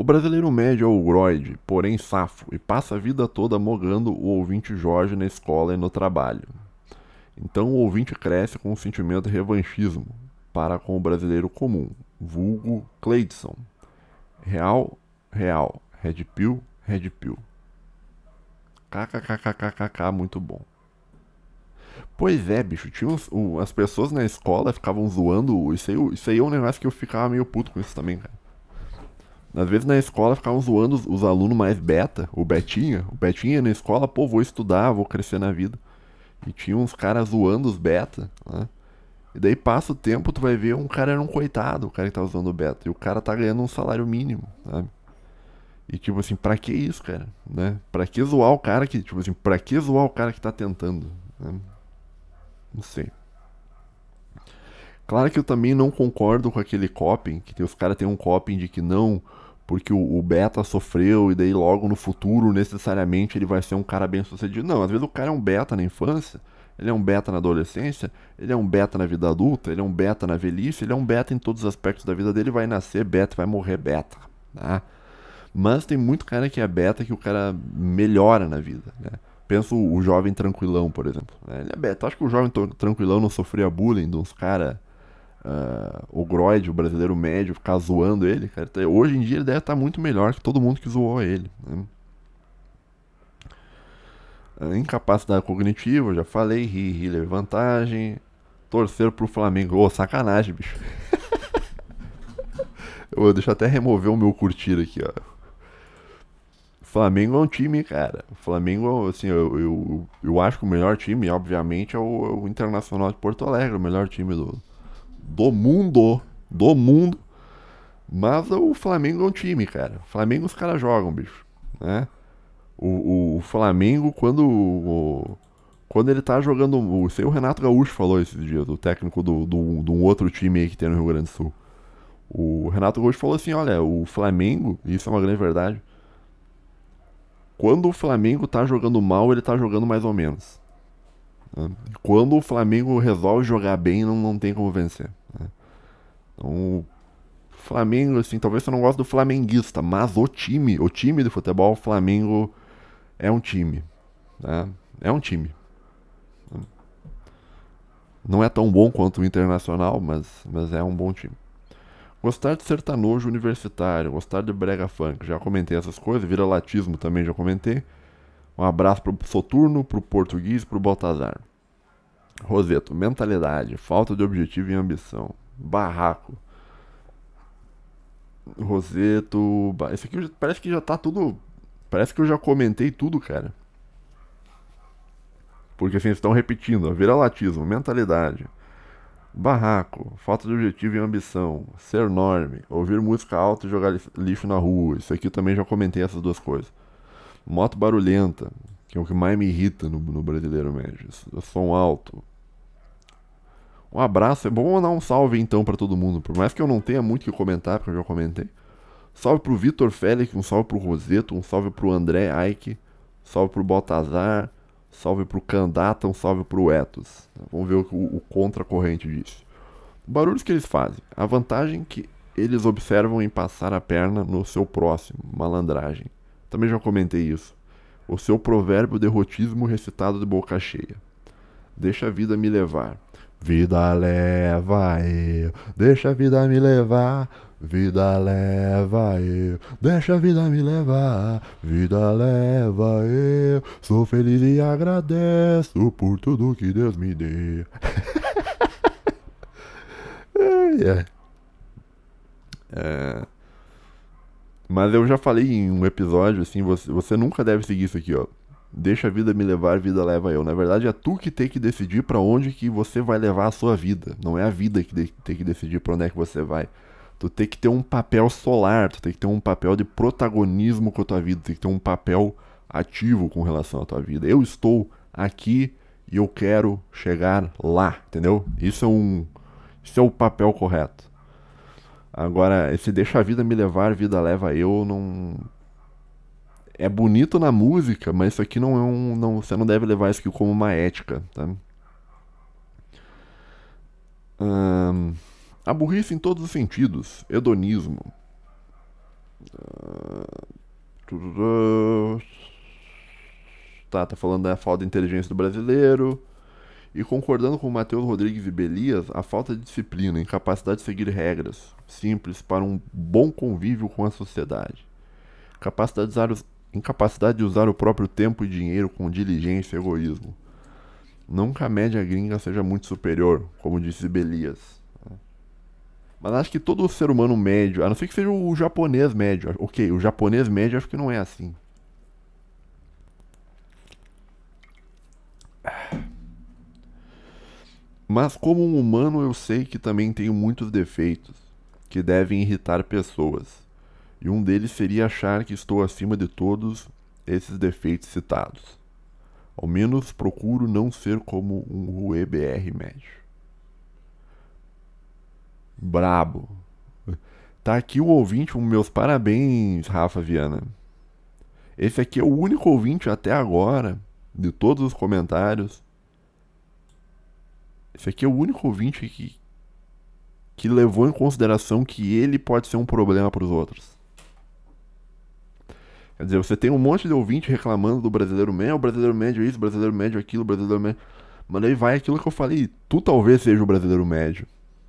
O brasileiro médio é o ogroide, porém safo, e passa a vida toda mogando o ouvinte Jorge na escola e no trabalho. Então o ouvinte cresce com um sentimento de revanchismo para com o brasileiro comum, vulgo Cleidson. Real, real, red pill, red pill. KKKKKK, muito bom. Pois é, bicho, tinha uns, as pessoas na escola ficavam zoando, isso aí, isso aí é um negócio que eu ficava meio puto com isso também, cara. Às vezes na escola ficavam zoando os, os alunos mais beta, o Betinha. O Betinha na escola, pô, vou estudar, vou crescer na vida. E tinha uns caras zoando os beta, né? E daí passa o tempo, tu vai ver um cara era um coitado, o cara que tá usando o beta. E o cara tá ganhando um salário mínimo, sabe? E tipo assim, pra que isso, cara? Né? Pra que zoar o cara que, tipo assim, pra que zoar o cara que tá tentando? Né? Não sei. Claro que eu também não concordo com aquele coping, que os caras têm um coping de que não, porque o, o, beta sofreu e daí logo no futuro necessariamente ele vai ser um cara bem sucedido. Não, às vezes o cara é um beta na infância, ele é um beta na adolescência, ele é um beta na vida adulta, ele é um beta na velhice, ele é um beta em todos os aspectos da vida dele, vai nascer beta, vai morrer beta, tá? Mas tem muito cara que é beta que o cara melhora na vida, né? Penso o jovem tranquilão, por exemplo. Né? Ele é beta. Acho que o jovem tranquilão não sofria bullying de uns caras uh, o Groid, o brasileiro médio, ficar zoando ele, cara. Tá, hoje em dia ele deve estar tá muito melhor que todo mundo que zoou ele. Né? Ah, incapacidade cognitiva, já falei, ri, ri, é vantagem. Torcer pro Flamengo. Ô, oh, sacanagem, bicho. eu, [LAUGHS] deixa eu até remover o meu curtir aqui, ó. Flamengo é um time, cara. O Flamengo, assim, eu, eu, eu acho que o melhor time, obviamente, é o, é o Internacional de Porto Alegre, o melhor time do, do mundo, do mundo. Mas o Flamengo é um time, cara. O Flamengo os caras jogam, bicho, né? O, o, o Flamengo quando o, quando ele tá jogando, sei o Renato Gaúcho falou esses dias, o técnico do, do, de um outro time aí que tem no Rio Grande do Sul. O Renato Gaúcho falou assim, olha, o Flamengo, isso é uma grande verdade. Quando o Flamengo tá jogando mal, ele tá jogando mais ou menos. Né? Quando o Flamengo resolve jogar bem, não, não tem como vencer. Então, o Flamengo, assim, talvez você não goste do flamenguista, mas o time, o time do futebol, o Flamengo é um time. Né? É um time. Não é tão bom quanto o Internacional, mas, mas é um bom time. Gostar de sertanojo universitário, gostar de brega funk, já comentei essas coisas, vira latismo também já comentei. Um abraço pro Soturno, pro Português, pro Baltazar. Roseto, mentalidade, falta de objetivo e ambição barraco. Roseto. Esse aqui parece que já tá tudo. Parece que eu já comentei tudo, cara. Porque assim, estão repetindo: vira-latismo, mentalidade, barraco, falta de objetivo e ambição, ser enorme, ouvir música alta e jogar lixo na rua. Isso aqui eu também já comentei essas duas coisas. Moto barulhenta, que é o que mais me irrita no, no brasileiro médio. O som alto, um abraço. É bom mandar um salve então para todo mundo. Por mais que eu não tenha muito que comentar, porque eu já comentei. Salve pro Vitor Félix, um salve pro Roseto, um salve pro André Ike, salve pro Baltazar, salve pro Candata, um salve pro Etos. Vamos ver o, o contracorrente disso. Barulhos que eles fazem. A vantagem que eles observam em passar a perna no seu próximo, malandragem. Também já comentei isso. O seu provérbio derrotismo recitado de boca cheia. Deixa a vida me levar. Vida leva eu, deixa a vida me levar. Vida leva eu, deixa a vida me levar. Vida leva eu, sou feliz e agradeço por tudo que Deus me deu. é, [LAUGHS] é. Mas eu já falei em um episódio assim, você, você nunca deve seguir isso aqui, ó. Deixa a vida me levar, a vida leva eu. Na verdade, é tu que tem que decidir para onde que você vai levar a sua vida. Não é a vida que tem que decidir para onde é que você vai. Tu tem que ter um papel solar, tu tem que ter um papel de protagonismo com a tua vida, tu tem que ter um papel ativo com relação à tua vida. Eu estou aqui e eu quero chegar lá, entendeu? Isso é um isso é o papel correto. Agora, esse deixa a vida me levar, vida leva eu, não é bonito na música, mas isso aqui não é um. Não, você não deve levar isso aqui como uma ética, tá? Hum, a burrice em todos os sentidos. Hedonismo. Ah, tá, tá falando da falta de inteligência do brasileiro. E concordando com Matheus Rodrigues e Belias, a falta de disciplina, incapacidade de seguir regras simples para um bom convívio com a sociedade. Capacidade de usar os Incapacidade de usar o próprio tempo e dinheiro com diligência e egoísmo. Nunca a média gringa seja muito superior, como disse Belias. Mas acho que todo ser humano médio, a não ser que seja o japonês médio, ok, o japonês médio acho que não é assim. Mas como um humano eu sei que também tenho muitos defeitos que devem irritar pessoas e um deles seria achar que estou acima de todos esses defeitos citados. Ao menos procuro não ser como um UEBR médio. Brabo. Tá aqui o ouvinte, meus parabéns, Rafa Viana. Esse aqui é o único ouvinte até agora, de todos os comentários. Esse aqui é o único ouvinte que, que levou em consideração que ele pode ser um problema para os outros. Quer dizer, você tem um monte de ouvinte reclamando do brasileiro médio, ah, o brasileiro médio isso, o brasileiro médio aquilo, o brasileiro médio. Mas aí vai aquilo que eu falei, tu talvez seja o brasileiro médio.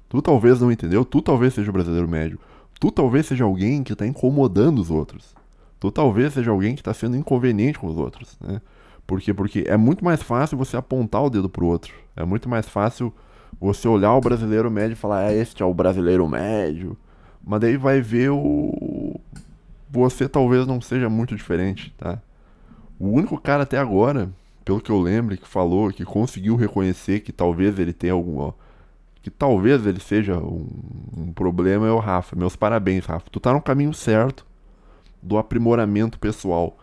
Tu talvez não entendeu, tu talvez seja o brasileiro médio. Tu talvez seja alguém que está incomodando os outros. Tu talvez seja alguém que está sendo inconveniente com os outros, né? Por quê? Porque é muito mais fácil você apontar o dedo pro outro. É muito mais fácil você olhar o brasileiro médio e falar, é, este é o brasileiro médio. Mas daí vai ver o, você talvez não seja muito diferente, tá? O único cara até agora, pelo que eu lembro, que falou, que conseguiu reconhecer que talvez ele tenha algum. que talvez ele seja um, um problema é o Rafa. Meus parabéns, Rafa. Tu tá no caminho certo do aprimoramento pessoal.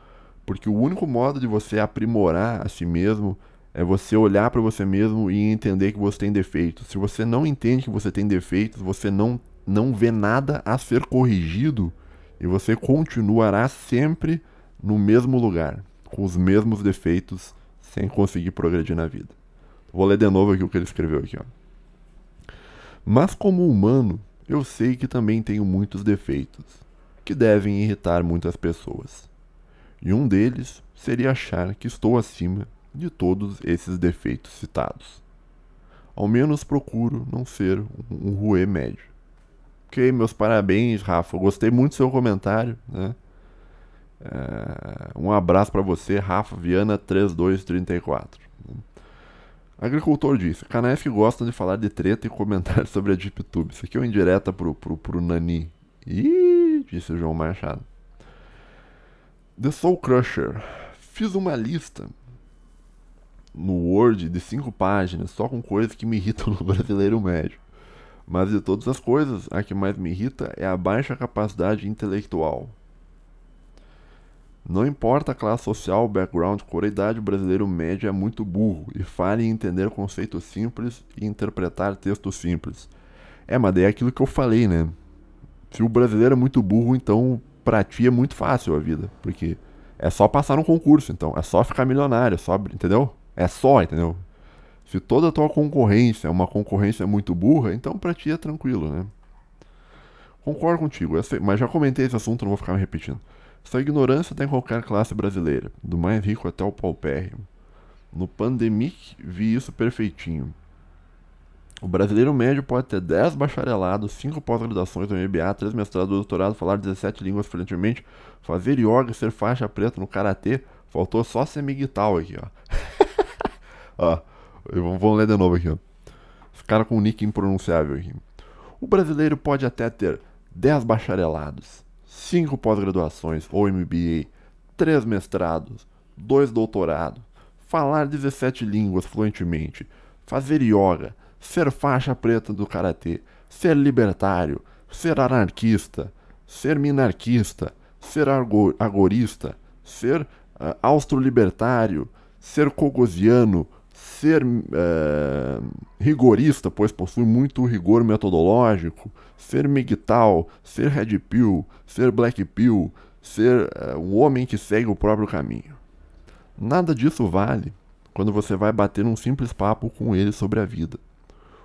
Porque o único modo de você aprimorar a si mesmo é você olhar para você mesmo e entender que você tem defeitos. Se você não entende que você tem defeitos, você não, não vê nada a ser corrigido e você continuará sempre no mesmo lugar, com os mesmos defeitos, sem conseguir progredir na vida. Vou ler de novo aqui o que ele escreveu aqui, ó. Mas como humano, eu sei que também tenho muitos defeitos, que devem irritar muitas pessoas. E um deles seria achar que estou acima de todos esses defeitos citados. Ao menos procuro não ser um ruê médio. Ok, meus parabéns, Rafa. Eu gostei muito do seu comentário. Né? É, um abraço para você, Rafa Viana 3234. Agricultor disse: canais que gostam de falar de treta e comentar [LAUGHS] sobre a Deep Isso aqui é uma indireta pro, pro, pro Nani. Ih, disse João Machado. The Soul Crusher. Fiz uma lista no Word de cinco páginas só com coisas que me irritam no [LAUGHS] brasileiro médio. Mas de todas as coisas, a que mais me irrita é a baixa capacidade intelectual. Não importa a classe social, background, cor, idade, o brasileiro médio é muito burro e falha em entender conceitos simples e interpretar textos simples. É, mas daí é aquilo que eu falei, né? Se o brasileiro é muito burro, então pra ti é muito fácil a vida, porque é só passar um concurso, então é só ficar milionário, é só, entendeu? É só, entendeu? Se toda a tua concorrência é uma concorrência muito burra, então para ti é tranquilo, né? Concordo contigo, mas já comentei esse assunto, não vou ficar me repetindo. Essa ignorância tem qualquer classe brasileira, do mais rico até o paupérrimo. No Pandemic vi isso perfeitinho. O brasileiro médio pode ter 10 bacharelados, 5 pós-graduações, no MBA, 3 mestrados, doutorado, falar 17 línguas fluentemente, fazer yoga, ser faixa preta no karatê. Faltou só ser aqui, ó. [LAUGHS] ó. Eu vou ler de novo aqui, ó. Os caras com um nick impronunciável aqui. O brasileiro pode até ter 10 bacharelados, 5 pós-graduações ou MBA, 3 mestrados, 2 doutorados, falar 17 línguas fluentemente, fazer yoga, ser faixa preta do karatê, ser libertário, ser anarquista, ser minarquista, ser agorista, ser uh, austro-libertário, ser cogosiano, ser é, rigorista, pois possui muito rigor metodológico, ser migtal, ser red pill, ser black pill, ser é, um homem que segue o próprio caminho. Nada disso vale quando você vai bater um simples papo com ele sobre a vida,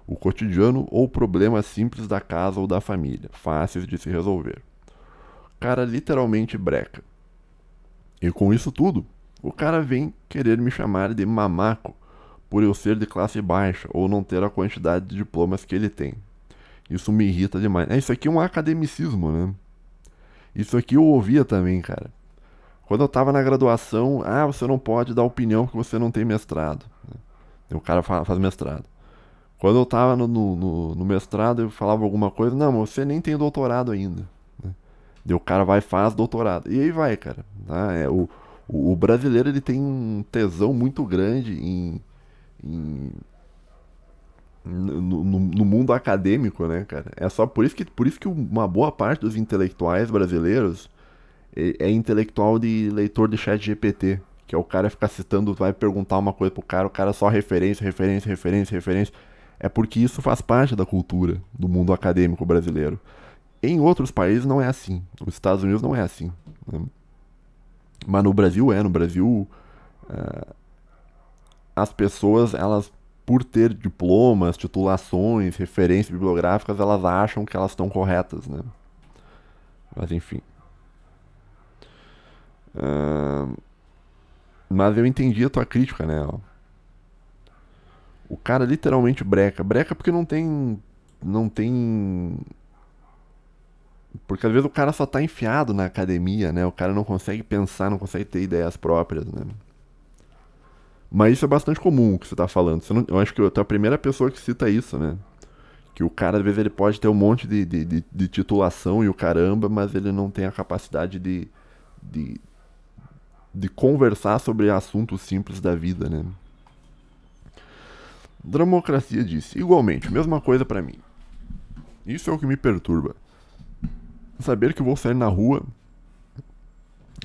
o cotidiano ou problemas simples da casa ou da família, fáceis de se resolver. O cara literalmente breca. E com isso tudo, o cara vem querer me chamar de mamaco, por eu ser de classe baixa ou não ter a quantidade de diplomas que ele tem. Isso me irrita demais. É, isso aqui é um academicismo, né? Isso aqui eu ouvia também, cara. Quando eu tava na graduação, ah, você não pode dar opinião porque você não tem mestrado. O cara faz mestrado. Quando eu tava no, no, no mestrado, eu falava alguma coisa, não, você nem tem doutorado ainda. Daí o cara vai e faz doutorado. E aí vai, cara. Ah, é, o, o, brasileiro ele tem um tesão muito grande em, em no, no, no, mundo acadêmico, né, cara? É só por isso que, por isso que uma boa parte dos intelectuais brasileiros é, é intelectual de leitor de chat GPT, que é o cara ficar citando, vai perguntar uma coisa pro cara, o cara é só referência, referência, referência, referência. É porque isso faz parte da cultura do mundo acadêmico brasileiro. Em outros países não é assim. Nos Estados Unidos não é assim. Né? Mas no Brasil é. No Brasil, uh, as pessoas, elas por ter diplomas, titulações, referências bibliográficas, elas acham que elas estão corretas, né? Mas enfim. Uh, mas eu entendi a tua crítica, né? O cara literalmente breca. Breca porque não tem. Não tem. Porque às vezes o cara só tá enfiado na academia, né? O cara não consegue pensar, não consegue ter ideias próprias, né? Mas isso é bastante comum o que você está falando. Você não, eu acho que eu, tu é a primeira pessoa que cita isso, né? Que o cara, às vezes, ele pode ter um monte de, de, de, de titulação e o caramba, mas ele não tem a capacidade de, de, de conversar sobre assuntos simples da vida, né? Dramocracia disse: igualmente, mesma coisa para mim. Isso é o que me perturba. Saber que vou sair na rua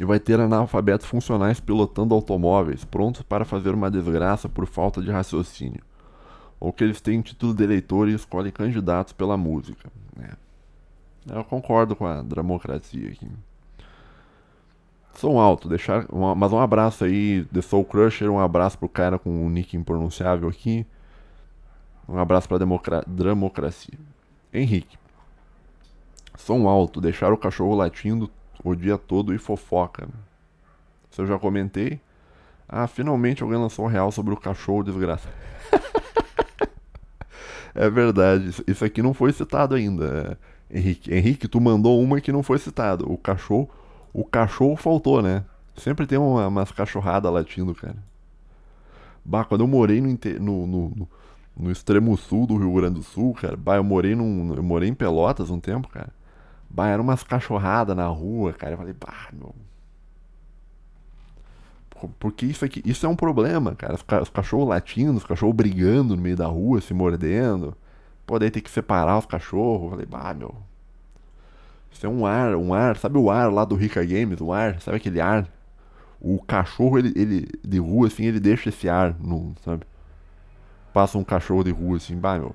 e vai ter analfabetos funcionais pilotando automóveis, prontos para fazer uma desgraça por falta de raciocínio. Ou que eles têm título de eleitor e escolhem candidatos pela música. É. Eu concordo com a democracia aqui. Som alto, deixar. Uma, mas um abraço aí, The Soul Crusher, um abraço pro cara com um nick impronunciável aqui. Um abraço pra democra democracia. Henrique. Som alto, deixar o cachorro latindo o dia todo e fofoca. Isso eu já comentei. Ah, finalmente alguém lançou um real sobre o cachorro desgraça. [LAUGHS] é verdade, isso aqui não foi citado ainda, é. Henrique. Henrique, tu mandou uma que não foi citado. O cachorro, o cachorro faltou, né? Sempre tem uma, umas cachorradas latindo, cara. Bah, quando eu morei no, no, no, no, extremo sul do Rio Grande do Sul, cara, bah, eu morei num, eu morei em Pelotas um tempo, cara. Bah, era umas cachorradas na rua, cara. Eu falei, bah, meu. Porque isso aqui, isso é um problema, cara. Os, ca os cachorros latindo, os cachorros brigando no meio da rua, se mordendo. Poder ter que separar os cachorros. Eu falei, bah, meu. Isso é um ar, um ar. Sabe o ar lá do Rica Games? O ar, sabe aquele ar? O cachorro, ele, ele de rua, assim, ele deixa esse ar, no, sabe? Passa um cachorro de rua, assim, bah, meu.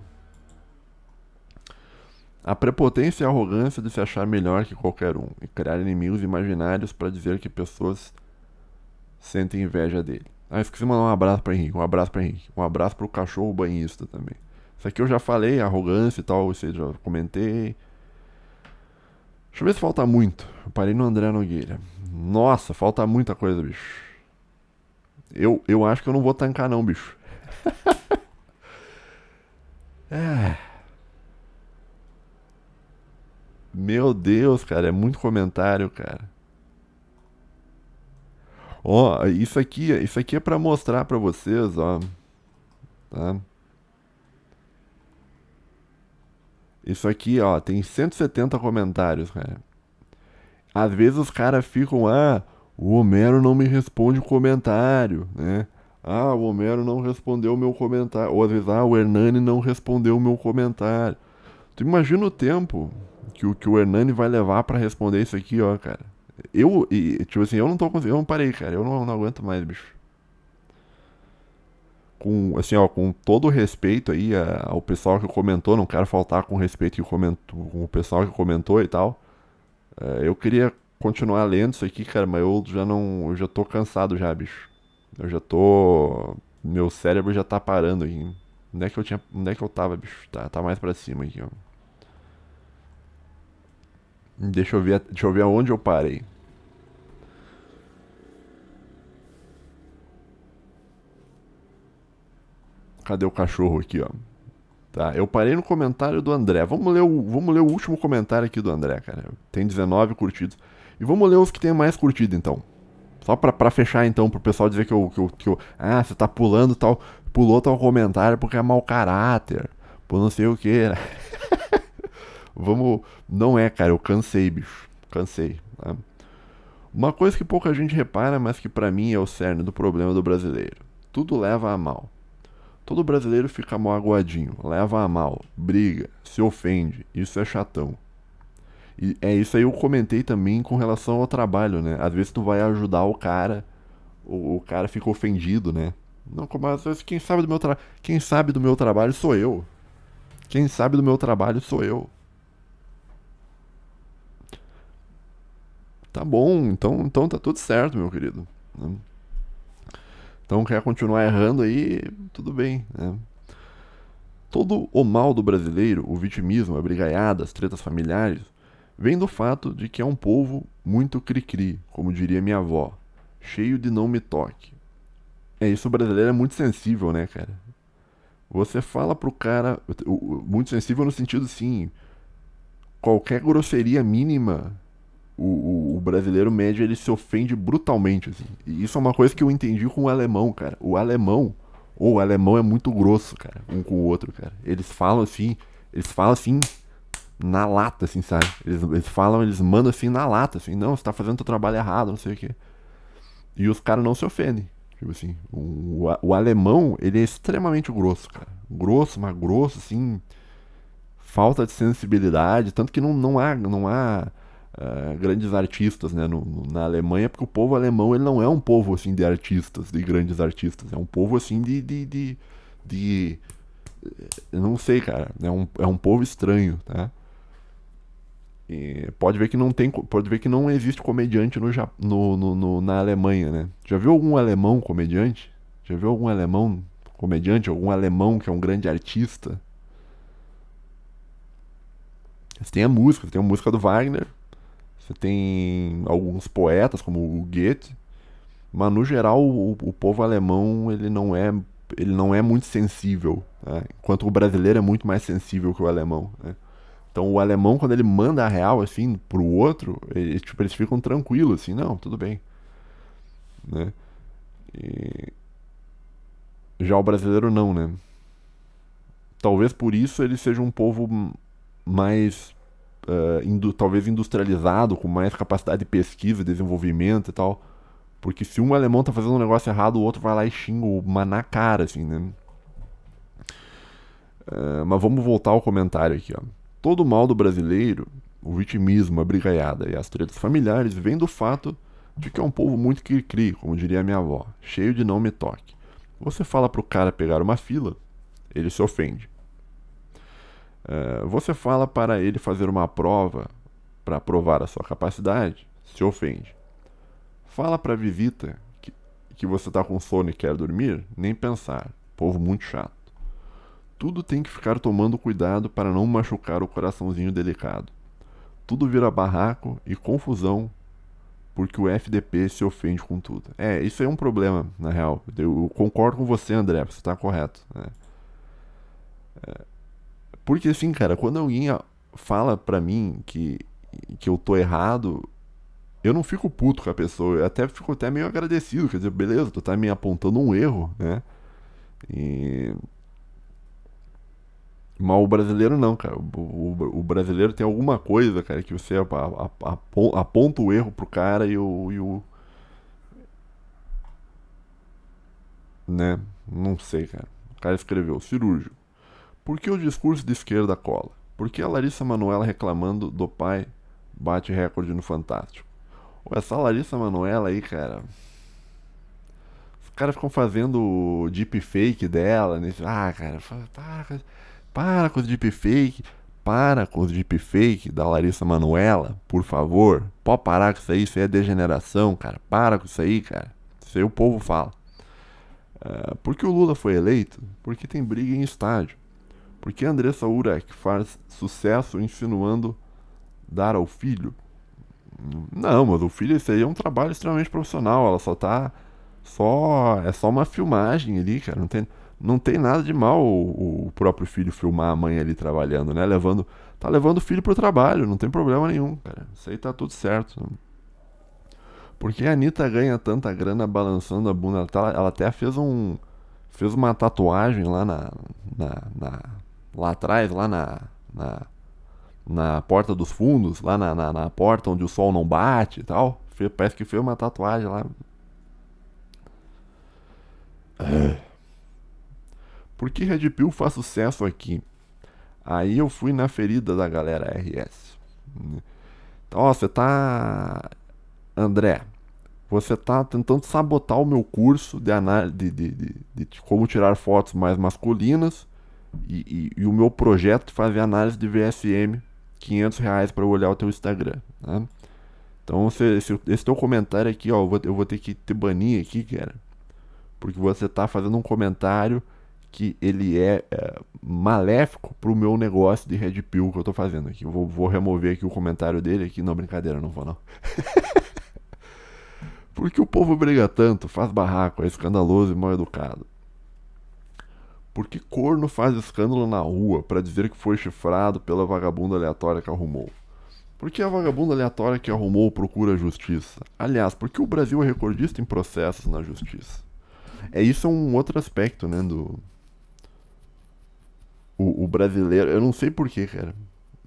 A prepotência e a arrogância de se achar melhor que qualquer um e criar inimigos imaginários para dizer que pessoas sentem inveja dele. Ah, esqueci de mandar um abraço para Henrique, um abraço para Henrique, um abraço para o cachorro banhista também. Isso aqui eu já falei, arrogância e tal, isso aí já comentei. Deixa eu ver se falta muito. Eu parei no André Nogueira. Nossa, falta muita coisa, bicho. Eu, eu acho que eu não vou tancar não, bicho. [LAUGHS] é... Meu Deus, cara, é muito comentário, cara. Ó, isso aqui, isso aqui é para mostrar para vocês, ó. Tá? Isso aqui, ó, tem 170 comentários, cara. Às vezes os caras ficam, ah, o Homero não me responde o comentário, né? Ah, o Homero não respondeu o meu comentário. Ou às vezes, ah, o Hernani não respondeu o meu comentário. Tu imagina o tempo que o que o Hernani vai levar para responder isso aqui, ó, cara. Eu, e, tipo assim, eu não tô conseguindo, eu não parei, cara. Eu não, não aguento mais, bicho. Com, assim, ó, com todo o respeito aí a, ao pessoal que comentou, não quero faltar com respeito que comento com o pessoal que comentou e tal. É, eu queria continuar lendo isso aqui, cara, mas eu já não, eu já tô cansado já, bicho. Eu já tô, meu cérebro já tá parando aqui. Onde é que eu tinha, onde é que eu tava, bicho? Tá, tá mais para cima aqui, ó. Deixa eu ver, deixa eu ver aonde eu parei. Cadê o cachorro aqui, ó? Tá, eu parei no comentário do André. Vamos ler o, vamos ler o último comentário aqui do André, cara. Tem 19 curtidos. E vamos ler os que tem mais curtido, então. Só pra, pra fechar, então, pro pessoal dizer que eu, que eu, que eu. Ah, você tá pulando tal. Pulou tal comentário porque é mau caráter. Por não sei o que. [LAUGHS] Vamos. Não é, cara, eu cansei, bicho. Cansei. Né? Uma coisa que pouca gente repara, mas que para mim é o cerne do problema do brasileiro. Tudo leva a mal. Todo brasileiro fica aguadinho leva a mal, briga, se ofende, isso é chatão. E é isso aí eu comentei também com relação ao trabalho, né? Às vezes tu vai ajudar o cara, o, o cara fica ofendido, né? Não, como às vezes quem sabe do meu trabalho, quem sabe do meu trabalho sou eu. Quem sabe do meu trabalho sou eu. Tá bom, então, então tá tudo certo, meu querido. Né? Então quer continuar errando aí, tudo bem. Né? Todo o mal do brasileiro, o vitimismo, a brigaiada, as tretas familiares, vem do fato de que é um povo muito cri-cri, como diria minha avó, cheio de não me toque. É isso, o brasileiro é muito sensível, né, cara? Você fala pro cara, muito sensível no sentido assim, qualquer grosseria mínima o, o, brasileiro médio ele se ofende brutalmente, assim. E isso é uma coisa que eu entendi com o alemão, cara. O alemão, ou o alemão é muito grosso, cara, um com o outro, cara. Eles falam assim, eles falam assim na lata, assim, sabe? Eles, eles falam, eles mandam assim na lata, assim, não, você tá fazendo o trabalho errado, não sei o quê. E os caras não se ofendem. Tipo assim, o, o, o alemão, ele é extremamente grosso, cara. Grosso, mas grosso, assim. Falta de sensibilidade. Tanto que não, não há. Não há uh, grandes artistas né, no, no, na Alemanha, porque o povo alemão ele não é um povo assim de artistas, de grandes artistas, é um povo assim de. de, de, de eh, não sei, cara, é um, é um povo estranho, tá? E pode ver que não tem, pode ver que não existe comediante no, no, no, na Alemanha, né? Já viu algum alemão comediante? Já viu algum alemão comediante? Algum alemão que é um grande artista? tem a música, você tem a música do Wagner, você tem alguns poetas, como o Goethe, mas no geral o, o povo alemão ele não é ele não é muito sensível, né? enquanto o brasileiro é muito mais sensível que o alemão. Né? Então o alemão quando ele manda a real assim o outro, eles, tipo, eles ficam tranquilos assim, não, tudo bem, né? E... Já o brasileiro não, né? Talvez por isso ele seja um povo mais uh, talvez industrializado, com mais capacidade de pesquisa, e desenvolvimento e tal. Porque se um alemão tá fazendo um negócio errado, o outro vai lá e xinga o maná cara, assim, né? Uh, mas vamos voltar ao comentário aqui, ó. Todo mal do brasileiro, o vitimismo, a brigaiada e as tretas familiares vem do fato de que é um povo muito cri-cri, como diria minha avó, cheio de não me toque. Você fala pro cara pegar uma fila, ele se ofende. É, você fala para ele fazer uma prova para provar a sua capacidade, se ofende. Fala para a visita que, que você está com sono e quer dormir, nem pensar. Povo muito chato. Tudo tem que ficar tomando cuidado para não machucar o coraçãozinho delicado. Tudo vira barraco e confusão porque o FDP se ofende com tudo. É, isso é um problema, na real. Eu concordo com você, André, você está correto. Né? É, porque assim, cara, quando alguém fala pra mim que, que eu tô errado, eu não fico puto com a pessoa, eu até fico até meio agradecido, quer dizer, beleza, tu tá me apontando um erro, né? E... Mas o brasileiro não, cara. O, o, o, brasileiro tem alguma coisa, cara, que você aponta o erro pro cara e o. E o... Né? Não sei, cara. O cara escreveu cirúrgico. Por que o discurso de esquerda cola? Por que a Larissa Manoela reclamando do pai bate recorde no Fantástico? Ou essa Larissa Manoela aí, cara. Os caras ficam fazendo deep fake dela. Nesse... Ah, cara, para, para com os deep fake. Para com os deep fake da Larissa Manoela, por favor. Pode parar com isso aí, isso aí é degeneração, cara. Para com isso aí, cara. Isso aí o povo fala. Uh, que o Lula foi eleito? Porque tem briga em estádio. Por que Andressa Urach faz sucesso insinuando dar ao filho? Não, mas o filho, isso aí é um trabalho extremamente profissional. Ela só tá. Só. É só uma filmagem ali, cara. Não tem, não tem nada de mal o, o próprio filho filmar a mãe ali trabalhando, né? Levando. Tá levando o filho pro trabalho, não tem problema nenhum, cara. Isso aí tá tudo certo. Por que a Anitta ganha tanta grana balançando a bunda? Ela, tá, ela até fez um. Fez uma tatuagem lá na, na, na lá atrás, lá na, na, na porta dos fundos, lá na, na, na, porta onde o sol não bate e tal. Parece que fez uma tatuagem lá. É. Por que Red Pill faz sucesso aqui? Aí eu fui na ferida da galera RS. Então, ó, você tá. André, você tá tentando sabotar o meu curso de, análise de, de, de, de como tirar fotos mais masculinas e, e, e, o meu projeto de fazer análise de VSM, 500 reais para olhar o teu Instagram. Né? Então, se, esse, esse teu comentário aqui, ó, eu vou, eu vou ter que te banir aqui, cara. Porque você tá fazendo um comentário que ele é, é maléfico pro meu negócio de Red Pill que eu tô fazendo aqui. Eu vou, vou remover aqui o comentário dele aqui. Não, brincadeira, não vou não. [LAUGHS] Porque o povo briga tanto, faz barraco, é escandaloso e mal educado. Por que corno faz escândalo na rua para dizer que foi chifrado pela vagabunda aleatória que arrumou? Por que a vagabunda aleatória que arrumou procura justiça? Aliás, por que o Brasil é recordista em processos na justiça? É isso é um outro aspecto, né, do... O, o brasileiro, eu não sei porquê, cara.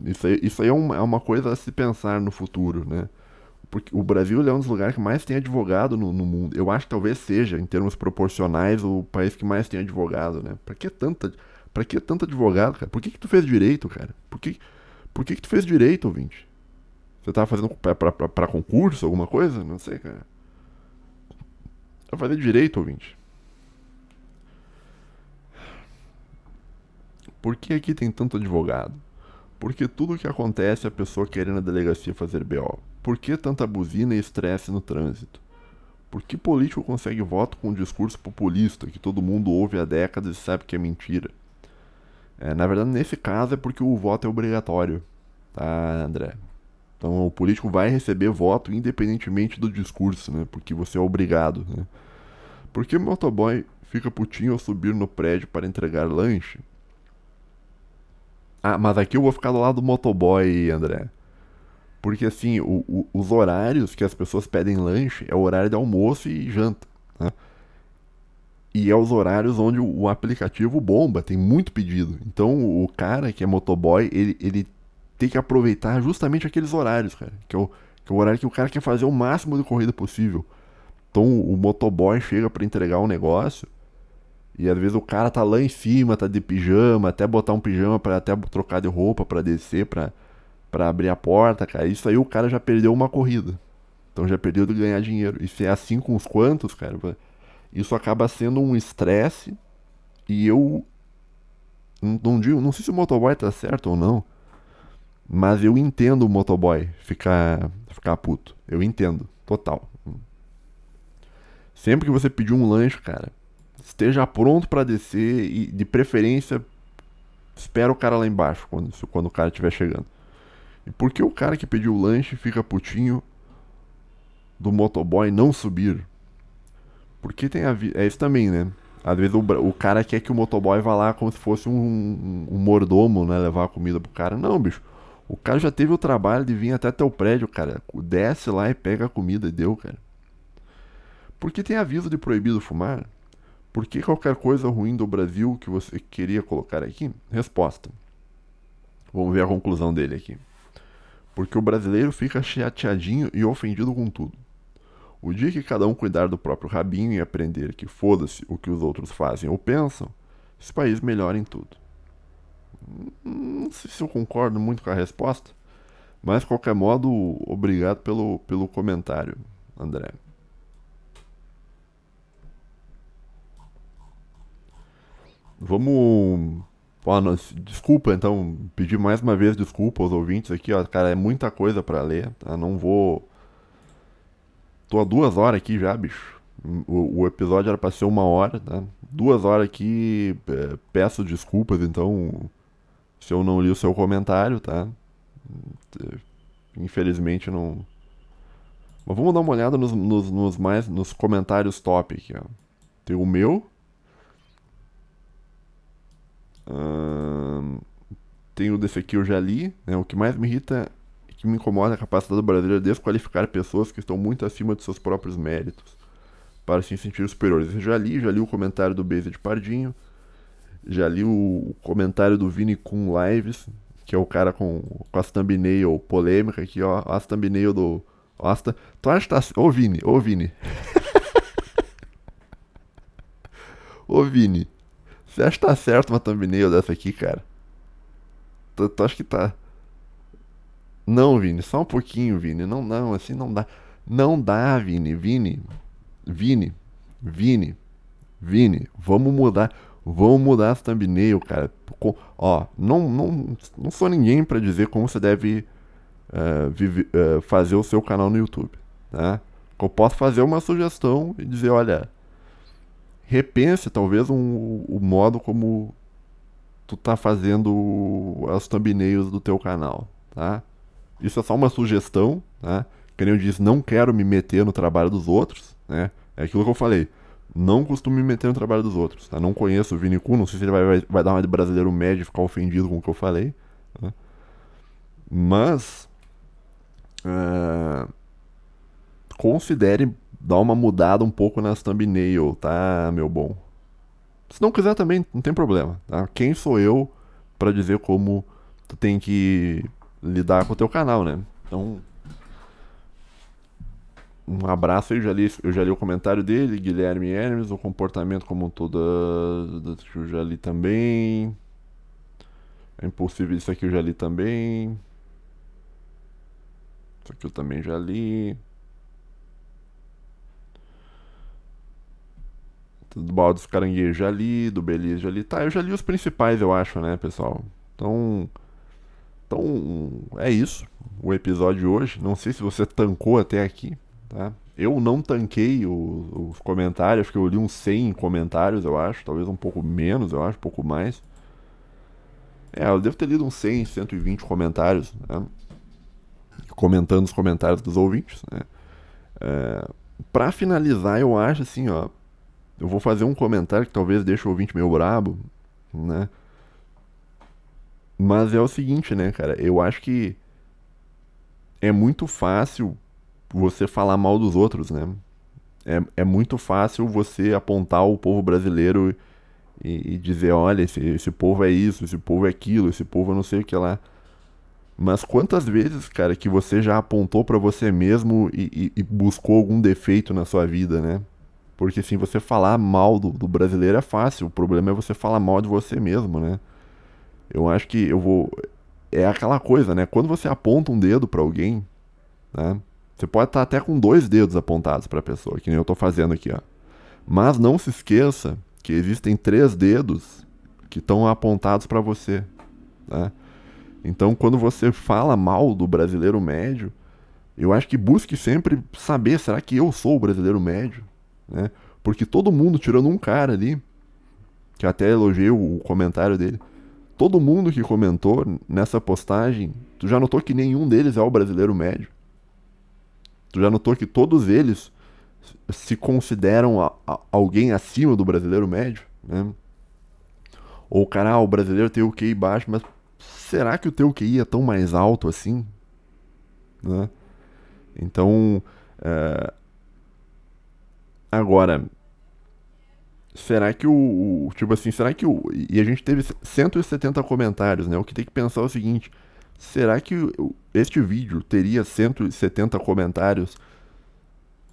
Isso aí, isso aí é, uma, é uma coisa a se pensar no futuro, né? Porque o Brasil é um dos lugares que mais tem advogado no, no, mundo. Eu acho que talvez seja, em termos proporcionais, o país que mais tem advogado, né? Pra que tanta, pra que tanto advogado, cara? Por que, que tu fez direito, cara? Por que, por que, que tu fez direito, ouvinte? Você tava fazendo pra, pra, pra, concurso, alguma coisa? Não sei, cara. Vai tá fazer direito, ouvinte. Por que aqui tem tanto advogado? Porque tudo que acontece é a pessoa querendo na delegacia fazer BO. Por que tanta buzina e estresse no trânsito? Por que político consegue voto com um discurso populista que todo mundo ouve há décadas e sabe que é mentira? É, na verdade, nesse caso é porque o voto é obrigatório, tá, André? Então o político vai receber voto independentemente do discurso, né? Porque você é obrigado, né? Por que o motoboy fica putinho ao subir no prédio para entregar lanche? Ah, mas aqui eu vou ficar do lado do motoboy, André. Porque assim, o, o, os horários que as pessoas pedem lanche é o horário de almoço e janta. Né? E é os horários onde o, o aplicativo bomba, tem muito pedido. Então o cara que é motoboy, ele, ele tem que aproveitar justamente aqueles horários, cara. Que é, o, que é o horário que o cara quer fazer o máximo de corrida possível. Então o motoboy chega para entregar um negócio e às vezes o cara tá lá em cima, tá de pijama, até botar um pijama para até trocar de roupa para descer, para para abrir a porta, cara. Isso aí o cara já perdeu uma corrida. Então já perdeu de ganhar dinheiro. E se é assim com os quantos, cara, isso acaba sendo um estresse. E eu não, digo, não sei se o motoboy tá certo ou não, mas eu entendo o motoboy ficar ficar puto. Eu entendo, total. Sempre que você pedir um lanche, cara, esteja pronto para descer e de preferência espera o cara lá embaixo quando quando o cara estiver chegando. E por que o cara que pediu o lanche fica putinho do motoboy não subir? Porque tem a É isso também, né? Às vezes o, o, cara quer que o motoboy vá lá como se fosse um, um, um, mordomo, né? Levar a comida pro cara. Não, bicho. O cara já teve o trabalho de vir até teu prédio, cara. Desce lá e pega a comida e deu, cara. Porque tem aviso de proibido fumar? Por que qualquer coisa ruim do Brasil que você queria colocar aqui? Resposta. Vamos ver a conclusão dele aqui porque o brasileiro fica chateadinho e ofendido com tudo. O dia que cada um cuidar do próprio rabinho e aprender que foda-se o que os outros fazem ou pensam, esse país melhora em tudo. Hum, não sei se eu concordo muito com a resposta, mas qualquer modo, obrigado pelo, pelo comentário, André. Vamos Ó, desculpa, então, pedir mais uma vez desculpa aos ouvintes aqui, ó. Cara, é muita coisa para ler, tá? Não vou. Tô há duas horas aqui já, bicho. O, o episódio era pra ser uma hora, tá? Duas horas aqui, é, peço desculpas, então, se eu não li o seu comentário, tá? Infelizmente não. Mas vamos dar uma olhada nos, nos, nos mais nos comentários top aqui, ó. Tem o meu, Uh, tem o desse aqui, eu já li. Né? O que mais me irrita e que me incomoda é a capacidade brasileira de desqualificar pessoas que estão muito acima de seus próprios méritos para se sentir superiores. Eu já li, já li o comentário do Beza de Pardinho, já li o, comentário do Vini com Lives, que é o cara com, com as thumbnail polêmica aqui, ó. As thumbnail do. Asta. Tu acha que tá. Ô Vini, ô Vini. [LAUGHS] ô Vini. Você acha que tá certo uma thumbnail dessa aqui, cara? Tu, tu acha que tá. Não, Vini, só um pouquinho, Vini. Não, não, assim não dá. Não dá, Vini, Vini. Vini, Vini, Vini, vamos mudar. Vamos mudar as thumbnail, cara. Ó, não, não, não sou ninguém para dizer como você deve uh, vive, uh, fazer o seu canal no YouTube, tá? Eu posso fazer uma sugestão e dizer, olha, repense talvez um, o modo como tu tá fazendo as thumbnails do teu canal, tá? Isso é só uma sugestão, tá? Que nem eu disse, não quero me meter no trabalho dos outros, né? É aquilo que eu falei. Não costumo me meter no trabalho dos outros, tá? Não conheço o Vini Kuhn, não sei se ele vai, vai, vai, dar uma de brasileiro médio e ficar ofendido com o que eu falei. Né? Mas... Uh, considere dá uma mudada um pouco nas thumbnail, tá, meu bom? Se não quiser também, não tem problema, tá? Quem sou eu para dizer como tu tem que lidar com o teu canal, né? Então, um abraço, eu já li, eu já li o comentário dele, Guilherme Hermes, o comportamento como um todo, eu já li também. É impossível isso aqui eu já li também. Isso aqui eu também já li. do Baldo dos Caranguejos já li, do Belize já li. Tá, eu já li os principais, eu acho, né, pessoal? Então. Então, é isso. O episódio de hoje. Não sei se você tancou até aqui, tá? Eu não tanquei os comentários, acho que eu li uns 100 comentários, eu acho. Talvez um pouco menos, eu acho, um pouco mais. É, eu devo ter lido uns 100, 120 comentários, né? Comentando os comentários dos ouvintes, né? É, pra finalizar, eu acho assim, ó. Eu vou fazer um comentário que talvez deixe o ouvinte meio brabo, né? Mas é o seguinte, né, cara? Eu acho que é muito fácil você falar mal dos outros, né? É, é muito fácil você apontar o povo brasileiro e, e dizer, olha, esse, esse povo é isso, esse povo é aquilo, esse povo é não sei o que lá. Mas quantas vezes, cara, que você já apontou para você mesmo e, e, e buscou algum defeito na sua vida, né? Porque assim, você falar mal do, do, brasileiro é fácil, o problema é você falar mal de você mesmo, né? Eu acho que eu vou. É aquela coisa, né? Quando você aponta um dedo para alguém, né? Você pode estar tá até com dois dedos apontados para a pessoa, que nem eu estou fazendo aqui, ó. Mas não se esqueça que existem três dedos que estão apontados para você, né? Então, quando você fala mal do brasileiro médio, eu acho que busque sempre saber, será que eu sou o brasileiro médio? né? Porque todo mundo, tirando um cara ali, que até elogiei o, comentário dele, todo mundo que comentou nessa postagem, tu já notou que nenhum deles é o brasileiro médio? Tu já notou que todos eles se consideram a, a, alguém acima do brasileiro médio, né? Ou, cara, ah, o brasileiro tem o QI baixo, mas será que o teu QI é tão mais alto assim? Né? Então, é, Agora, será que o, o, Tipo assim, será que o. E a gente teve 170 comentários, né? O que tem que pensar é o seguinte: será que este vídeo teria 170 comentários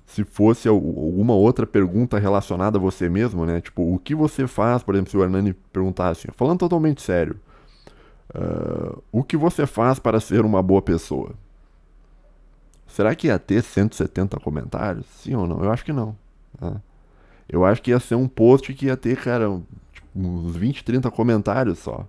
se fosse alguma outra pergunta relacionada a você mesmo, né? Tipo, o que você faz, por exemplo, se o Hernani perguntasse, assim, falando totalmente sério, uh, o que você faz para ser uma boa pessoa? Será que ia ter 170 comentários? Sim ou não? Eu acho que não. Né? Eu acho que ia ser um post que ia ter, cara, tipo, uns 20, 30 comentários só.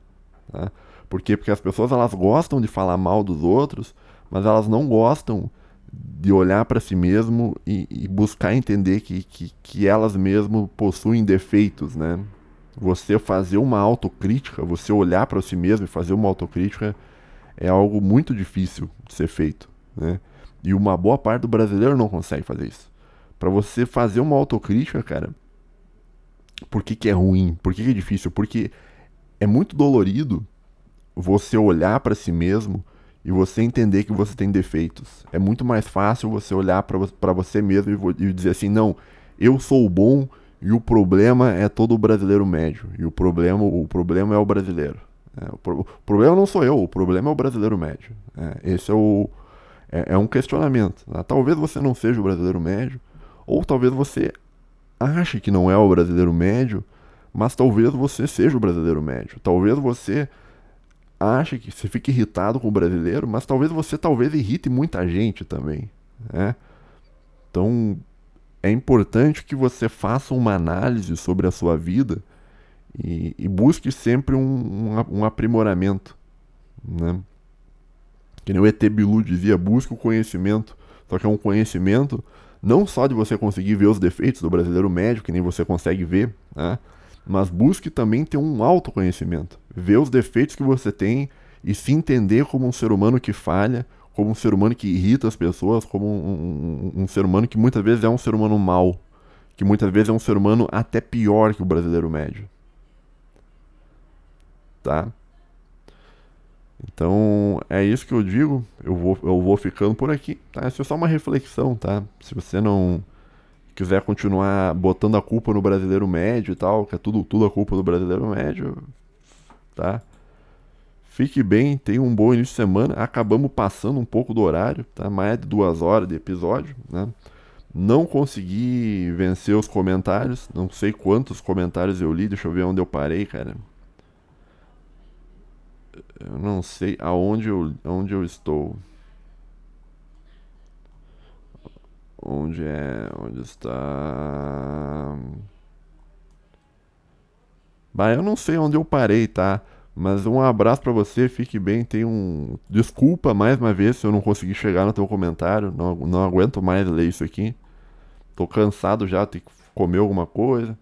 Né? Por quê? Porque as pessoas elas gostam de falar mal dos outros, mas elas não gostam de olhar para si mesmo e, e buscar entender que, que, que, elas mesmo possuem defeitos, né? Você fazer uma autocrítica, você olhar para si mesmo e fazer uma autocrítica é algo muito difícil de ser feito, né? E uma boa parte do brasileiro não consegue fazer isso para você fazer uma autocrítica, cara. Por que, que é ruim? Por que, que é difícil? Porque é muito dolorido você olhar para si mesmo e você entender que você tem defeitos. É muito mais fácil você olhar para você mesmo e, e dizer assim: não, eu sou bom e o problema é todo o brasileiro médio. E o problema, o problema é o brasileiro. É, o, pro, o, problema não sou eu, o problema é o brasileiro médio. É, esse é, o, é, é um questionamento. Tá? Talvez você não seja o brasileiro médio, ou talvez você ache que não é o brasileiro médio, mas talvez você seja o brasileiro médio. Talvez você ache que você fique irritado com o brasileiro, mas talvez você talvez irrite muita gente também. Né? Então é importante que você faça uma análise sobre a sua vida e, e busque sempre um, um, um aprimoramento. Né? Que nem o ET Bilu dizia, busque o conhecimento. Só que é um conhecimento não só de você conseguir ver os defeitos do brasileiro médio, que nem você consegue ver, né? mas busque também ter um autoconhecimento. Ver os defeitos que você tem e se entender como um ser humano que falha, como um ser humano que irrita as pessoas, como um, um, um ser humano que muitas vezes é um ser humano mau, que muitas vezes é um ser humano até pior que o brasileiro médio. Tá? Então é isso que eu digo. Eu vou, eu vou ficando por aqui. Tá? Isso é só uma reflexão, tá? Se você não quiser continuar botando a culpa no brasileiro médio e tal, que é tudo, tudo a culpa do brasileiro médio, tá? Fique bem, tenha um bom início de semana. Acabamos passando um pouco do horário, tá? Mais de duas horas de episódio, né? Não consegui vencer os comentários. Não sei quantos comentários eu li. Deixa eu ver onde eu parei, cara. Eu não sei aonde eu, aonde eu estou. Onde é? Onde está? Bah, eu não sei onde eu parei, tá? Mas um abraço para você, fique bem, tem um... Desculpa mais uma vez se eu não consegui chegar no teu comentário, não, não aguento mais ler isso aqui. Tô cansado já, tenho que comer alguma coisa.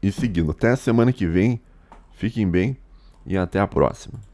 E seguindo, até a semana que vem. Fiquem bem e até a próxima.